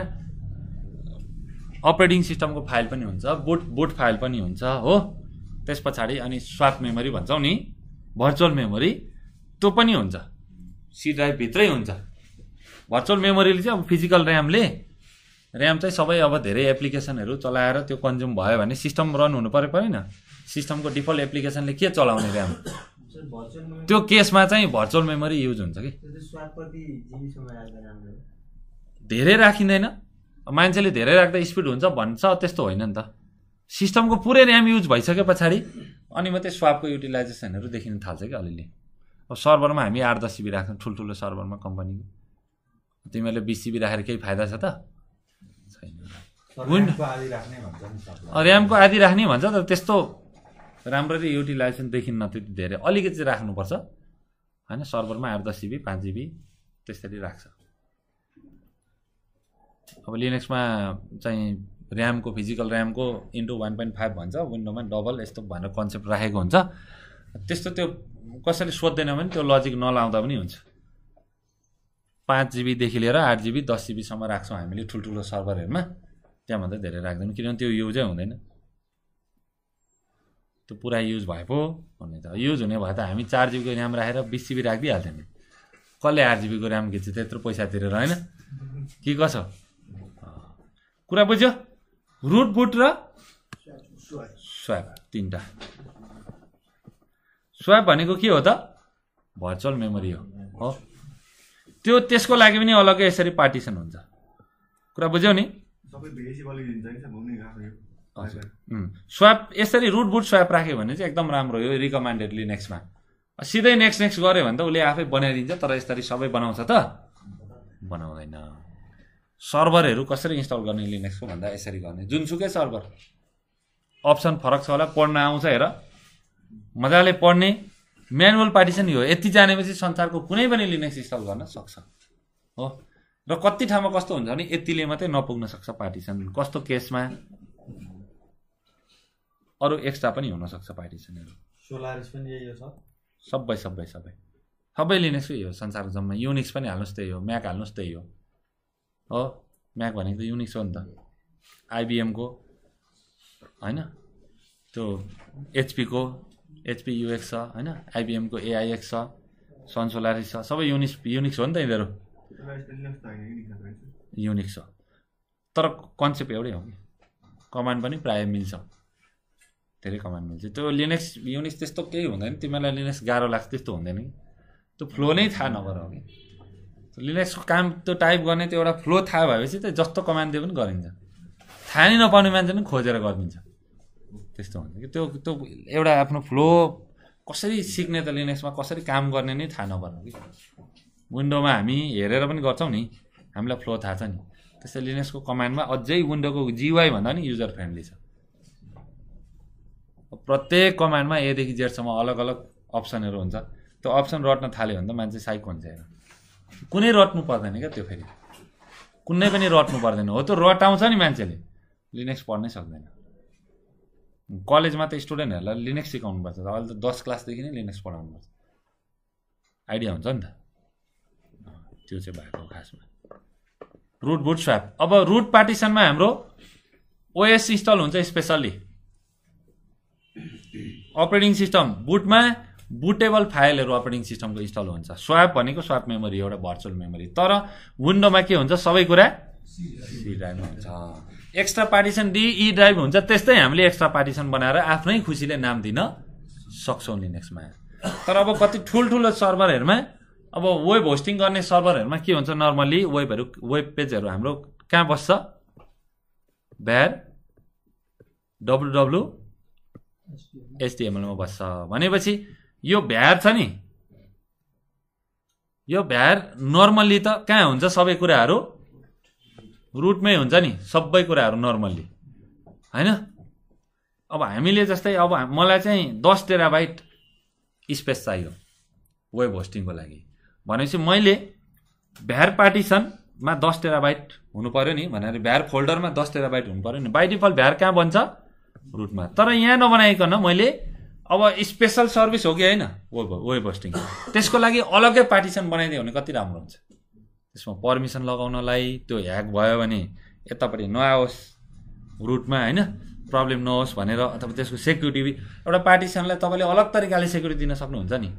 अपरेटिङ सिस्टमको फाइल पनि हुन्छ बुट बुट फाइल पनि हुन्छ हो त्यस पछाडि अनि स्वाप मेमोरी भन्छौ नि भर्चुअल मेमोरी त्यो पनि हुन्छ सी ड्राइभभित्रै हुन्छ भर्चुअल मेमोरीले चाहिँ अब फिजिकल ऱ्यामले ऱ्याम चाहिँ सबै अब धेरै एप्लिकेसनहरू चलाएर त्यो कन्ज्युम भयो भने सिस्टम रन हुनु पऱ्यो परेन सिस्टमको डिफल्ट एप्लिकेसनले के चलाउने ऱ्याम त्यो केसमा चाहिँ भर्चुअल मेमोरी युज हुन्छ कि धेरै राखिँदैन मान्छेले धेरै राख्दा स्पिड हुन्छ भन्छ त्यस्तो होइन नि त सिस्टमको पुरै ऱ्याम युज भइसके पछाडि अनि मात्रै स्वापको युटिलाइजेसनहरू देखिन थाल्छ कि अलिअलि अब सर्भरमा हामी आठ दस सिबी राख्छौँ ठुल्ठुलो सर्भरमा कम्पनीको तिमीहरूले बिस सिबी राखेर केही फाइदा छ त छैन ऱ्यामको आदि राख्ने भन्छ त त्यस्तो राम्ररी युटिलाइजेसन देखिन्न त्यति धेरै अलिकति चाहिँ राख्नुपर्छ होइन सर्भरमा आठ दस जिबी पाँच जिबी त्यसरी राख्छ अब लिनेक्समा चाहिँ ऱ्यामको फिजिकल ऱ्यामको इन्टु वान पोइन्ट फाइभ भन्छ विन्डोमा डबल यस्तो भनेर कन्सेप्ट राखेको हुन्छ त्यस्तो त्यो कसैले सोध्दैन भने त्यो लजिक नलाउँदा पनि हुन्छ पाँच जिबीदेखि लिएर आठ जिबी दस जिबीसम्म राख्छौँ हामीले ठुल्ठुलो सर्भरहरूमा त्यहाँभन्दा धेरै राख्दैनौँ किनभने त्यो युजै हुँदैन त्यो पुरा युज भए पो भन्ने त युज हुने भए त हामी चार जिबीको ऱ्याम राखेर बिस जिबी राखिदिइहाल्थ्यौँ नि कसले आठ जिबीको ऱ्याम खिच्छ त्यत्रो पैसा तिरेर होइन के कसो कुरा बुझ्यो रुट बुट र स्वाप तिनवटा स्वाप भनेको के हो त भर्चुअल मेमोरी हो हो त्यो त्यसको लागि पनि अलग्गै यसरी पार्टिसन हुन्छ कुरा बुझ्यौ नि स्वाप यसरी रुट बुट स्वाप राख्यो भने चाहिँ एकदम राम्रो यो रिकमान्डेडली नेक्स्टमा सिधै नेक्स्ट नेक्स्ट गऱ्यो भने त उसले आफै बनाइदिन्छ तर यसरी सबै बनाउँछ त बनाउँदैन सर्भरहरू कसरी इन्स्टल गर्ने लिनेक्सको भन्दा यसरी गर्ने जुनसुकै सर्भर अप्सन फरक छ होला पढ्न आउँछ हेर मजाले पढ्ने म्यानुअल पार्टिसन यो यति जानेपछि संसारको कुनै पनि लिनेक्स इन्स्टल गर्न सक्छ हो र कति ठाउँमा कस्तो हुन्छ भने यतिले मात्रै नपुग्न सक्छ पार्टिसन कस्तो केसमा अरू एक्स्ट्रा पनि हुनसक्छ पार्टिसनहरू सोलारिस पनि यही हो सबै सबै सबै सबै लिनेक्सै यो संसारको जम्मा युनिक्स पनि हाल्नुहोस् त्यही हो म्याक हाल्नुहोस् त्यही हो हो म्याक भनेको त युनिक्स हो नि त आइबिएमको होइन त्यो एचपीको एचपियुएक्स छ होइन आइबिएमको एआइएक्स छ सनसोलारिस छ सबै युनिक्स युनिक्स हो नि त यिनीहरू युनिक्स छ तर कन्सेप्ट एउटै हो कि कमान्ड पनि प्राय मिल्छ धेरै कमान्ड मिल्छ त्यो लिनेक्स युनिक्स त्यस्तो केही हुँदैन तिमीलाई लिनेक्स गाह्रो लाग्छ त्यस्तो हुँदैन कि त्यो फ्लो नै थाहा नगर हो कि लिनेक्सको काम त्यो टाइप गर्ने त्यो एउटा फ्लो थाहा भएपछि त जस्तो कमान्ड दिए पनि गरिन्छ थाहा नै नपाउने मान्छे पनि खोजेर गरिदिन्छ त्यस्तो हुन्छ कि त्यो त्यो एउटा आफ्नो फ्लो कसरी सिक्ने त लिनेक्समा कसरी काम गर्ने नै थाहा नपर्ने कि विन्डोमा हामी हेरेर पनि गर्छौँ नि हामीलाई फ्लो थाहा छ नि त्यस्तै लिनेक्सको कमान्डमा अझै विन्डोको जिवाई भन्दा पनि युजर फ्रेन्डली छ प्रत्येक कमान्डमा एदेखि जेडसम्म अलग अलग अप्सनहरू हुन्छ त्यो अप्सन रट्न थाल्यो भने त मान्छे साइक हुन्छ हेर कुनै रट्नु पर्दैन क्या त्यो फेरि कुनै पनि रट्नु पर्दैन हो त्यो आउँछ नि मान्छेले लिनेक्स पढ्नै सक्दैन कलेजमा त स्टुडेन्टहरूलाई लिनेक्स पर्छ अहिले त दस क्लासदेखि नै लिनेक्स पर्छ आइडिया हुन्छ नि त त्यो चाहिँ भएको खासमा रुट बुट स्वाप अब रुट पार्टिसनमा हाम्रो ओएस इन्स्टल हुन्छ स्पेसल्ली अपरेटिङ सिस्टम बुटमा बुटेबल फाइलहरू अपरेटिङ सिस्टमको इन्स्टल हुन्छ स्वाप भनेको स्वाप मेमोरी एउटा भर्चुअल मेमोरी तर विन्डोमा के हुन्छ सबै कुरा सिडाइमा हुन्छ extra partition D E drive हुन्छ त्यस्तै हामीले एक्स्ट्रा पार्टिसन बनाएर आफ्नै खुसीले नाम दिन सक्छौँ लिनेक्समा तर अब कति ठुल्ठुलो सर्भरहरूमा अब वेब होस्टिङ गर्ने सर्भरहरूमा के हुन्छ नर्मल्ली वेबहरू वेब पेजहरू हाम्रो कहाँ बस्छ भ्यार डब्लु डब्लु एचडिएमएलमा बस्छ भनेपछि यो भ्यार छ नि यो भ्यार नर्मल्ली त कहाँ हुन्छ सबै कुराहरू रुटमै हुन्छ नि सबै कुराहरू नर्मल्ली होइन अब हामीले जस्तै अब मलाई चाहिँ दस टेराबाइट स्पेस चाहियो वेब होस्टिङको लागि भनेपछि मैले भ्यार पार्टिसनमा दस टेराबाइट हुनु पऱ्यो नि भनेर भ्यार फोल्डरमा दस टेराबाइट हुनु पऱ्यो नि डिफल्ट भ्यार कहाँ बन्छ रुटमा तर यहाँ नबनाइकन मैले अब स्पेसल सर्भिस हो कि होइन वेब वेब होस्टिङ त्यसको लागि अलग्गै पार्टिसन बनाइदियो भने कति राम्रो हुन्छ त्यसमा पर्मिसन लगाउनलाई त्यो ह्याक भयो भने यतापट्टि नआओस् रुटमा होइन प्रब्लम नहोस् भनेर अथवा त्यसको सेक्युरिटी एउटा पार्टिसनलाई तपाईँले अलग तरिकाले सेक्युरिटी दिन सक्नुहुन्छ नि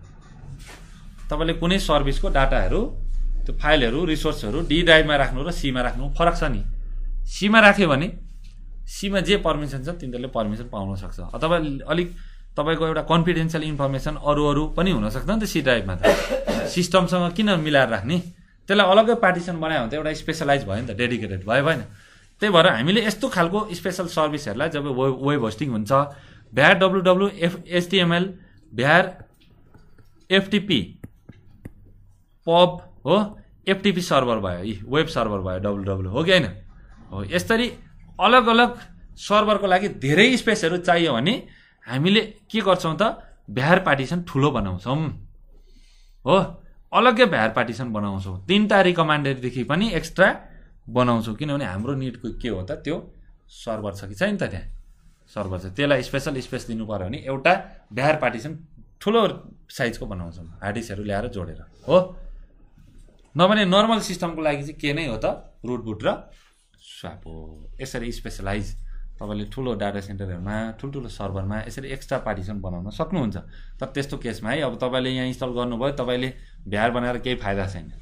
तपाईँले कुनै सर्भिसको डाटाहरू त्यो फाइलहरू रिसोर्सहरू डी ड्राइभमा राख्नु र सीमा राख्नु फरक छ नि सीमा राख्यो भने सीमा जे पर्मिसन छ तिनीहरूले पर्मिसन पाउन सक्छ अथवा अलिक तपाईँको एउटा कन्फिडेन्सियल इन्फर्मेसन अरू अरू पनि हुनसक्छ नि त सी ड्राइभमा त सिस्टमसँग किन मिलाएर राख्ने त्यसलाई अलग्गै पार्टिसन बनायो भने त एउटा स्पेसलाइज भयो नि त डेडिकेटेड भयो भएन त्यही भएर हामीले यस्तो खालको स्पेसल सर्भिसहरूलाई जब वेब वेब होस्टिङ हुन्छ var WW F HTML var FTP pub हो एफटिपी सर्भर भयो यी वेब सर्भर भयो डब्लुडब्लु हो कि होइन हो यसरी अलग अलग सर्भरको लागि धेरै स्पेसहरू चाहियो भने हामीले के गर्छौँ त भ्यार पार्टिसन ठुलो बनाउँछौँ हो अलग्गै भ्यार पार्टिसन बनाउँछौँ तिनवटा रिकमान्डेडदेखि पनि एक्स्ट्रा बनाउँछौँ किनभने हाम्रो निडको के हो त त्यो सर्भर छ कि छैन त त्यहाँ सर्भर छ त्यसलाई स्पेसल स्पेस दिनु पऱ्यो भने एउटा भ्यार पार्टिसन ठुलो साइजको बनाउँछौँ हार्डिसहरू ल्याएर जोडेर हो नभने नर्मल सिस्टमको लागि चाहिँ के नै हो त रुटबुट र स्वाप हो यसरी स्पेसलाइज तपाईँले ठुलो डाटा सेन्टरहरूमा ठुल्ठुलो सर्भरमा यसरी एक्स्ट्रा पार्टिसन बनाउन सक्नुहुन्छ तर त्यस्तो केसमा है अब तपाईँले यहाँ इन्स्टल गर्नुभयो तपाईँले भ्यार बनाएर केही फाइदा छैन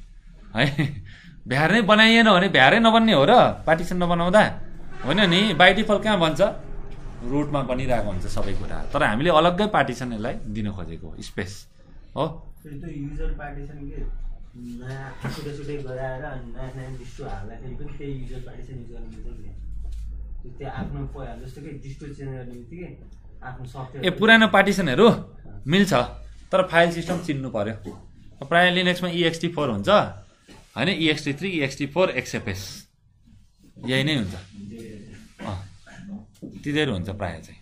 है भ्यार नै बनाइएन भने भ्यारै नबन्ने हो र पार्टिसन नबनाउँदा होइन नि डिफल्ट कहाँ भन्छ रोडमा बनिरहेको हुन्छ सबै कुरा तर हामीले अलग्गै पार्टिसन यसलाई दिन खोजेको हो स्पेस हो ए पुरानो पार्टिसनहरू मिल्छ तर फाइल सिस्टम चिन्नु पर्यो प्रायः लिनेक्समा इएक्सटी e फोर हुन्छ होइन EXT three EXT four XFS यही नै हुन्छ तिनीहरू हुन्छ प्रायः चाहिँ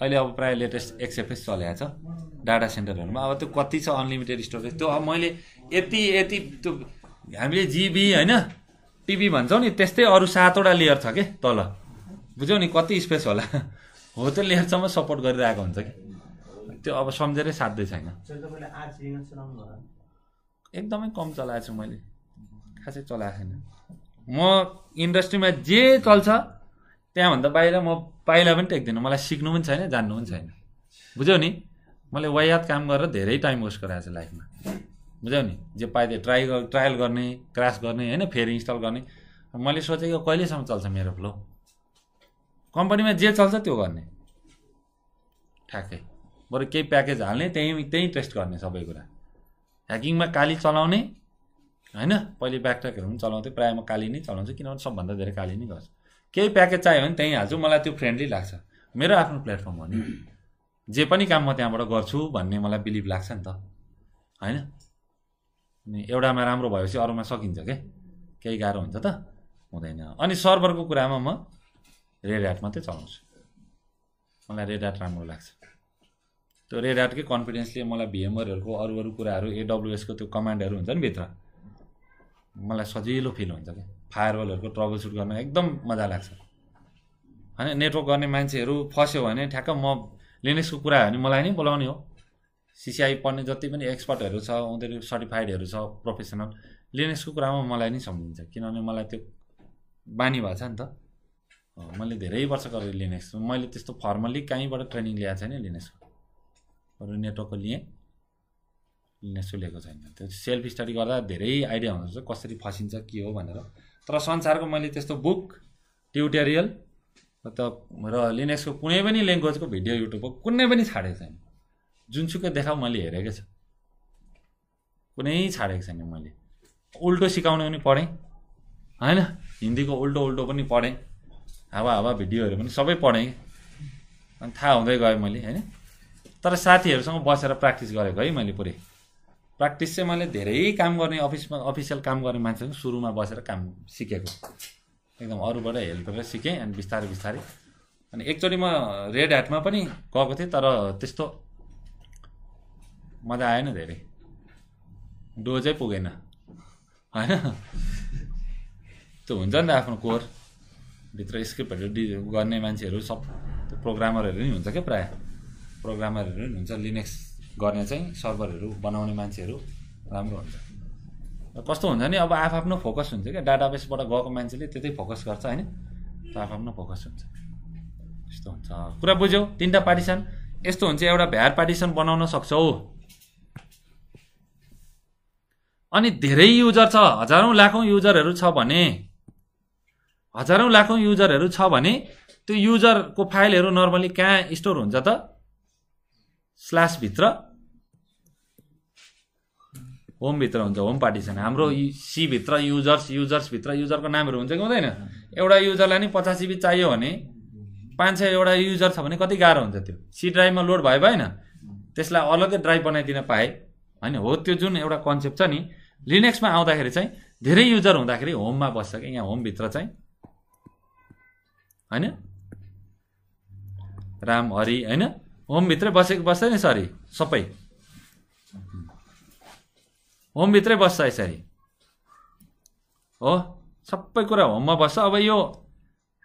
अहिले अब प्रायः लेटेस्ट एक्सएफएस चलेको छ डाटा सेन्टरहरूमा अब त्यो कति छ अनलिमिटेड स्टोरेज त्यो अब मैले यति यति त्यो हामीले जिबी होइन टिभी भन्छौँ नि त्यस्तै अरू सातवटा लेयर छ कि तल बुझ्यौ नि कति स्पेस होला हो त्यो लेयरसम्म सपोर्ट गरिरहेको हुन्छ कि त्यो अब सम्झेरै साध्य छैन एकदमै कम चलाएको छु मैले खासै चलाएको छैन म इन्डस्ट्रीमा जे चल्छ त्यहाँभन्दा बाहिर म पाइला पनि टेक्दिनँ मलाई सिक्नु पनि छैन जान्नु पनि छैन बुझ्यौ नि मैले वायात काम गरेर धेरै टाइम वेस्ट गराएको छु लाइफमा बुझ्यौ नि जे पाइदियो ट्राई ट्रायल गर्ने क्रास गर्ने होइन फेरि इन्स्टल गर्ने मैले सोचेको कहिलेसम्म चल्छ मेरो फ्लो कम्पनीमा जे चल्छ त्यो गर्ने ठ्याक्कै बरु केही प्याकेज हाल्ने त्यहीँ त्यहीँ टेस्ट गर्ने सबै कुरा ह्याकिङमा काली चलाउने होइन पहिले ब्याकट्याकहरू पनि चलाउँथेँ प्रायः म काली नै चलाउँछु किनभने सबभन्दा धेरै काली नै गर्छु केही प्याकेज चाहियो भने त्यहीँ हाल्छु मलाई त्यो फ्रेन्डली लाग्छ मेरो आफ्नो प्लेटफर्म हो नि जे पनि काम म त्यहाँबाट गर्छु भन्ने मलाई बिलिभ लाग्छ नि त होइन अनि एउटामा राम्रो भएपछि अरूमा सकिन्छ क्या केही गाह्रो हुन्छ त हुँदैन अनि सर्भरको कुरामा म रेड ह्याट मात्रै चलाउँछु मलाई रेड ह्याट राम्रो लाग्छ त्यो रेड आर्टकै कन्फिडेन्सले मलाई भिएमरहरूको अरू अरू कुराहरू एडब्लुएसको त्यो कमान्डहरू हुन्छ नि भित्र मलाई सजिलो फिल हुन्छ क्या फायरबलहरूको ट्रबल सुट गर्न एकदम मजा लाग्छ होइन नेटवर्क गर्ने मान्छेहरू फस्यो भने ठ्याक्क म लिनेक्सको कुरा हो भने मलाई नै बोलाउने हो सिसिआई पढ्ने जति पनि एक्सपर्टहरू छ उनीहरू सर्टिफाइडहरू छ प्रोफेसनल लिनेक्सको कुरामा मलाई नै सम्झिन्छ किनभने मलाई त्यो बानी भएको छ नि त मैले धेरै वर्ष गरेर लिनेक्स मैले त्यस्तो फर्मल्ली कहीँबाट ट्रेनिङ ल्याएको छैन लिनेक्सको नेटवर्कको लिएँ लिन लिएको छैन त्यो सेल्फ स्टडी गर्दा धेरै आइडिया हुँदो रहेछ कसरी फसिन्छ के हो भनेर तर संसारको मैले त्यस्तो बुक ट्युटोरियल त र लिनेक्सको कुनै पनि ल्याङ्ग्वेजको भिडियो युट्युबको कुनै पनि छाडेको छैन जुनसुकै देखाउ मैले हेरेकै छ कुनै छाडेको छैन मैले उल्टो सिकाउने पनि पढेँ होइन हिन्दीको उल्टो उल्टो पनि पढेँ हावा हावा भिडियोहरू पनि सबै पढेँ अनि थाहा हुँदै गएँ मैले होइन तर साथीहरूसँग बसेर प्र्याक्टिस गरेको है मैले पुरै प्र्याक्टिस चाहिँ मैले धेरै काम गर्ने अफिसमा अफिसियल काम गर्ने मान्छेहरू सुरुमा बसेर काम सिकेको एकदम अरूबाट हेल्प गरेर सिकेँ अनि बिस्तारै बिस्तारै अनि एकचोटि म रेड ह्याटमा पनि गएको थिएँ तर त्यस्तो मजा आएन धेरै डोजै पुगेन होइन त्यो हुन्छ नि त आफ्नो कोर भित्र स्क्रिप्टहरू डि गर्ने मान्छेहरू सब प्रोग्रामरहरू नि हुन्छ क्या प्रायः प्रोग्रामरहरू हुन्छ लिनेक्स गर्ने चाहिँ सर्भरहरू बनाउने मान्छेहरू राम्रो हुन्छ र कस्तो हुन्छ नि अब आफआफ्नो फोकस हुन्छ क्या डाटाबेसबाट गएको मान्छेले त्यतै फोकस गर्छ होइन आफआफ्नो फोकस हुन्छ यस्तो हुन्छ कुरा बुझ्यौ तिनवटा पार्टिसन यस्तो हुन्छ एउटा भ्यार पार्टिसन बनाउन सक्छौ अनि धेरै युजर छ हजारौँ लाखौँ युजरहरू छ भने हजारौँ लाखौँ युजरहरू छ भने त्यो युजरको फाइलहरू नर्मली कहाँ स्टोर हुन्छ त स्ल्यासभित्र होमभित्र हुन्छ होम पार्टिसन हाम्रो सीभित्र युजर्स युजर्सभित्र युजरको नामहरू हुन्छ कि हुँदैन एउटा युजरलाई नि पचास जिबी चाहियो भने पाँच सय एउटा युजर छ भने कति गाह्रो हुन्छ त्यो सी ड्राइभमा लोड भयो भएन त्यसलाई अलग्गै ड्राइभ बनाइदिन पाए होइन हो त्यो जुन एउटा कन्सेप्ट छ नि लिनेक्समा आउँदाखेरि चाहिँ धेरै युजर हुँदाखेरि होममा बस्छ क्या यहाँ होमभित्र चाहिँ होइन राम हरि होइन होमभित्रै बसेको बस्छ नि सरी सबै होमभित्रै बस्छ यसरी हो सबै कुरा होममा बस्छ अब यो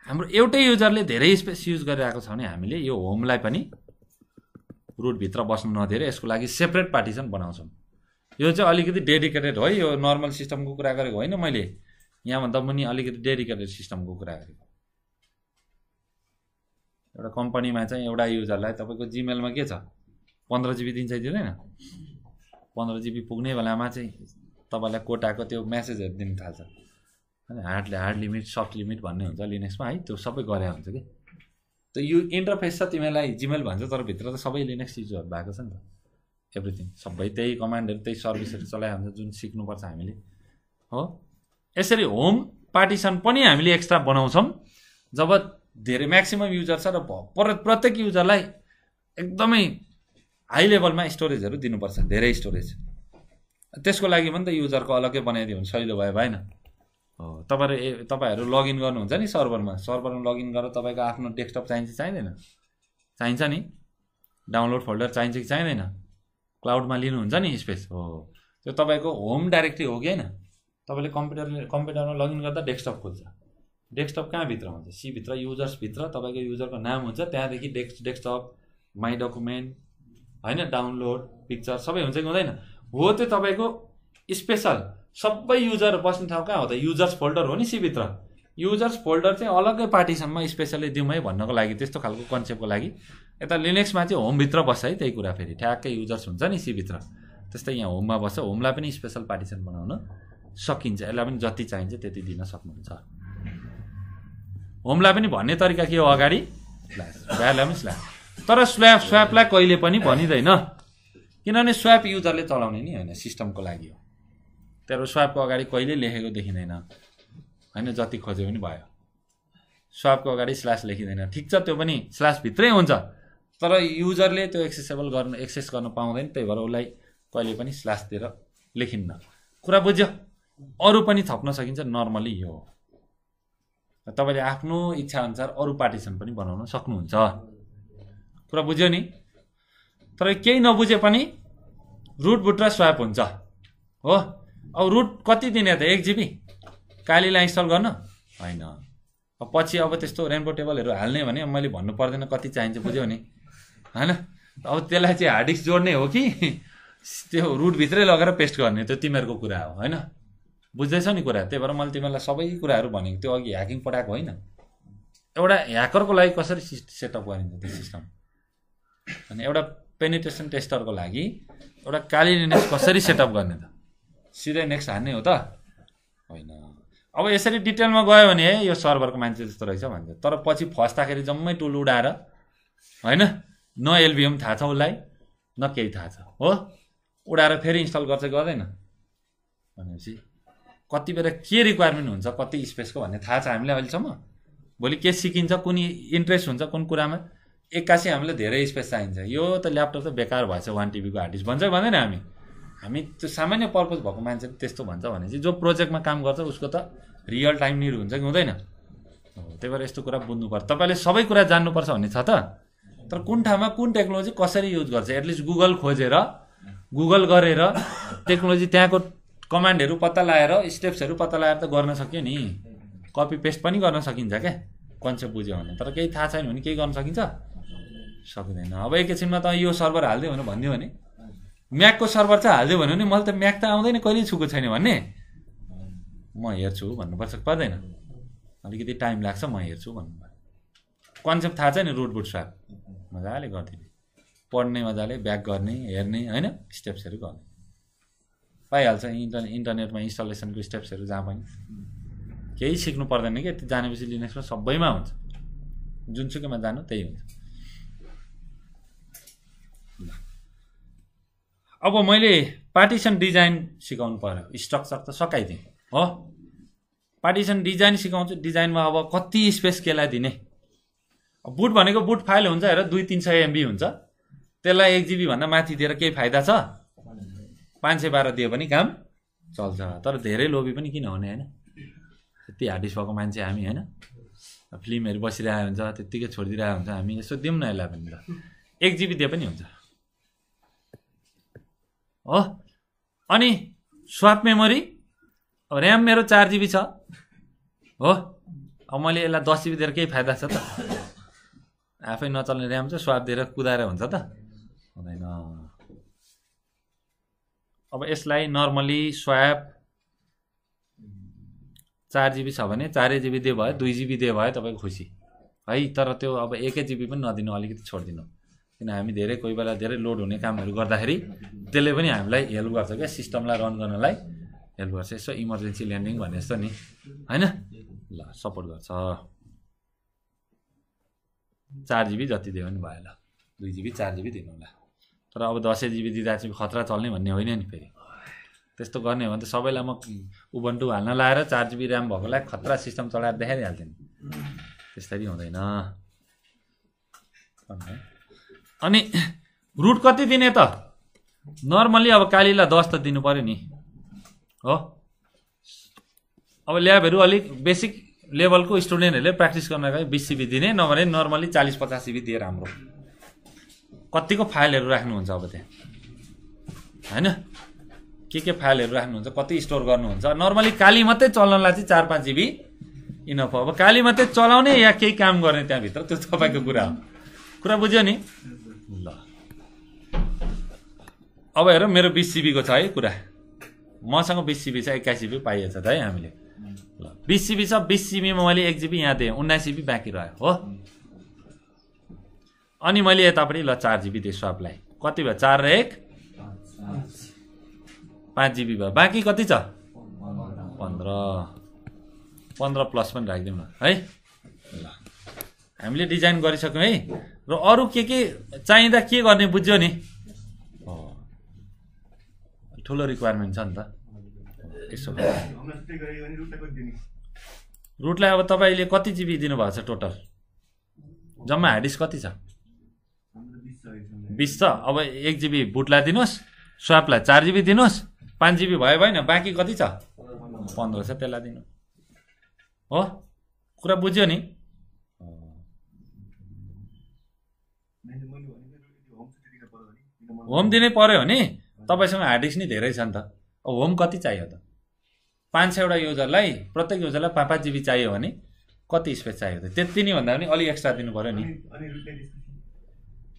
हाम्रो एउटै युजरले धेरै स्पेस युज गरिरहेको छ भने हामीले यो होमलाई पनि रुटभित्र बस्नु नदिएर यसको लागि सेपरेट पार्टिसन बनाउँछौँ यो चाहिँ अलिकति डेडिकेटेड हो यो नर्मल सिस्टमको कुरा गरेको होइन मैले यहाँभन्दा मुनि अलिकति डेडिकेटेड सिस्टमको कुरा गरेको एउटा कम्पनीमा चाहिँ एउटा युजरलाई तपाईँको जिमेलमा के छ पन्ध्र जिबी दिन्छ दिँदैन पन्ध्र जिबी पुग्ने बेलामा चाहिँ तपाईँलाई कोटाको त्यो म्यासेजहरू दिनु थाल्छ होइन hard hard limit soft limit भन्ने हुन्छ लिनेक्समा है त्यो सबै गरे हुन्छ कि त यो इन्टरफेस छ तिमीलाई जिमेल भन्छ तर भित्र त सबै लिनेक्स युजहरू भएको छ नि त एभ्रिथिङ सबै त्यही कमान्डहरू त्यही सर्भिसहरू हुन्छ जुन सिक्नुपर्छ हामीले हो यसरी होम पार्टिसन पनि हामीले एक्स्ट्रा बनाउँछौँ जब धेरै म्याक्सिमम् युजर छ र प्रत्येक युजरलाई एकदमै हाई लेभलमा स्टोरेजहरू दिनुपर्छ धेरै स्टोरेज त्यसको लागि पनि त युजरको अलग्गै बनाइदियो भने सजिलो भयो भएन हो तपाईँहरू ए तपाईँहरू लगइन गर्नुहुन्छ नि सर्भरमा सर्भरमा लगइन गरेर तपाईँको आफ्नो डेस्कटप चाहिन्छ कि चाहिँदैन चाहिन्छ नि डाउनलोड फोल्डर चाहिन्छ कि चाहिँदैन क्लाउडमा लिनुहुन्छ नि स्पेस हो त्यो तपाईँको होम डाइरेक्ट्री हो कि होइन तपाईँले कम्प्युटर कम्प्युटरमा लगइन गर्दा डेस्कटप खोल्छ डेस्कटप कहाँभित्र हुन्छ सीभित्र युजर्सभित्र तपाईँको युजरको नाम हुन्छ त्यहाँदेखि डेस्क डेस्कटप माई डकुमेन्ट होइन डाउनलोड पिक्चर सबै हुन्छ कि हुँदैन हो त्यो तपाईँको स्पेसल सबै युजर बस्ने ठाउँ कहाँ हो त युजर्स फोल्डर हो नि सीभित्र युजर्स फोल्डर चाहिँ अलग्गै पार्टीसम्म स्पेसली दिउँ है भन्नको लागि त्यस्तो खालको कन्सेप्टको लागि यता लिनेक्समा चाहिँ होमभित्र बस्छ है त्यही कुरा फेरि ठ्याक्कै युजर्स हुन्छ नि सीभित्र त्यस्तै यहाँ होममा बस्छ होमलाई पनि स्पेसल पार्टिसन बनाउन सकिन्छ यसलाई पनि जति चाहिन्छ त्यति दिन सक्नुहुन्छ होमलाई पनि भन्ने तरिका के हो अगाडि भ्यालाई पनि स्ल्याप तर स्व्याप स्वापलाई कहिले पनि भनिँदैन किनभने स्व्याप युजरले चलाउने नि होइन सिस्टमको लागि हो तर स्वापको अगाडि कहिले लेखेको देखिँदैन होइन जति खोज्यो भने भयो स्वापको अगाडि स्ल्यास लेखिँदैन ठिक छ त्यो पनि स्ल्यासभित्रै हुन्छ तर युजरले त्यो एक्सेसेबल गर्नु एक्सेस गर्न पाउँदैन त्यही भएर उसलाई कहिले पनि स्ल्यासतिर लेखिन्न कुरा बुझ्यो अरू पनि थप्न सकिन्छ नर्मली यो हो तपाईँले आफ्नो इच्छाअनुसार अरू पार्टिसन पनि बनाउन सक्नुहुन्छ कुरा बुझ्यो नि तर केही नबुझे पनि रुटबुट र स्वाप हुन्छ हो अब रुट कति दिने त एक जिबी कालीलाई इन्स्टल गर्न होइन अब पछि अब त्यस्तो रेनबो टेबलहरू हाल्ने भने मैले भन्नु पर्दैन कति चाहिन्छ बुझ्यो नि होइन अब त्यसलाई चाहिँ हार्ड डिस्क जोड्ने हो कि त्यो रुटभित्रै लगेर पेस्ट गर्ने त्यो तिमीहरूको कुरा हो होइन बुझ्दैछौ नि कुरा त्यही भएर मैले तिमीलाई सबै कुराहरू भनेको त्यो अघि ह्याकिङ पठाएको होइन एउटा ह्याकरको लागि कसरी सेटअप गरिन्छ त्यो सिस्टम अनि एउटा पेनिटेसन टेस्टरको लागि एउटा कालिनेस कसरी सेटअप गर्ने त सिधै नेक्स्ट हान्ने हो त होइन अब यसरी डिटेलमा गयो भने है यो सर्भरको मान्छे जस्तो रहेछ भन्छ तर पछि फस्दाखेरि जम्मै टुल उडाएर होइन न एलबिएम थाहा छ उसलाई न केही थाहा छ हो उडाएर फेरि इन्स्टल गर्छ गर्दैन भनेपछि कति बेला के रिक्वायरमेन्ट हुन्छ कति स्पेसको भन्ने थाहा छ हामीलाई अहिलेसम्म भोलि के सिकिन्छ कुन इन्ट्रेस्ट हुन्छ कुन कुरामा एक्कासी हामीलाई धेरै स्पेस चाहिन्छ यो त ल्यापटप त बेकार भएछ वान टिबीको हार्ड डिस्क भन्छ भन्दैन हामी हामी त्यो सामान्य पर्पज भएको मान्छेले त्यस्तो भन्छ भने चाहिँ जो प्रोजेक्टमा काम गर्छ उसको त रियल टाइम निर हुन्छ कि हुँदैन त्यही भएर यस्तो कुरा बुझ्नु पर्छ तपाईँले सबै कुरा जान्नुपर्छ भन्ने छ त तर कुन ठाउँमा कुन टेक्नोलोजी कसरी युज गर्छ एटलिस्ट गुगल खोजेर गुगल गरेर टेक्नोलोजी त्यहाँको कमान्डहरू पत्ता लगाएर स्टेप्सहरू पत्ता लगाएर त गर्न सक्यो नि कपी पेस्ट पनि गर्न सकिन्छ क्या कन्सेप्ट बुझ्यो भने तर केही थाहा छैन भने केही गर्न सकिन्छ सक्दैन अब एकैछिनमा त यो सर्भर हालिदियो भनेर भनिदियो भने म्याकको सर्भर चाहिँ हालिदियो भने मैले त म्याक त आउँदैन कहिले छुको छैन भन्ने म हेर्छु भन्नुपर्छ पर्दैन अलिकति टाइम लाग्छ म हेर्छु भन्नु कन्सेप्ट थाहा छ नि रुट बुट साप मजाले गरिदिने पढ्ने मजाले ब्याक गर्ने हेर्ने होइन स्टेप्सहरू गर्ने पाइहाल्छ इन्टर इन्टरनेटमा इन्स्टलेसनको स्टेप्सहरू जहाँ पनि केही सिक्नु पर्दैन क्या त्यो जानेपछि लिनक्समा सबैमा हुन्छ जुनसुकैमा जानु त्यही हुन्छ अब मैले पार्टिसन डिजाइन सिकाउनु पऱ्यो स्ट्रक्चर त सकाइदिएँ हो पार्टिसन डिजाइन सिकाउँछु डिजाइनमा अब कति स्पेस केलाई दिने बुट भनेको बुट फाइल हुन्छ हेर दुई तिन सय एमबी हुन्छ त्यसलाई एक जिबीभन्दा माथि दिएर केही फाइदा छ पाँच सय बाह्र दियो भने काम चल्छ तर धेरै लोभी पनि किन हुने होइन त्यति हार्डिस भएको मान्छे हामी होइन फिल्महरू बसिरहेको हुन्छ त्यत्तिकै छोडिदिरहेको हुन्छ हामी यसो दिउँ न यसलाई भनेर ल एक जिबी दिए पनि हुन्छ हो अनि स्वाप मेमोरी अब ऱ्याम मेरो चार जिबी छ हो अब मैले यसलाई दस जिबी दिएर केही फाइदा छ त आफै नचल्ने ऱ्याम छ स्वाप दिएर कुदाएर हुन्छ त हुँदैन अब यसलाई नर्मली स्वाप चार जिबी छ भने चारै जिबी दियो भयो दुई जिबी दियो भयो तपाईँको खुसी है तर त्यो अब एकै जिबी पनि नदिनु अलिकति छोडिदिनु किन हामी धेरै कोही बेला धेरै लोड हुने कामहरू गर्दाखेरि त्यसले पनि हामीलाई हेल्प गर्छ क्या सिस्टमलाई रन गर्नलाई हेल्प गर्छ यसो इमर्जेन्सी ल्यान्डिङ भने जस्तो नि होइन ल सपोर्ट गर्छ चार जिबी जति दियो भने भयो ल दुई जिबी चार जिबी दिनु होला तर अब दसैँ जिबी दिँदा चाहिँ खतरा चल्ने भन्ने होइन नि फेरि त्यस्तो गर्ने हो भने त सबैलाई म उबन्टु हाल्न लाएर चार जिबी ऱ्याम भएकोलाई खतरा सिस्टम चलाएर देखाइदिइहाल्थेँ नि पनि हुँदैन अनि रुट कति दिने त नर्मल्ली अब कालीलाई दस त दिनु पऱ्यो नि हो अब ल्याबहरू अलिक बेसिक लेभलको स्टुडेन्टहरूले प्र्याक्टिस गर्नका लागि बिस सिबी दिने नभने नर्मल्ली चालिस पचास सिबी दिए राम्रो कतिको फाइलहरू राख्नुहुन्छ अब त्यहाँ होइन के के फाइलहरू राख्नुहुन्छ कति स्टोर गर्नुहुन्छ नर्मली काली मात्रै चलाउनलाई चाहिँ चार पाँच जिबी इनफ अब काली मात्रै चलाउने या केही काम गर्ने त्यहाँभित्र त्यो तपाईँको कुरा हो कुरा बुझ्यो नि ल अब हेर मेरो बिस सिबीको छ है कुरा मसँग बिस सिबी छ एक्काइस सिबी पाइएछ त है हामीले ल बिस सिबी छ बिस सिबीमा मैले एक जिबी यहाँ दिएँ उन्नाइस सिबी बाँकी रह्यो हो अनि मैले यतापट्टि ल चार जिबी दिएँ आफूलाई कति भयो चार र एक पाँच जिबी भयो बाँकी कति छ पन्ध्र पन्ध्र प्लस पनि राखिदिउँ न है ल हामीले डिजाइन गरिसक्यौँ है र अरू के के चाहिँदा के गर्ने बुझ्यो नि ठुलो रिक्वायरमेन्ट छ नि त यसो रुटलाई अब तपाईँले कति जिबी दिनुभएको छ टोटल जम्मा हार्ड डिस्क कति छ बिस छ अब एक जिबी बुटलाई दिनुहोस् स्वापलाई चार जिबी दिनुहोस् पाँच जिबी भयो भएन बाँकी कति छ पन्ध्र छ त्यसलाई दिनु हो कुरा बुझ्यो नि होम दिनै पर्यो भने तपाईँसँग हार्ड डिस्क नि धेरै छ नि त अब होम कति चाहियो त पाँच सयवटा युजरलाई प्रत्येक युजरलाई पाँच पाँच जिबी चाहियो भने कति स्पेस चाहियो त त्यति नै भन्दा पनि अलिक एक्स्ट्रा दिनु पऱ्यो नि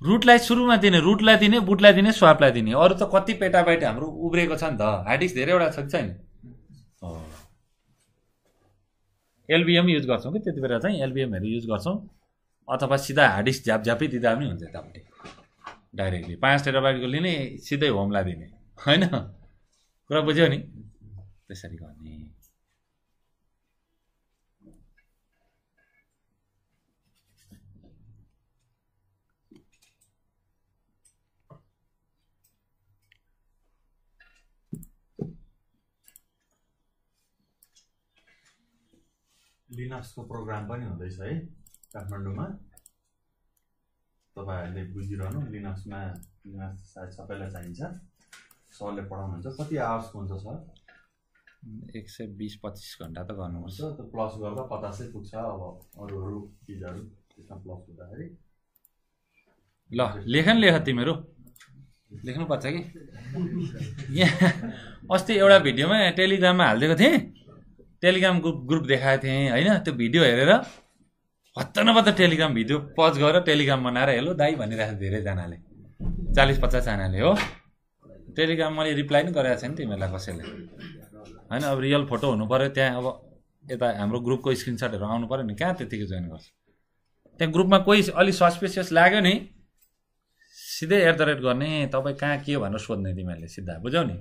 रुटलाई सुरुमा दिने रुटलाई दिने बुटलाई दिने स्वापलाई दिने अरू त कति पेटाबाइट हाम्रो उब्रेको छ नि त हार्डिस्क धेरैवटा छ कि छैन एलबिएम युज गर्छौँ कि त्यति बेला चाहिँ एलबिएमहरू युज गर्छौँ अथवा सिधा झ्याप झ्यापै दिँदा पनि हुन्छ यतापट्टि डाइरेक्टली पाँच टेराबाइटको लिने सिधै होमलाई दिने होइन कुरा बुझ्यो नि त्यसरी गर्ने लिनक्सको प्रोग्राम पनि हुँदैछ है काठमाडौँमा तपाईँहरूले बुझिरहनु लिनक्समा लिनक्स सायद सबैलाई चाहिन्छ सरले पढाउनुहुन्छ कति आवर्सको हुन्छ सर एक सय बिस पच्चिस घन्टा त गर्नुपर्छ त्यो प्लस गर्दा पचासै पुग्छ अब अरू अरू चिजहरू त्यसमा प्लस हुँदाखेरि ल लेखन लेख तिमीहरू लेख्नुपर्छ कि यहाँ अस्ति एउटा भिडियोमा टेलिग्राममा हालिदिएको थिएँ टेलिग्राम ग्रुप ग्रुप देखाएको थिएँ होइन त्यो भिडियो हेरेर हत्ता नभत्ता टेलिग्राम भिडियो पज गरेर टेलिग्राम बनाएर हेलो दाई भनिरहेको थियो धेरैजनाले चालिस पचासजनाले हो टेलिग्राम मैले रिप्लाई नै गरेको छैन तिमीहरूलाई कसैले होइन अब रियल फोटो हुनु पऱ्यो त्यहाँ अब यता हाम्रो ग्रुपको स्क्रिनसटहरू आउनु पऱ्यो नि कहाँ त्यतिकै जोइन गर्छ त्यहाँ ग्रुपमा कोही अलिक सस्पेसियस लाग्यो नि सिधै एट द रेट गर्ने तपाईँ कहाँ के भनेर सोध्ने तिमीहरूले सिधा बुझ्यौ नि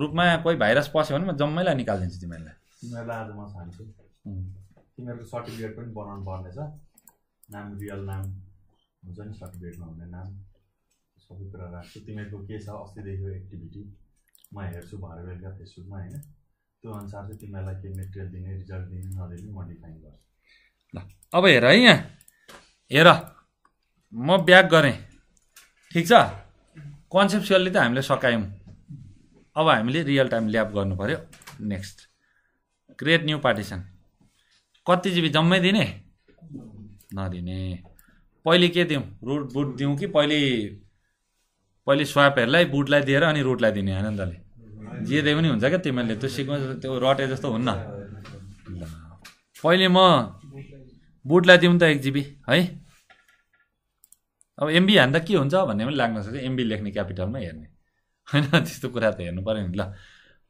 ग्रुपमा कोही भाइरस पस्यो भने म जम्मैलाई निकालिदिन्छु तिमीहरूलाई तिमीहरूलाई आज म छान्छु तिमीहरूको सर्टिफिकेट पनि बनाउनु पर्नेछ नाम रियल नाम हुन्छ नि सर्टिफिकेटमा हुने नाम सबै कुरा राख्छु तिमीहरूको के छ अस्तिदेखिको एक्टिभिटी म हेर्छु भरे बेलुका फेसबुकमा होइन त्यो अनुसार चाहिँ तिमीहरूलाई के मेटेरियल दिने रिजल्ट दिने नदिने म डिफाइन गर्छु ल अब हेर है यहाँ हेर म ब्याक गरेँ ठिक छ कन्सेप्सुअल्ली त हामीले सकायौँ अब हामीले रियल टाइम ल्याब गर्नु पऱ्यो नेक्स्ट क्रिएट न्यू पार्टिसन कति जिबी जम्मै दिने नदिने पहिले के दिउँ रुट बुट दिउँ कि पहिले पहिले स्वापहरूलाई बुटलाई दिएर अनि रुटलाई दिने आनन्दले जे दिए पनि हुन्छ क्या तिमीहरूले त्यो सिक्वेन्स त्यो रटे जस्तो हुन्न पहिले म बुटलाई दिउँ त एक जिबी है अब एमबी हान्दा के हुन्छ भन्ने पनि लाग्न सक्छ एमबी लेख्ने क्यापिटलमै हेर्ने होइन त्यस्तो कुरा त हेर्नु पऱ्यो नि ल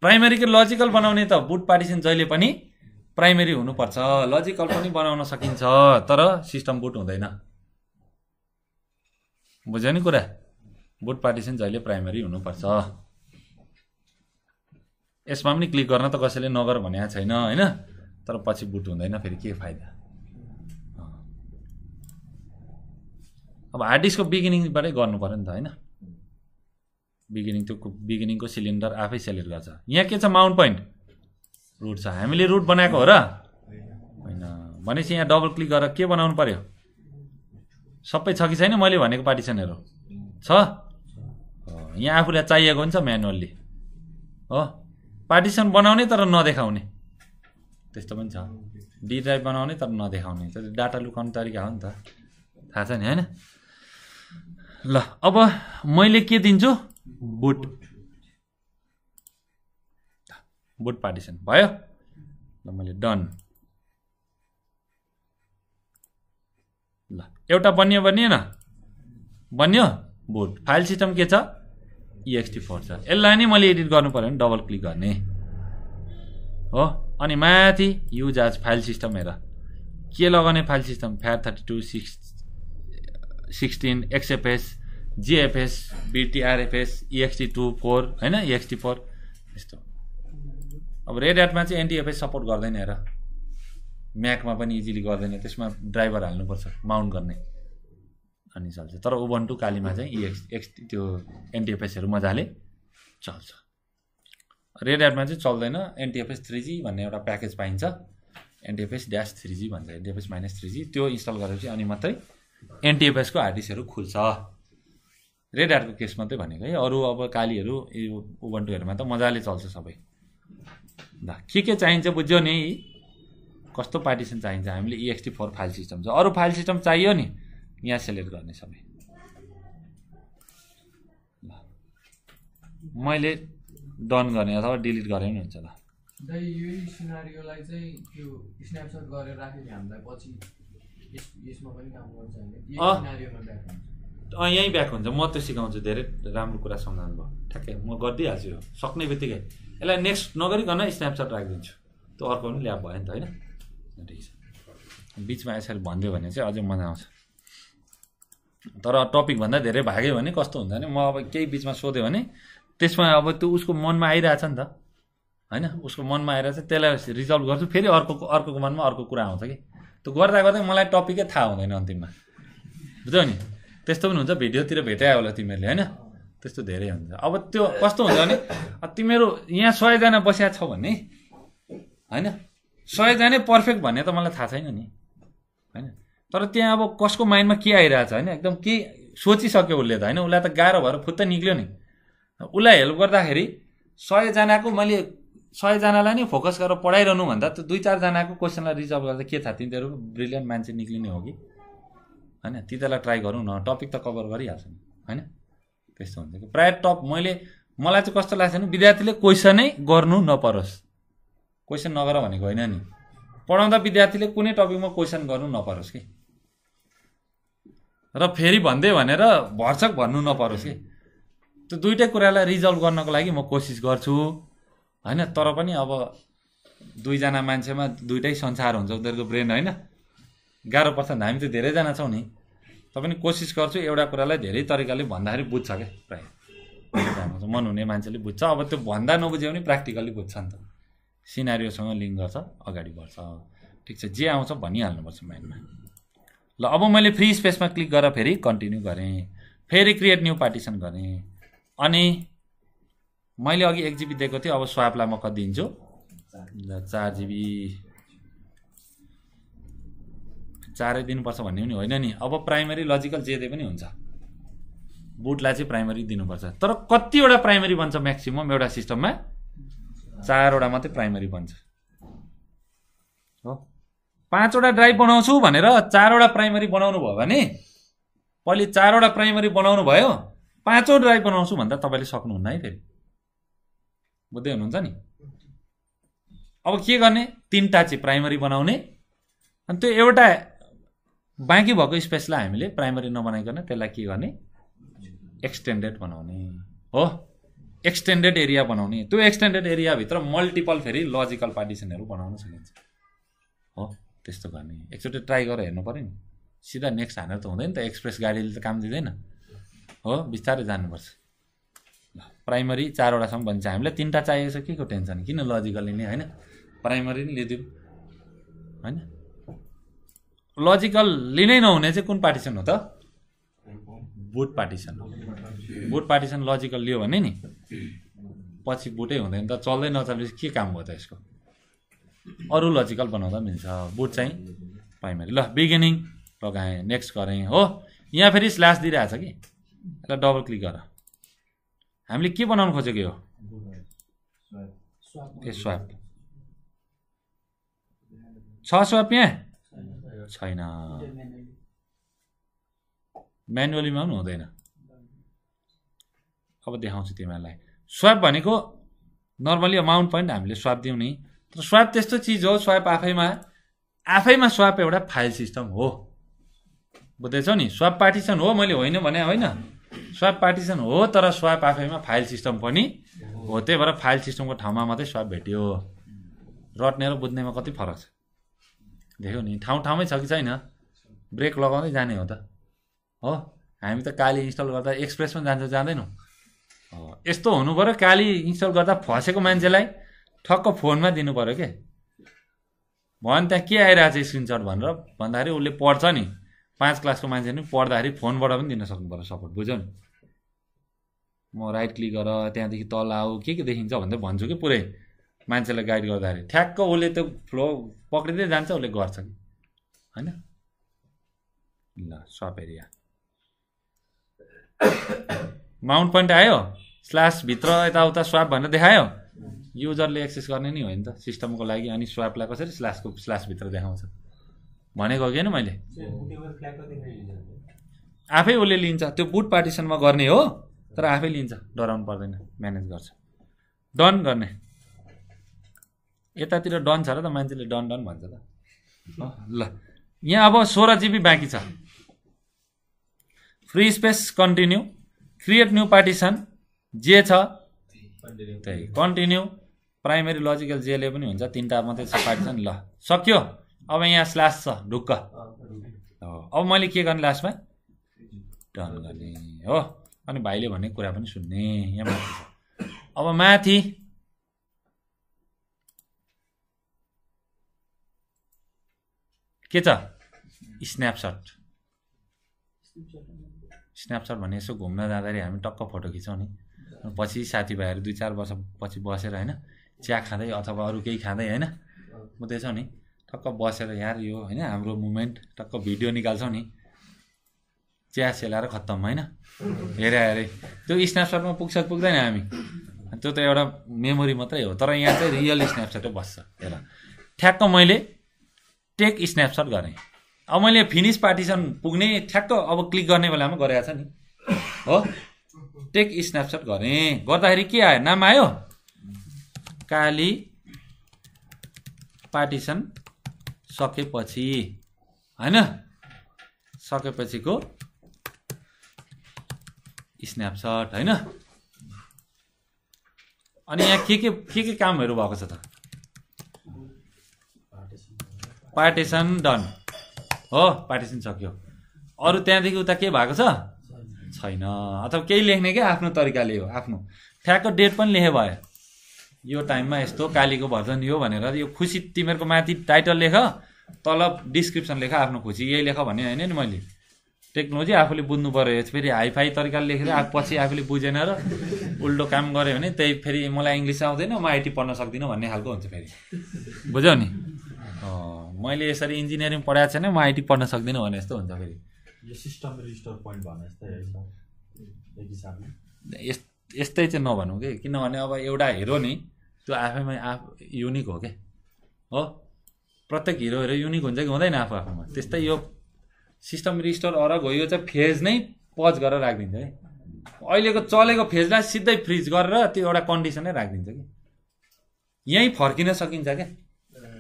प्राइमेरीको लजिकल बनाउने त बुट पार्टिसन जहिले पनि प्राइमेरी हुनुपर्छ लजिकल पनि बनाउन सकिन्छ तर सिस्टम बुट हुँदैन बुझ्यो नि कुरा बुट पार्टिसन जहिले प्राइमेरी हुनुपर्छ यसमा पनि क्लिक गर्न त कसैले नगर भनेको छैन होइन तर पछि बुट हुँदैन फेरि के फाइदा अब हार्ड डिस्कको बिगिनिङबाटै गर्नु पऱ्यो नि त होइन बिगिनिङ त्यो बिगिनिङको सिलिन्डर आफै सेलेक्ट गर्छ यहाँ के छ माउन्ट पोइन्ट रुट छ हामीले रुट बनाएको हो र होइन भनेपछि यहाँ डबल क्लिक गरेर के बनाउनु पऱ्यो सबै छ कि छैन मैले भनेको पार्टिसनहरू छ यहाँ आफूलाई चाहिएको हुन्छ म्यानुअल्ली हो पार्टिसन बनाउने तर नदेखाउने त्यस्तो पनि छ डी ड्राइभ बनाउने तर नदेखाउने त्यो डाटा लुकाउने तरिका हो नि त थाहा छ नि होइन ल अब मैले के दिन्छु बुट बुट पार्टिसन भयो ल मैले डन ल एउटा बनियो बनिएन बनियो बुट फाइल सिस्टम के छ इएक्सटी e फोर छ यसलाई नै मैले एडिट गर्नु पऱ्यो भने डबल क्लिक गर्ने हो अनि माथि युज आज फाइल सिस्टम हेर के लगाउने file system FAT thirty two six sixteen XFS GFS BTRFS EXT two four होइन इएक्सटी e फोर यस्तो अब रेड एटमा चाहिँ एनडिएफएस सपोर्ट गर्दैन र म्याकमा पनि इजिली गर्दैन त्यसमा ड्राइभर हाल्नुपर्छ माउन्ट गर्ने अनि चल्छ तर ओभन टु कालीमा चाहिँ इएक्स e एक्स त्यो एनटिएफएसहरू मजाले चल्छ रेड एटमा चाहिँ चल्दैन एनटिएफएस थ्री जी भन्ने एउटा प्याकेज पाइन्छ एनटिएफएस ड्यास थ्री जी भन्छ एनटिएफएस माइनस थ्री जी त्यो इन्स्टल गरेपछि अनि मात्रै एनटिएफएसको हार्ड डिस्कहरू खुल्छ रेड आर्टको केस मात्रै भनेको है अरू अब कालीहरू यो ओभनटुहरूमा त मजाले चल्छ सबै ल के के चाहिन्छ बुझ्यो नि कस्तो पार्टिसन चाहिन्छ हामीले EXT e four file system छ अरू फाइल सिस्टम चाहियो नि यहाँ सेलेक्ट गर्ने सबै ल मैले डन गर्ने अथवा डिलिट गरे नि हुन्छ ल गरेर हामीलाई पछि यसमा पनि काम गर्छ यहीँ ब्याक हुन्छ म त सिकाउँछु धेरै राम्रो कुरा सम्झाउनु भयो ठ्याक्कै म गरिदिइहाल्छु यो सक्ने बित्तिकै यसलाई नेक्स्ट नगरिकन स्न्यापसट राखिदिन्छु त्यो अर्को पनि ल्याब भयो नि त होइन ठिक छ बिचमा यसरी भनिदियो भने चाहिँ अझै मजा आउँछ तर टपिकभन्दा धेरै भाग्यो भने कस्तो हुन्छ भने म अब केही बिचमा सोध्यो भने त्यसमा अब त्यो उसको मनमा आइरहेछ नि त होइन उसको मनमा आइरहेछ त्यसलाई रिजल्भ गर्छु फेरि अर्को अर्को मनमा अर्को कुरा आउँछ कि त्यो गर्दा गर्दै मलाई टपिकै थाहा हुँदैन अन्तिममा बुझ्यौ नि त्यस्तो पनि हुन्छ भिडियोतिर भेटाइ होला तिमीहरूले होइन त्यस्तो धेरै हुन्छ अब त्यो कस्तो हुन्छ भने तिमीहरू यहाँ सयजना बसिया छौ भने होइन सयजना पर्फेक्ट भन्ने त मलाई थाहा छैन नि होइन तर त्यहाँ अब कसको माइन्डमा के आइरहेछ होइन एकदम के सोचिसक्यो उसले त होइन उसलाई त गाह्रो भएर फुत्त निक्ल्यो नि उसलाई हेल्प गर्दाखेरि सयजनाको मैले सयजनालाई नै फोकस गरेर पढाइरहनु भन्दा त्यो दुई चारजनाको क्वेसनलाई रिजल्भ गर्दा के थाहा तिनीहरू ब्रिलियन्ट मान्छे निक्लिने हो कि होइन तिनीहरूलाई ट्राई गरौँ न टपिक त कभर गरिहाल्छ नि होइन त्यस्तो हुन्छ कि प्रायः टप मैले मलाई चाहिँ कस्तो लाग्छ भने विद्यार्थीले क्वेसनै गर्नु नपरोस् क्वेसन नगर भनेको होइन नि पढाउँदा विद्यार्थीले कुनै टपिकमा क्वेसन गर्नु नपरोस् कि र फेरि भन्दै भनेर भर्सक भन्नु नपरोस् कि त्यो दुइटै कुरालाई रिजल्भ गर्नको लागि म कोसिस गर्छु होइन तर पनि अब दुईजना मान्छेमा दुइटै संसार हुन्छ उनीहरूको ब्रेन होइन गाह्रो पर्छ हामी त धेरैजना छौँ नि त पनि कोसिस गर्छु एउटा कुरालाई धेरै तरिकाले भन्दाखेरि बुझ्छ क्या प्राय मन हुने मान्छेले बुझ्छ अब त्यो भन्दा नबुझ्यो भने प्र्याक्टिकल्ली बुझ्छ नि त सिनारीसँग लिङ्क गर्छ अगाडि बढ्छ ठिक छ जे आउँछ भनिहाल्नुपर्छ माइन्डमा ल अब मैले फ्री स्पेसमा क्लिक गरेर फेरि कन्टिन्यू गरेँ फेरि क्रिएट न्यू पार्टिसन गरेँ अनि मैले अघि एक जिबी दिएको थिएँ अब स्वापलाई म कति दिन्छु चार जिबी चारै दिनुपर्छ भन्ने पनि होइन नि अब प्राइमरी लजिकल जे दे पनि हुन्छ बुटलाई चाहिँ प्राइमेरी दिनुपर्छ तर कतिवटा प्राइमेरी बन्छ म्याक्सिमम एउटा सिस्टममा चारवटा मात्रै प्राइमेरी बन्छ हो पाँचवटा ड्राइभ बनाउँछु भनेर चारवटा प्राइमेरी बनाउनु भयो भने पहिले चारवटा प्राइमेरी बनाउनु भयो पाँचौँ ड्राइभ बनाउँछु भन्दा तपाईँले सक्नुहुन्न है फेरि बुझ्दै हुनुहुन्छ नि अब के गर्ने तिनवटा चाहिँ प्राइमरी बनाउने अनि त्यो एउटा बाँकी भएको स्पेसलाई हामीले प्राइमरी नबनाइकन त्यसलाई के गर्ने एक्सटेन्डेड बनाउने हो एक्सटेन्डेड एरिया बनाउने त्यो एक्सटेन्डेड एरियाभित्र मल्टिपल फेरि लजिकल पार्टिसनहरू बनाउन सकिन्छ हो त्यस्तो गर्ने एकचोटि ट्राई गरेर हेर्नु पऱ्यो नि सिधा नेक्स्ट हानेर त हुँदैन त एक्सप्रेस गाडीले त काम दिँदैन हो बिस्तारै जानुपर्छ ल प्राइमरी चारवटासम्म भन्छ हामीलाई तिनवटा चाहिएको छ के को टेन्सन किन लजिकल्ली नै होइन प्राइमरी नै लिइदिउँ होइन लजिकल्ली लिनै नहुने चाहिँ कुन पार्टिसन हो त boot partition boot partition logical लियो भने नि पछि बुटै हुँदैन त चल्दै नचलेपछि के काम भयो त यसको अरू लजिकल बनाउँदा मिल्छ बुट चाहिँ प्राइमेरी ल बिगिनिङ लगाएँ नेक्स्ट गरेँ हो यहाँ फेरि स्ल्यास दिइरहेछ कि यसलाई डबल क्लिक गर हामीले के बनाउनु खोजेको यो ए स्वाप छ स्वाप यहाँ छैन म्यानुअलीमा पनि हुँदैन अब देखाउँछु तिमीहरूलाई स्वाप भनेको नर्मली अमाउन्ट पनि हामीले स्वाप दिउँ नि तर स्वाप त्यस्तो चिज हो स्वाप आफैमा आफैमा स्वाप एउटा फाइल सिस्टम हो बुझ्दैछौ नि स्वाप पार्टिसन हो मैले होइन भने होइन स्वाप पार्टिसन हो तर स्वाप आफैमा फाइल सिस्टम पनि हो त्यही भएर फाइल सिस्टमको ठाउँमा मात्रै स्वाप भेट्यो रट्ने र बुझ्नेमा कति फरक छ देख्यौ नि ठाउँ ठाउँमै छ कि छैन ब्रेक लगाउँदै जाने हो त हो हामी त काली इन्स्टल गर्दा एक्सप्रेसमा जान्छ जाँदैनौँ यस्तो हुनु पऱ्यो काली इन्स्टल गर्दा फसेको मान्छेलाई ठक्क फोनमा दिनु पऱ्यो के भयो त्यहाँ के आइरहेको छ स्क्रिनसट भनेर भन्दाखेरि उसले पढ्छ नि पाँच क्लासको मान्छे पनि पढ्दाखेरि फोनबाट पनि दिन सक्नु पऱ्यो सपोर्ट बुझ्यौ नि म राइट क्लिक गर त्यहाँदेखि तल आऊ के के देखिन्छ भन्दै भन्छु कि पुरै मान्छेलाई गाइड गर्दाखेरि ठ्याक्क उसले त फ्लो पक्रिँदै जान्छ उसले गर्छ कि होइन ल सप एरिया माउन्ट पोइन्ट आयो स्ल्यासभित्र यताउता स्वाप भनेर देखायो युजरले एक्सेस गर्ने नि हो नि त सिस्टमको लागि अनि स्वापलाई कसरी स्ल्यासको स्ल्यासभित्र देखाउँछ भनेको हो कि मैले आफै उसले लिन्छ त्यो बुट पार्टिसनमा गर्ने हो तर आफै लिन्छ डराउनु पर्दैन म्यानेज गर्छ डन गर्ने यतातिर डन छ र त मान्छेले डन डन भन्छ त ल यहाँ अब सोह्र जिबी बाँकी छ free space continue create new partition जे छ त्यही कन्टिन्यू प्राइमेरी लजिकल जेले पनि हुन्छ तिनवटा मात्रै छ पार्टिसन ल सक्यो अब यहाँ स्ल्यास छ ढुक्क अब मैले के गर्ने लास्टमा डन गर्ने हो अनि भाइले भन्ने कुरा पनि सुन्ने यहाँ अब माथि के छ स्न्यापसट स्न्यापसट भने यसो घुम्न जाँदाखेरि हामी टक्क फोटो खिच्छौँ नि पछि साथीभाइहरू दुई चार वर्षपछि बसेर होइन चिया खाँदै अथवा अरू केही खाँदै होइन बुझ्दैछौँ नि टक्क बसेर यार यो होइन हाम्रो मुमेन्ट टक्क भिडियो निकाल्छौँ नि चिया सेलाएर खत्तम होइन हेरे हेरे त्यो स्न्यापसटमा पुग्छ पुग्दैन हामी त्यो त एउटा मेमोरी मात्रै हो तर यहाँ चाहिँ रियल स्न्यापसटै बस्छ हेर ठ्याक्क मैले टेक स्न्यापसट गरेँ अब मैले फिनिस पार्टिसन पुग्ने ठ्याक्क अब क्लिक गर्ने बेलामा गरेको छ नि हो टेक स्न्यापसट गरेँ गर्दाखेरि के आयो नाम आयो काली पार्टिसन सकेपछि होइन सकेपछिको स्न्यापसट होइन अनि यहाँ के के के के कामहरू भएको छ त पार्टेसन डन हो पार्टेसन सक्यो अरू त्यहाँदेखि उता के भएको छ छैन अथवा केही लेख्ने क्या आफ्नो तरिकाले हो आफ्नो ठ्याक्क डेट पनि लेखे भयो यो टाइममा यस्तो कालीको भर्जन यो भनेर यो खुसी तिमीहरूको माथि टाइटल लेख तल डिस्क्रिप्सन लेख आफ्नो खुसी यही लेख भने होइन नि मैले टेक्नोलोजी आफूले बुझ्नु पऱ्यो फेरि हाइफाई तरिकाले लेखेर पछि आफूले बुझेन र उल्टो काम गऱ्यो भने त्यही फेरि मलाई इङ्ग्लिस आउँदैन म आइटी पढ्न सक्दिनँ भन्ने खालको हुन्छ फेरि बुझ्यौ नि मैले यसरी इन्जिनियरिङ पढाएको छैन म आइटी पढ्न सक्दिनँ भने जस्तो हुन्छ फेरि यो सिस्टम रेजिस्टर पोइन्ट भने जस्तै यस यस्तै चाहिँ नभनौँ कि किनभने अब एउटा हिरो नि त्यो आफैमा आफ युनिक हो क्या हो प्रत्येक हिरोहरू युनिक हुन्छ कि हुँदैन आफू आफूमा त्यस्तै यो सिस्टम रिस्टोर अरग हो यो चाहिँ फेज नै पज गरेर राखिदिन्छ है अहिलेको चलेको फेजलाई सिधै फ्रिज गरेर त्यो एउटा कन्डिसनै राखिदिन्छ कि यहीँ फर्किन सकिन्छ क्या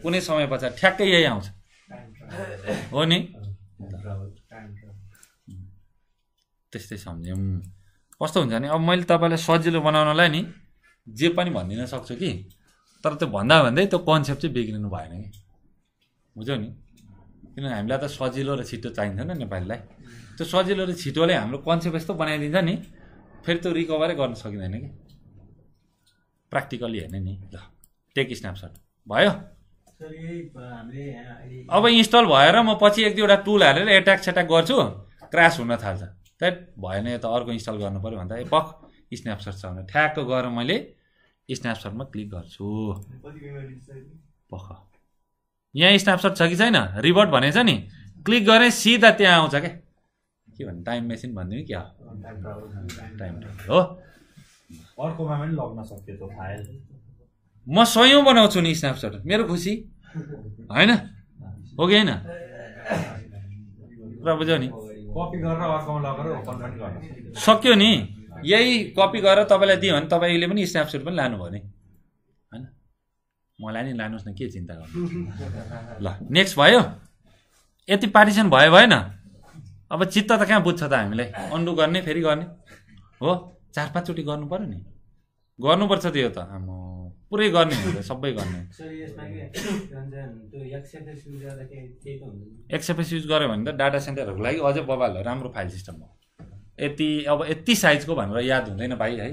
कुनै समय पछाडि ठ्याक्कै यही आउँछ हो नि त्यस्तै सम्झ्यौँ कस्तो हुन्छ नि अब मैले तपाईँलाई सजिलो बनाउनलाई नि जे पनि भनिदिन सक्छु कि तर त्यो भन्दा भन्दै त्यो कन्सेप्ट चाहिँ बिग्रिनु भएन कि बुझ्यौ नि किनभने हामीलाई त सजिलो र छिटो चाहिन्छ नि नेपालीलाई त्यो सजिलो र छिटोले हाम्रो कन्सेप्ट यस्तो बनाइदिन्छ नि फेरि त्यो रिकभरै गर्न सकिँदैन कि प्र्याक्टिकली हेर्ने नि ल टेक स्न्यापसट भयो अब इन्स्टल भएर म पछि एक दुईवटा टुल हालेर एट्याक सेट्याक गर्छु क्रास हुन थाल्छ त्यही भएन यो त अर्को इन्स्टल गर्नु पऱ्यो भन्दा ए पख स्न्यापसट छ भने ठ्याक्क गएर मैले स्न्यापसटमा क्लिक गर्छु पख यहाँ स्न्यापसट छ कि छैन रिभर्ट भनेछ नि क्लिक गरेँ सिधा त्यहाँ आउँछ क्या के भन्ने टाइम मेसिन भनिदिउँ क्या हो अर्कोमा पनि लग्न सक्थ्यो त्यो फाइल म सयौँ बनाउँछु नि स्न्यापसट मेरो खुसी होइन हो कि होइन र बुझ्यो नि सक्यो नि यही कपी गरेर तपाईँलाई दियो भने तपाईँले पनि स्न्यापसट पनि लानुभयो नि होइन मलाई नि लानुहोस् न के चिन्ता गर्नु ल नेक्स्ट भयो यति पार्टिसन भयो भएन अब चित्त त कहाँ बुझ्छ त हामीलाई अन्डु गर्ने फेरि गर्ने हो चार पाँचचोटि गर्नु पऱ्यो नि गर्नुपर्छ त्यो त आमा पुरै गर्ने हुन्छ सबै गर्ने एक्सएफएस युज गर्यो भने त डाटा सेन्टरहरूको लागि अझै बबाल हो राम्रो फाइल सिस्टम हो यति अब यति साइजको भनेर याद हुँदैन भाइ है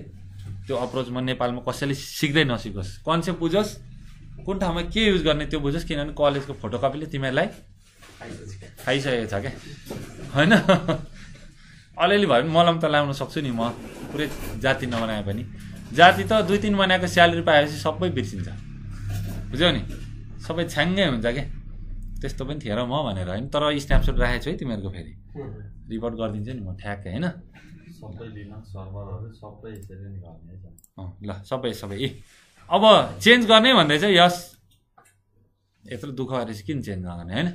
त्यो अप्रोच म नेपालमा कसैले सिक्दै नसिकोस् कन्सेप्ट बुझोस् कुन ठाउँमा के युज गर्ने त्यो बुझोस् किनभने कलेजको फोटोकपीले तिमीहरूलाई खाइसकेको छ क्या होइन अलिअलि भयो भने मलम त लाउन सक्छु नि म पुरै जाति नबनाए पनि जाति त दुई तिन महिनाको स्यालेरी पाएपछि सबै बिर्सिन्छ बुझ्यौ नि सबै छ्याङ्गै हुन्छ क्या त्यस्तो पनि थिएर म भनेर होइन तर स्न्यापसट राखेको छु है तिमीहरूको फेरि रिपोर्ट गरिदिन्छु नि म ठ्याक्कै होइन ल सबै सबै ए अब चेन्ज गर्ने भन्दै चाहिँ यस यत्रो दुःख गरेपछि किन चेन्ज नगर्ने होइन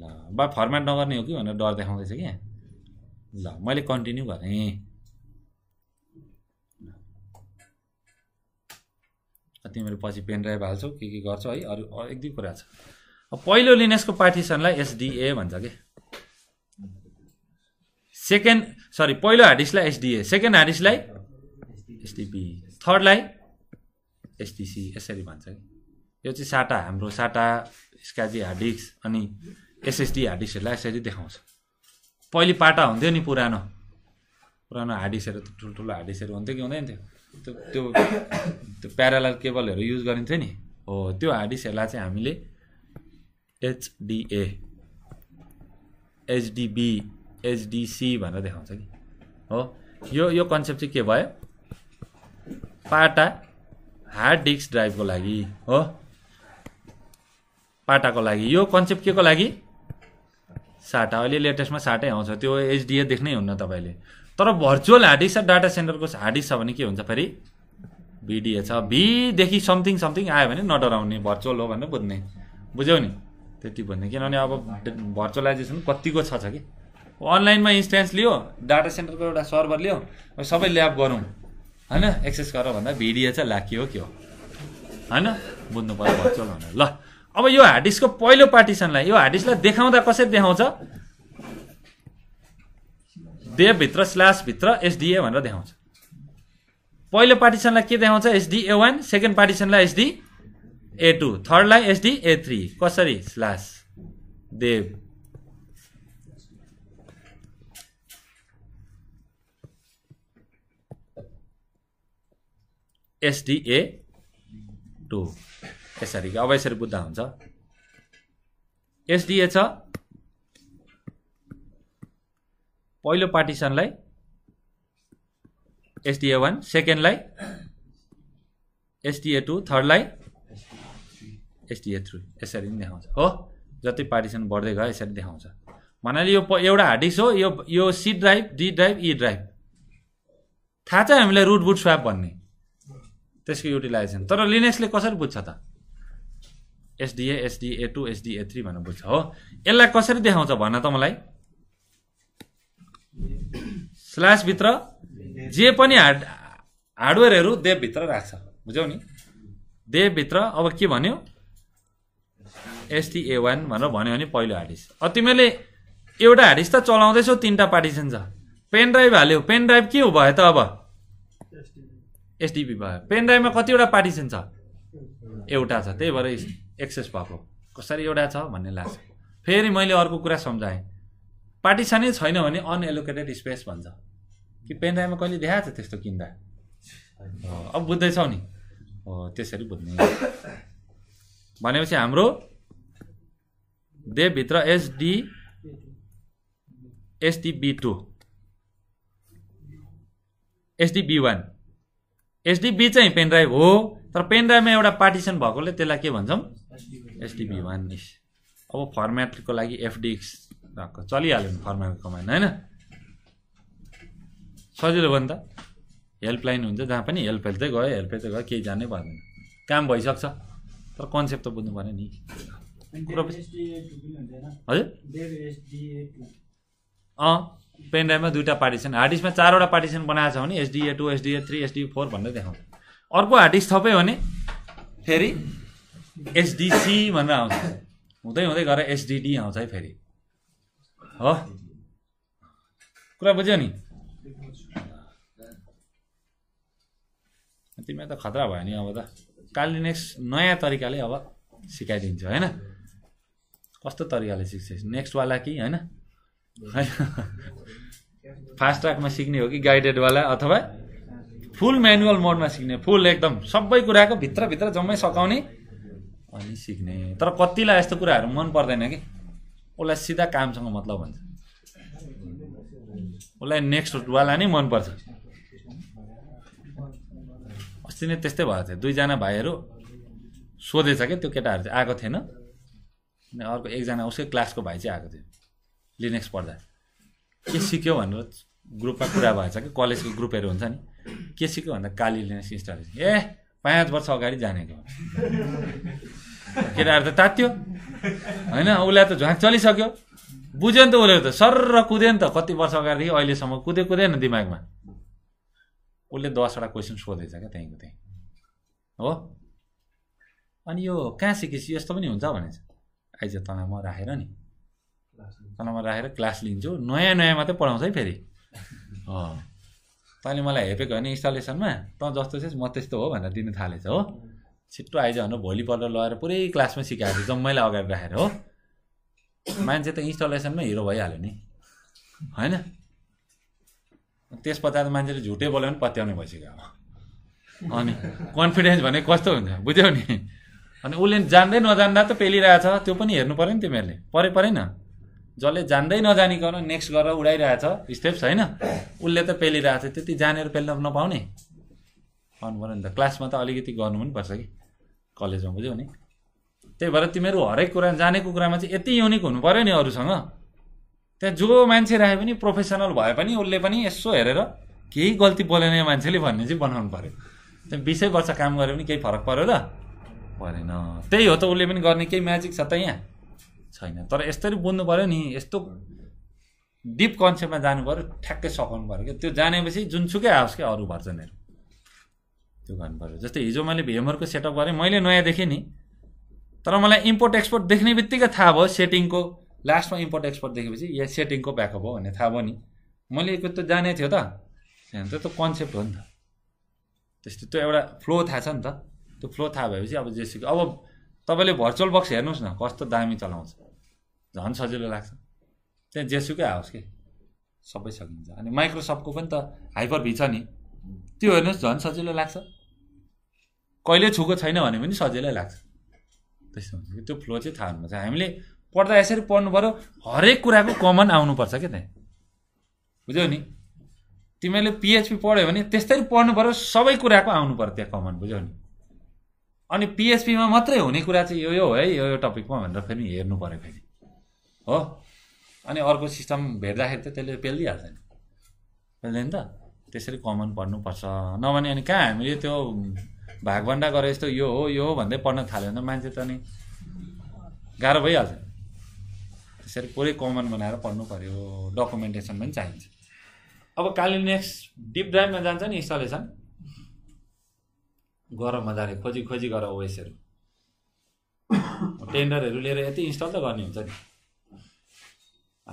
ल बा फर्मेट नगर्ने हो कि भनेर डर देखाउँदैछ क्या ल मैले कन्टिन्यू गरेँ तिमीहरू पछि पेन ड्राइभ हाल्छौ के के गर्छौ है अरू एक दुई कुरा छ अब पहिलो लिनेसको पार्टिसनलाई एसडिए भन्छ कि सेकेन्ड सरी पहिलो हार्डिस्टलाई एसडिए सेकेन्ड हार्डिस्टलाई एसडिपी थर्डलाई एसडिसी यसरी भन्छ कि यो चाहिँ साटा हाम्रो साटा हार्ड डिस्क अनि एसएसडी हार्ड डिस्कहरूलाई यसरी देखाउँछ पहिले पाटा हुन्थ्यो नि पुरानो पुरानो हार्डिस्कहरू ठुल्ठुलो हार्डिस्कहरू हुन्थ्यो कि हुँदैन थियो त्यो त्यो प्यारालल केबलहरू युज गरिन्थ्यो नि हो त्यो हार्ड डिस्कहरूलाई चाहिँ हामीले एचडिए एचडिबी एचडिसी भनेर देखाउँछ कि हो यो यो कन्सेप्ट चाहिँ के भयो पाटा हार्ड डिस्क ड्राइभको लागि हो पाटाको लागि यो कन्सेप्ट के को लागि साटा अहिले लेटेस्टमा साटै आउँछ त्यो एचडिए देख्नै हुन्न तपाईँले तर भर्चुअल हार्ड डिस्क डाटा सेन्टरको हार्ड डिस्क छ भने के हुन्छ फेरि भिडिए छ भिदेखि समथिङ समथिङ आयो भने नडराउने भर्चुअल हो भनेर बुझ्ने बुझ्यौ नि त्यति भन्ने किनभने अब भर्चुअलाइजेसन कतिको छ छ कि अनलाइनमा इन्स्टेन्स लियो डाटा सेन्टरको एउटा सर्भर लियो सबै ल्याब गरौँ होइन एक्सेस गर भन्दा भिडिए चाहिँ लाके हो के हो होइन बुझ्नु पऱ्यो भर्चुअल भनेर ल अब यो हार्ड डिस्कको पहिलो पार्टिसनलाई यो हार्ड डिस्कलाई देखाउँदा कसरी देखाउँछ देवभित्र स्ल्यासभित्र एसडिए भनेर देखाउँछ पहिलो पार्टिसनलाई के देखाउँछ एसडी वान सेकेन्ड पार्टिसनलाई एसडी ए टू थर्डलाई एसडी ए थ्री कसरी स्ल्यास देव एसडिए टू यसरी अब यसरी बुझ्दा हुन्छ एसडिए छ पहिलो पार्टिसनलाई एसडिए वान सेकेन्डलाई एसडिए टू थर्डलाई एसडिए थ्री यसरी नै देखाउँछ हो जति पार्टिसन बढ्दै गयो यसरी देखाउँछ भन्नाले यो एउटा हार्ड डिस्क हो यो यो C drive D drive E drive थाहा छ हामीलाई रुट बुट स्वाप भन्ने त्यसको युटिलाइजेसन तर लिनेक्सले कसरी बुझ्छ त SDA SDA two SDA three भनेर बुझ्छ हो यसलाई कसरी देखाउँछ भन त मलाई स्ल्यासभित्र जे पनि हार्ड हार्डवेयरहरू देवभित्र राख्छ बुझ्यौ नि देवभित्र अब के भन्यो एसटिए वान भनेर भन्यो भने पहिलो हार्डिस अब तिमीले एउटा हार्डिस त चलाउँदैछौ तिनवटा पार्टिसन छ पेन ड्राइभ हाल्यो पेन ड्राइभ के हो भयो त अब एसडिपी भयो पेन ड्राइभमा कतिवटा पार्टिसन छ एउटा छ त्यही भएर एक्सेस भएको कसरी एउटा छ भन्ने लाग्छ फेरि मैले अर्को कुरा सम्झाएँ पार्टिसनै छैन भने अनएलोकेटेड स्पेस भन्छ कि पेन ड्राइभमा कहिले देखाएको छ त्यस्तो किन्दा अब बुझ्दैछौ नि हो त्यसरी बुझ्ने भनेपछि हाम्रो देवभित्र SD SDB two SDB one SDB चाहिँ पेनड्राइभ हो तर पेनड्राइभमा एउटा पार्टिसन भएकोले त्यसलाई के भन्छौँ एसडिबी वान अब फर्मेटको लागि एफडिक्स टक्क चलिहाल्यो नि फर्मा कमाइन होइन सजिलो भयो नि त हेल्पलाइन हुन्छ जहाँ पनि हेल्प हेल्दै गयो हेल्प हेल्दै गयो केही जानै पर्दैन काम भइसक्छ तर कन्सेप्ट त बुझ्नु पऱ्यो नि हजुर पेन ड्राइभमा दुईवटा पार्टिसन हार्ड डिस्कमा चारवटा पार्टिसन बनाएको छ भने SDA two SDA three SDA four भनेर देखाउँछ अर्को हार्ड डिस्क थप्यो भने फेरि एसडिसी भनेर आउँछ हुँदै हुँदै गएर एसडिडी आउँछ है फेरि हो कुरा बुझ्यो नि तिमीलाई त खतरा भयो नि अब त कालि नेक्स्ट नयाँ तरिकाले अब सिकाइदिन्छु होइन कस्तो तरिकाले सिक्छ नेक्स्टवाला कि होइन फास्ट ट्र्याकमा सिक्ने हो कि गाइडेडवाला अथवा फुल म्यानुअल मोडमा सिक्ने फुल एकदम सबै कुराको भित्रभित्र जम्मै सघाउने अनि सिक्ने तर कतिलाई यस्तो कुराहरू मन पर्दैन कि उसलाई सिधा कामसँग मतलब भन्छ उसलाई नेक्स्ट वाला नै मनपर्छ अस्ति नै त्यस्तै भएको थियो दुईजना भाइहरू सोधेछ क्या त्यो केटाहरू चाहिँ आएको थिएन अनि अर्को एकजना उसकै क्लासको भाइ चाहिँ आएको थियो लिनेक्स पढ्दा के सिक्यो भनेर ग्रुपमा कुरा भएछ कि कलेजको ग्रुपहरू हुन्छ नि के सिक्यो भन्दा काली लिनेक्स इन्स्टल ए पाँच वर्ष अगाडि जानेको केटाहरू त तात्यो होइन उसलाई त झ्वाक चलिसक्यो बुझ्यो नि त उसले त र कुद्यो नि त कति वर्ष अगाडिदेखि अहिलेसम्म कुदे कुदेन दिमागमा उसले दसवटा क्वेसन सोधेछ क्या त्यहीँको त्यहीँ हो अनि यो कहाँ सिकेपछि यस्तो पनि हुन्छ भनेछ आइज तनामा राखेर नि तनामा राखेर क्लास लिन्छु नयाँ नयाँ मात्रै पढाउँछ है फेरि तैँले मलाई हेपेको होइन इन्स्टलेसनमा तँ जस्तो छ म त्यस्तो हो भनेर दिनु थालेछ हो छिट्टो आइज भनेर भोलिपल्ट लगाएर पुरै क्लासमै सिकाएको थियो जम्मैलाई अगाडि राखेर हो मान्छे त इन्स्टलेसनमै हिरो भइहाल्यो नि होइन त्यस पछाडि मान्छेले झुटै बोल्यो भने पत्याउने भइसक्यो अब अनि कन्फिडेन्स भने कस्तो हुन्छ बुझ्यौ नि अनि उसले जान्दै नजान्दा त पेलिरहेछ त्यो पनि हेर्नु पऱ्यो नि तिमीहरूले परे परेन जसले जान्दै नजानिकन नेक्स्ट गरेर उडाइरहेछ स्टेप्स होइन उसले त पेलिरहेछ त्यति जानेर पेल्न नपाउने पाउनु पऱ्यो नि त क्लासमा त अलिकति गर्नु पनि पर्छ कि कलेजमा बुझ्यौ नि त्यही भएर तिमीहरू हरेक कुरा जानेको कुरामा चाहिँ यति युनिक हुनु पऱ्यो नि अरूसँग त्यहाँ जो मान्छे राखे पनि प्रोफेसनल भए पनि उसले पनि यसो हेरेर केही गल्ती बोलेने मान्छेले भन्ने चाहिँ बनाउनु पऱ्यो त्यहाँ बिसै वर्ष काम गरे पनि केही फरक पऱ्यो र परेन त्यही हो त उसले पनि गर्ने केही म्याजिक छ त यहाँ छैन तर यस्तरी बुझ्नु पऱ्यो नि यस्तो डिप कन्सेप्टमा जानु पऱ्यो ठ्याक्कै सघाउनु पऱ्यो क्या त्यो जानेपछि जुनसुकै आओस् क्या अरू भर्जनहरू त्यो गर्नुपर्छ जस्तै हिजो मैले भेमरको सेटअप गरेँ मैले नयाँ देखेँ नि तर मलाई इम्पोर्ट एक्सपोर्ट देख्ने बित्तिकै थाहा भयो सेटिङको लास्टमा इम्पोर्ट एक्सपोर्ट देखेपछि यहाँ सेटिङको ब्याकअप हो भन्ने थाहा भयो नि मैले यो त जाने थियो त त्यो त कन्सेप्ट हो नि त त्यस्तो त्यो एउटा फ्लो थाहा छ नि त त्यो फ्लो थाहा भएपछि अब जेसुकै अब तपाईँले भर्चुअल बक्स हेर्नुहोस् न कस्तो दामी चलाउँछ झन् सजिलो लाग्छ त्यहाँ जेसुकै आओस् कि सबै सकिन्छ अनि माइक्रोसफ्टको पनि त हाइपर भी छ नि त्यो हेर्नुहोस् झन् सजिलो लाग्छ कहिले छुको छैन भने पनि सजिलै लाग्छ त्यस्तो हुन्छ त्यो फ्लो चाहिँ थाहा हुनुपर्छ हामीले पढ्दा यसरी पढ्नु पऱ्यो हरेक कुराको कमन आउनुपर्छ क्या त्यहाँ बुझ्यौ नि तिमीले पिएचपी पढ्यो भने त्यस्तै पढ्नु पऱ्यो सबै कुराको आउनु पऱ्यो त्यहाँ कमन बुझ्यौ नि अनि पिएचपीमा मात्रै हुने कुरा चाहिँ यो यो है यो यो टपिकमा भनेर फेरि हेर्नु पऱ्यो फेरि हो अनि अर्को सिस्टम भेट्दाखेरि त त्यसले पेलिदिइहाल्छ नि पेल्दैन त त्यसरी कमन पढ्नुपर्छ नभने अनि कहाँ हामीले त्यो भागभन्डा गरेर यस्तो यो हो यो हो भन्दै पढ्न थाल्यो भने मान्छे त नि गाह्रो भइहाल्छ त्यसरी पुरै कमन बनाएर पढ्नु पऱ्यो डकुमेन्टेसन पनि चाहिन्छ अब काली नेक्स्ट डिप ड्राइभमा जान्छ नि इन्स्टलेसन गर मजाले खोजी खोजी गर ओएसहरू टेन्डरहरू लिएर यति इन्स्टल त गर्ने हुन्छ नि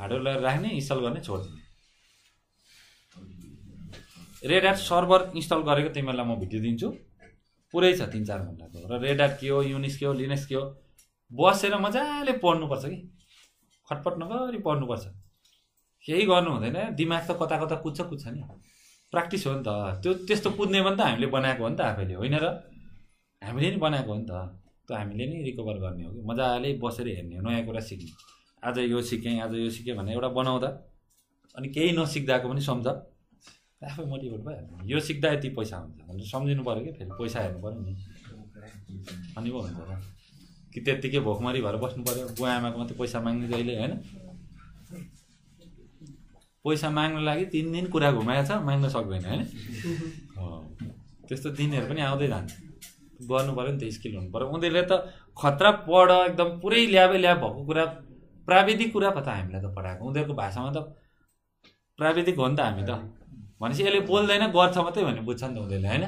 हार्डवेयर लिएर राख्ने इन्स्टल गर्ने छोडिदिने रेड एट सर्भर इन्स्टल गरेको तिमीहरूलाई म भिडियो दिन्छु पुरै छ तिन चार घन्टाको र रेडार के हो युनिस के हो लिनेस के हो बसेर मजाले पढ्नुपर्छ कि खटपट नगरी पढ्नुपर्छ केही गर्नु हुँदैन दिमाग त कता कता कुद्छ कुद्छ नि प्र्याक्टिस हो नि त त्यो त्यस्तो कुद्ने पनि त हामीले बनाएको हो नि त आफैले होइन र हामीले नि बनाएको हो नि त त्यो हामीले नि रिकभर गर्ने हो कि मजाले बसेर हेर्ने हो नयाँ कुरा सिक्ने आज यो सिकेँ आज यो सिकेँ भने एउटा बनाउँदा अनि केही नसिक्दाको पनि सम्झ आफै मोटिभेट भइहाल्छ यो सिक्दा यति पैसा हुन्छ भनेर सम्झिनु पऱ्यो कि फेरि पैसा हेर्नु पऱ्यो नि अनि पो हुन्छ त कि त्यत्तिकै भोकमरी भएर बस्नु पऱ्यो बुवा आमाको मात्रै पैसा माग्ने जहिले होइन पैसा माग्नु लागि तिन दिन कुरा घुमाएछ माग्न सक्दैन होइन त्यस्तो दिनहरू पनि आउँदै जान्छ गर्नु पऱ्यो नि त स्किल हुनु पऱ्यो उनीहरूले त खतरा पढ एकदम पुरै ल्याबै ल्याब भएको कुरा प्राविधिक कुरा पो त हामीलाई त पढाएको उनीहरूको भाषामा त प्राविधिक हो नि त हामी त भनेपछि यसले बोल्दैन गर्छ मात्रै भन्ने बुझ्छ नि त उनीहरूले होइन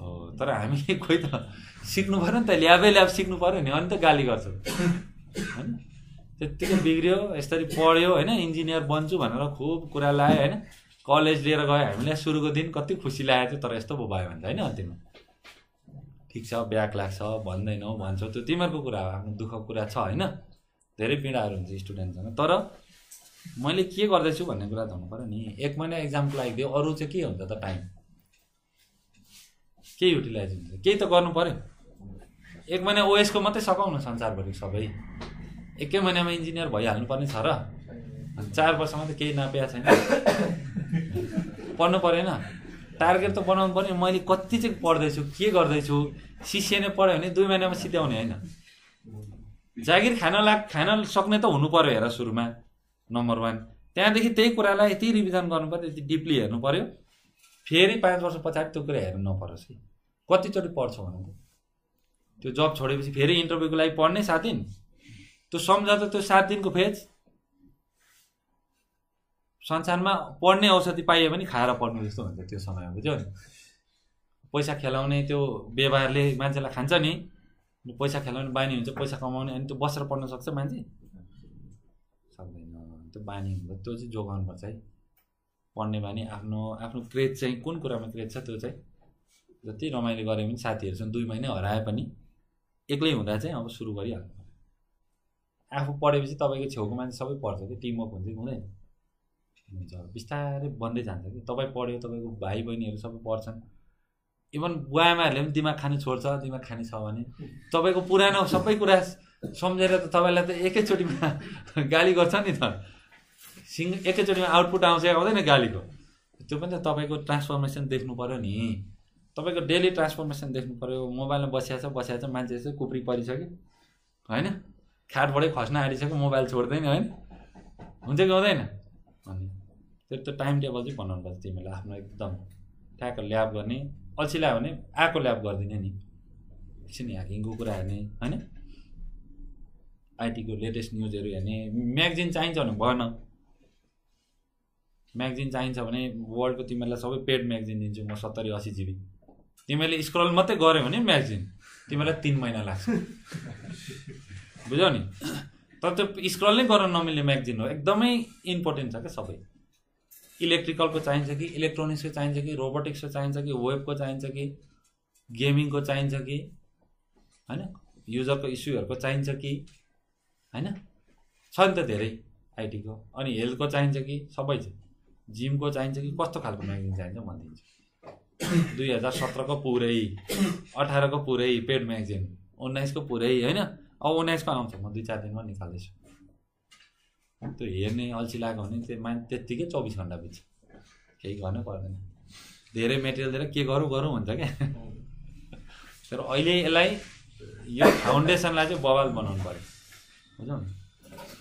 हो तर हामी खोइ त सिक्नु पऱ्यो नि त ल्याबे ल्याब सिक्नु पऱ्यो नि अनि त गाली गर्छ होइन त्यत्तिकै बिग्रियो यसरी पढ्यो होइन इन्जिनियर बन्छु भनेर खुब कुरा लगायो होइन कलेज लिएर गयो हामीलाई सुरुको दिन कति खुसी लागेको थियो तर यस्तो पो भयो भने त होइन अन्तिममा ठिक छ ब्याक लाग्छ भन्दैनौ भन्छौ त्यो तिमीहरूको कुरा हो आफ्नो दुःख कुरा छ होइन धेरै पीडाहरू हुन्छ स्टुडेन्टसँग तर मैले के गर्दैछु भन्ने कुरा त हुनु पऱ्यो नि एक महिना इक्जामको लागि दियो अरू चाहिँ के हुन्छ त टाइम के युटिलाइज हुन्छ केही त गर्नु पऱ्यो एक महिना ओएसको मात्रै सघाउन संसारभरि सबै एकै महिनामा इन्जिनियर भइहाल्नु पर्ने छ र चार वर्षमा त केही नापिया छैन पढ्नु परेन टार्गेट त बनाउनु पर्ने मैले कति चाहिँ पढ्दैछु के गर्दैछु सिसिए नै पढ्यो भने दुई महिनामा सिध्याउने होइन जागिर खान लाग खान सक्ने त हुनु पऱ्यो हेर सुरुमा नम्बर वान त्यहाँदेखि त्यही कुरालाई यति रिभिजन गर्नु पऱ्यो यति डिपली हेर्नु पऱ्यो फेरि पाँच वर्ष पछाडि त्यो कुरा हेर्नु नपरोस् कि कतिचोटि पढ्छ भनेको त्यो जब छोडेपछि फेरि इन्टरभ्यूको लागि पढ्ने सात दिन त्यो सम्झा त्यो सात दिनको फेज संसारमा पढ्ने औषधि पाइयो भने खाएर पढ्नु जस्तो हुन्छ त्यो समयमा बुझ्यो नि पैसा खेलाउने त्यो व्यवहारले मान्छेलाई खान्छ नि पैसा खेलाउने बानी हुन्छ पैसा कमाउने अनि त्यो बसेर पढ्न सक्छ मान्छे त्यो बानी हुन्छ त्यो चाहिँ जोगाउनुपर्छ है पढ्ने बानी आफ्नो आफ्नो क्रेज चाहिँ कुन कुरामा क्रेज छ त्यो चाहिँ जति रमाइलो पनि साथीहरू साथीहरूसँग दुई महिना हराए पनि एक्लै हुँदा चाहिँ अब सुरु गरिहाल्नु आफू पढेपछि तपाईँको छेउको मान्छे सबै पढ्छ कि टिमवर्क हुन्छ कि हुँदैन हुन्छ बिस्तारै बन्दै जान्छ कि तपाईँ पढ्यो तपाईँको भाइ बहिनीहरू सबै पढ्छन् इभन बुवामाहरूले पनि दिमाग खानु छोड्छ दिमाग खाने छ भने तपाईँको पुरानो सबै कुरा सम्झेर त तपाईँलाई त एकैचोटिमा गाली गर्छ नि त सिङ एकैचोटिमा आउटपुट आउँछ आउँदैन गालीको त्यो पनि त तपाईँको ट्रान्सफर्मेसन देख्नु पऱ्यो नि तपाईँको डेली ट्रान्सफर्मेसन देख्नु पऱ्यो मोबाइलमा बसिया छ बसिया छ मान्छे चाहिँ कुप्री परिसक्यो होइन खाटबाटै खस्न आँटिसक्यो मोबाइल छोड्दैन होइन हुन्छ कि हुँदैन अनि त्यो टाइम टेबल चाहिँ बनाउनु पर्छ तिमीलाई आफ्नो एकदम ट्याक ल्याब गर्ने अल्छी ल्यायो भने आएको ल्याब गरिदिने नि एकछिन ह्याकिङको कुरा हेर्ने होइन आइटीको लेटेस्ट न्युजहरू हेर्ने म्यागजिन चाहिन्छ भने भएन म्यागजिन चाहिन्छ भने वर्ल्डको तिमीहरूलाई सबै पेड म्यागजिन दिन्छु म सत्तरी असी जिबी तिमीहरूले स्क्रल मात्रै गऱ्यो भने म्यागजिन तिमीहरूलाई तिन महिना लाग्छ बुझ्यौ नि तर त्यो स्क्रल नै गर्न नमिल्ने म्यागजिन हो एकदमै इम्पोर्टेन्ट छ क्या सबै इलेक्ट्रिकलको चाहिन्छ कि इलेक्ट्रोनिक्सको चाहिन्छ कि रोबोटिक्सको चाहिन्छ कि वेबको चाहिन्छ कि गेमिङको चाहिन्छ कि होइन युजरको इस्युहरूको चाहिन्छ कि होइन छ नि त धेरै आइटीको अनि हेल्थको चाहिन्छ कि सबै छ जिमको चाहिन्छ कि कस्तो खालको म्यागजिन चाहिन्छ भनिदिन्छु दुई हजार सत्रको पुरै अठारको पुरै पेड म्यागजिन उन्नाइसको पुरै होइन अब उन्नाइसको आउँछ म दुई चार दिनमा निकाल्दैछु त्यो हेर्ने अल्छी लाग्यो भने त्यो मान्छे त्यत्तिकै चौबिस घन्टा बिच केही गर्नै पर्दैन धेरै मेटेरियल दिएर के गरौँ गरौँ हुन्छ क्या तर अहिले यसलाई यो फाउन्डेसनलाई चाहिँ बवाल बनाउनु पऱ्यो बुझौँ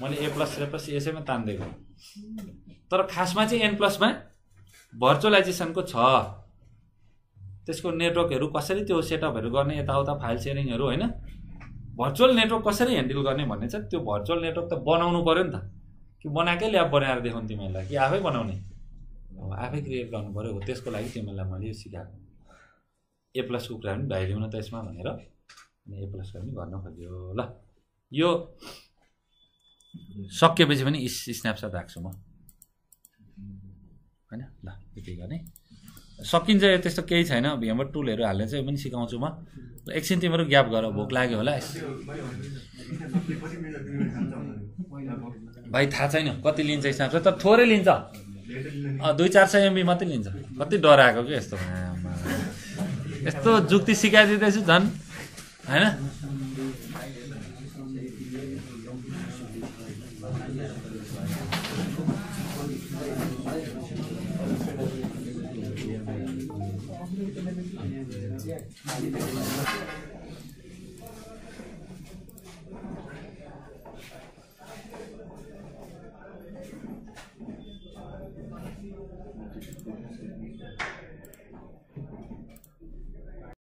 मैले ए प्लस रे प्लस यसैमा तान्दै गएँ तर खासमा चाहिँ एन प्लसमा भर्चुअलाइजेसनको छ त्यसको नेटवर्कहरू कसरी त्यो सेटअपहरू गर्ने यताउता फाइल सेयरिङहरू होइन भर्चुअल नेटवर्क कसरी ह्यान्डल गर्ने भन्ने छ त्यो भर्चुअल नेटवर्क त बनाउनु पऱ्यो नि त कि बनाएकै ल्याब बनाएर देखाउनु तिमीहरूलाई कि आफै बनाउने अब आफै क्रिएट गर्नु पऱ्यो हो त्यसको लागि तिमीहरूलाई मैले यो सिकाएको ए प्लसको कुरा पनि भ्याइदिउन त यसमा भनेर अनि ए प्लसको पनि गर्न खोज्यो ल यो सकिएपछि पनि स्न्यापसट राख्छु म होइन ल यति गर्ने सकिन्छ यो त्यस्तो केही छैन हेमर टुलहरू हाल्ने चाहिँ यो पनि सिकाउँछु म एकछिन तिम्रो ग्याप गर भोक लाग्यो होला भाइ थाहा छैन कति लिन्छ हिसाब छ तर थोरै लिन्छ दुई चार सय एमबी मात्रै लिन्छ कति डराएको क्या यस्तो यस्तो जुक्ति सिकाइदिँदैछु झन् होइन Thank you.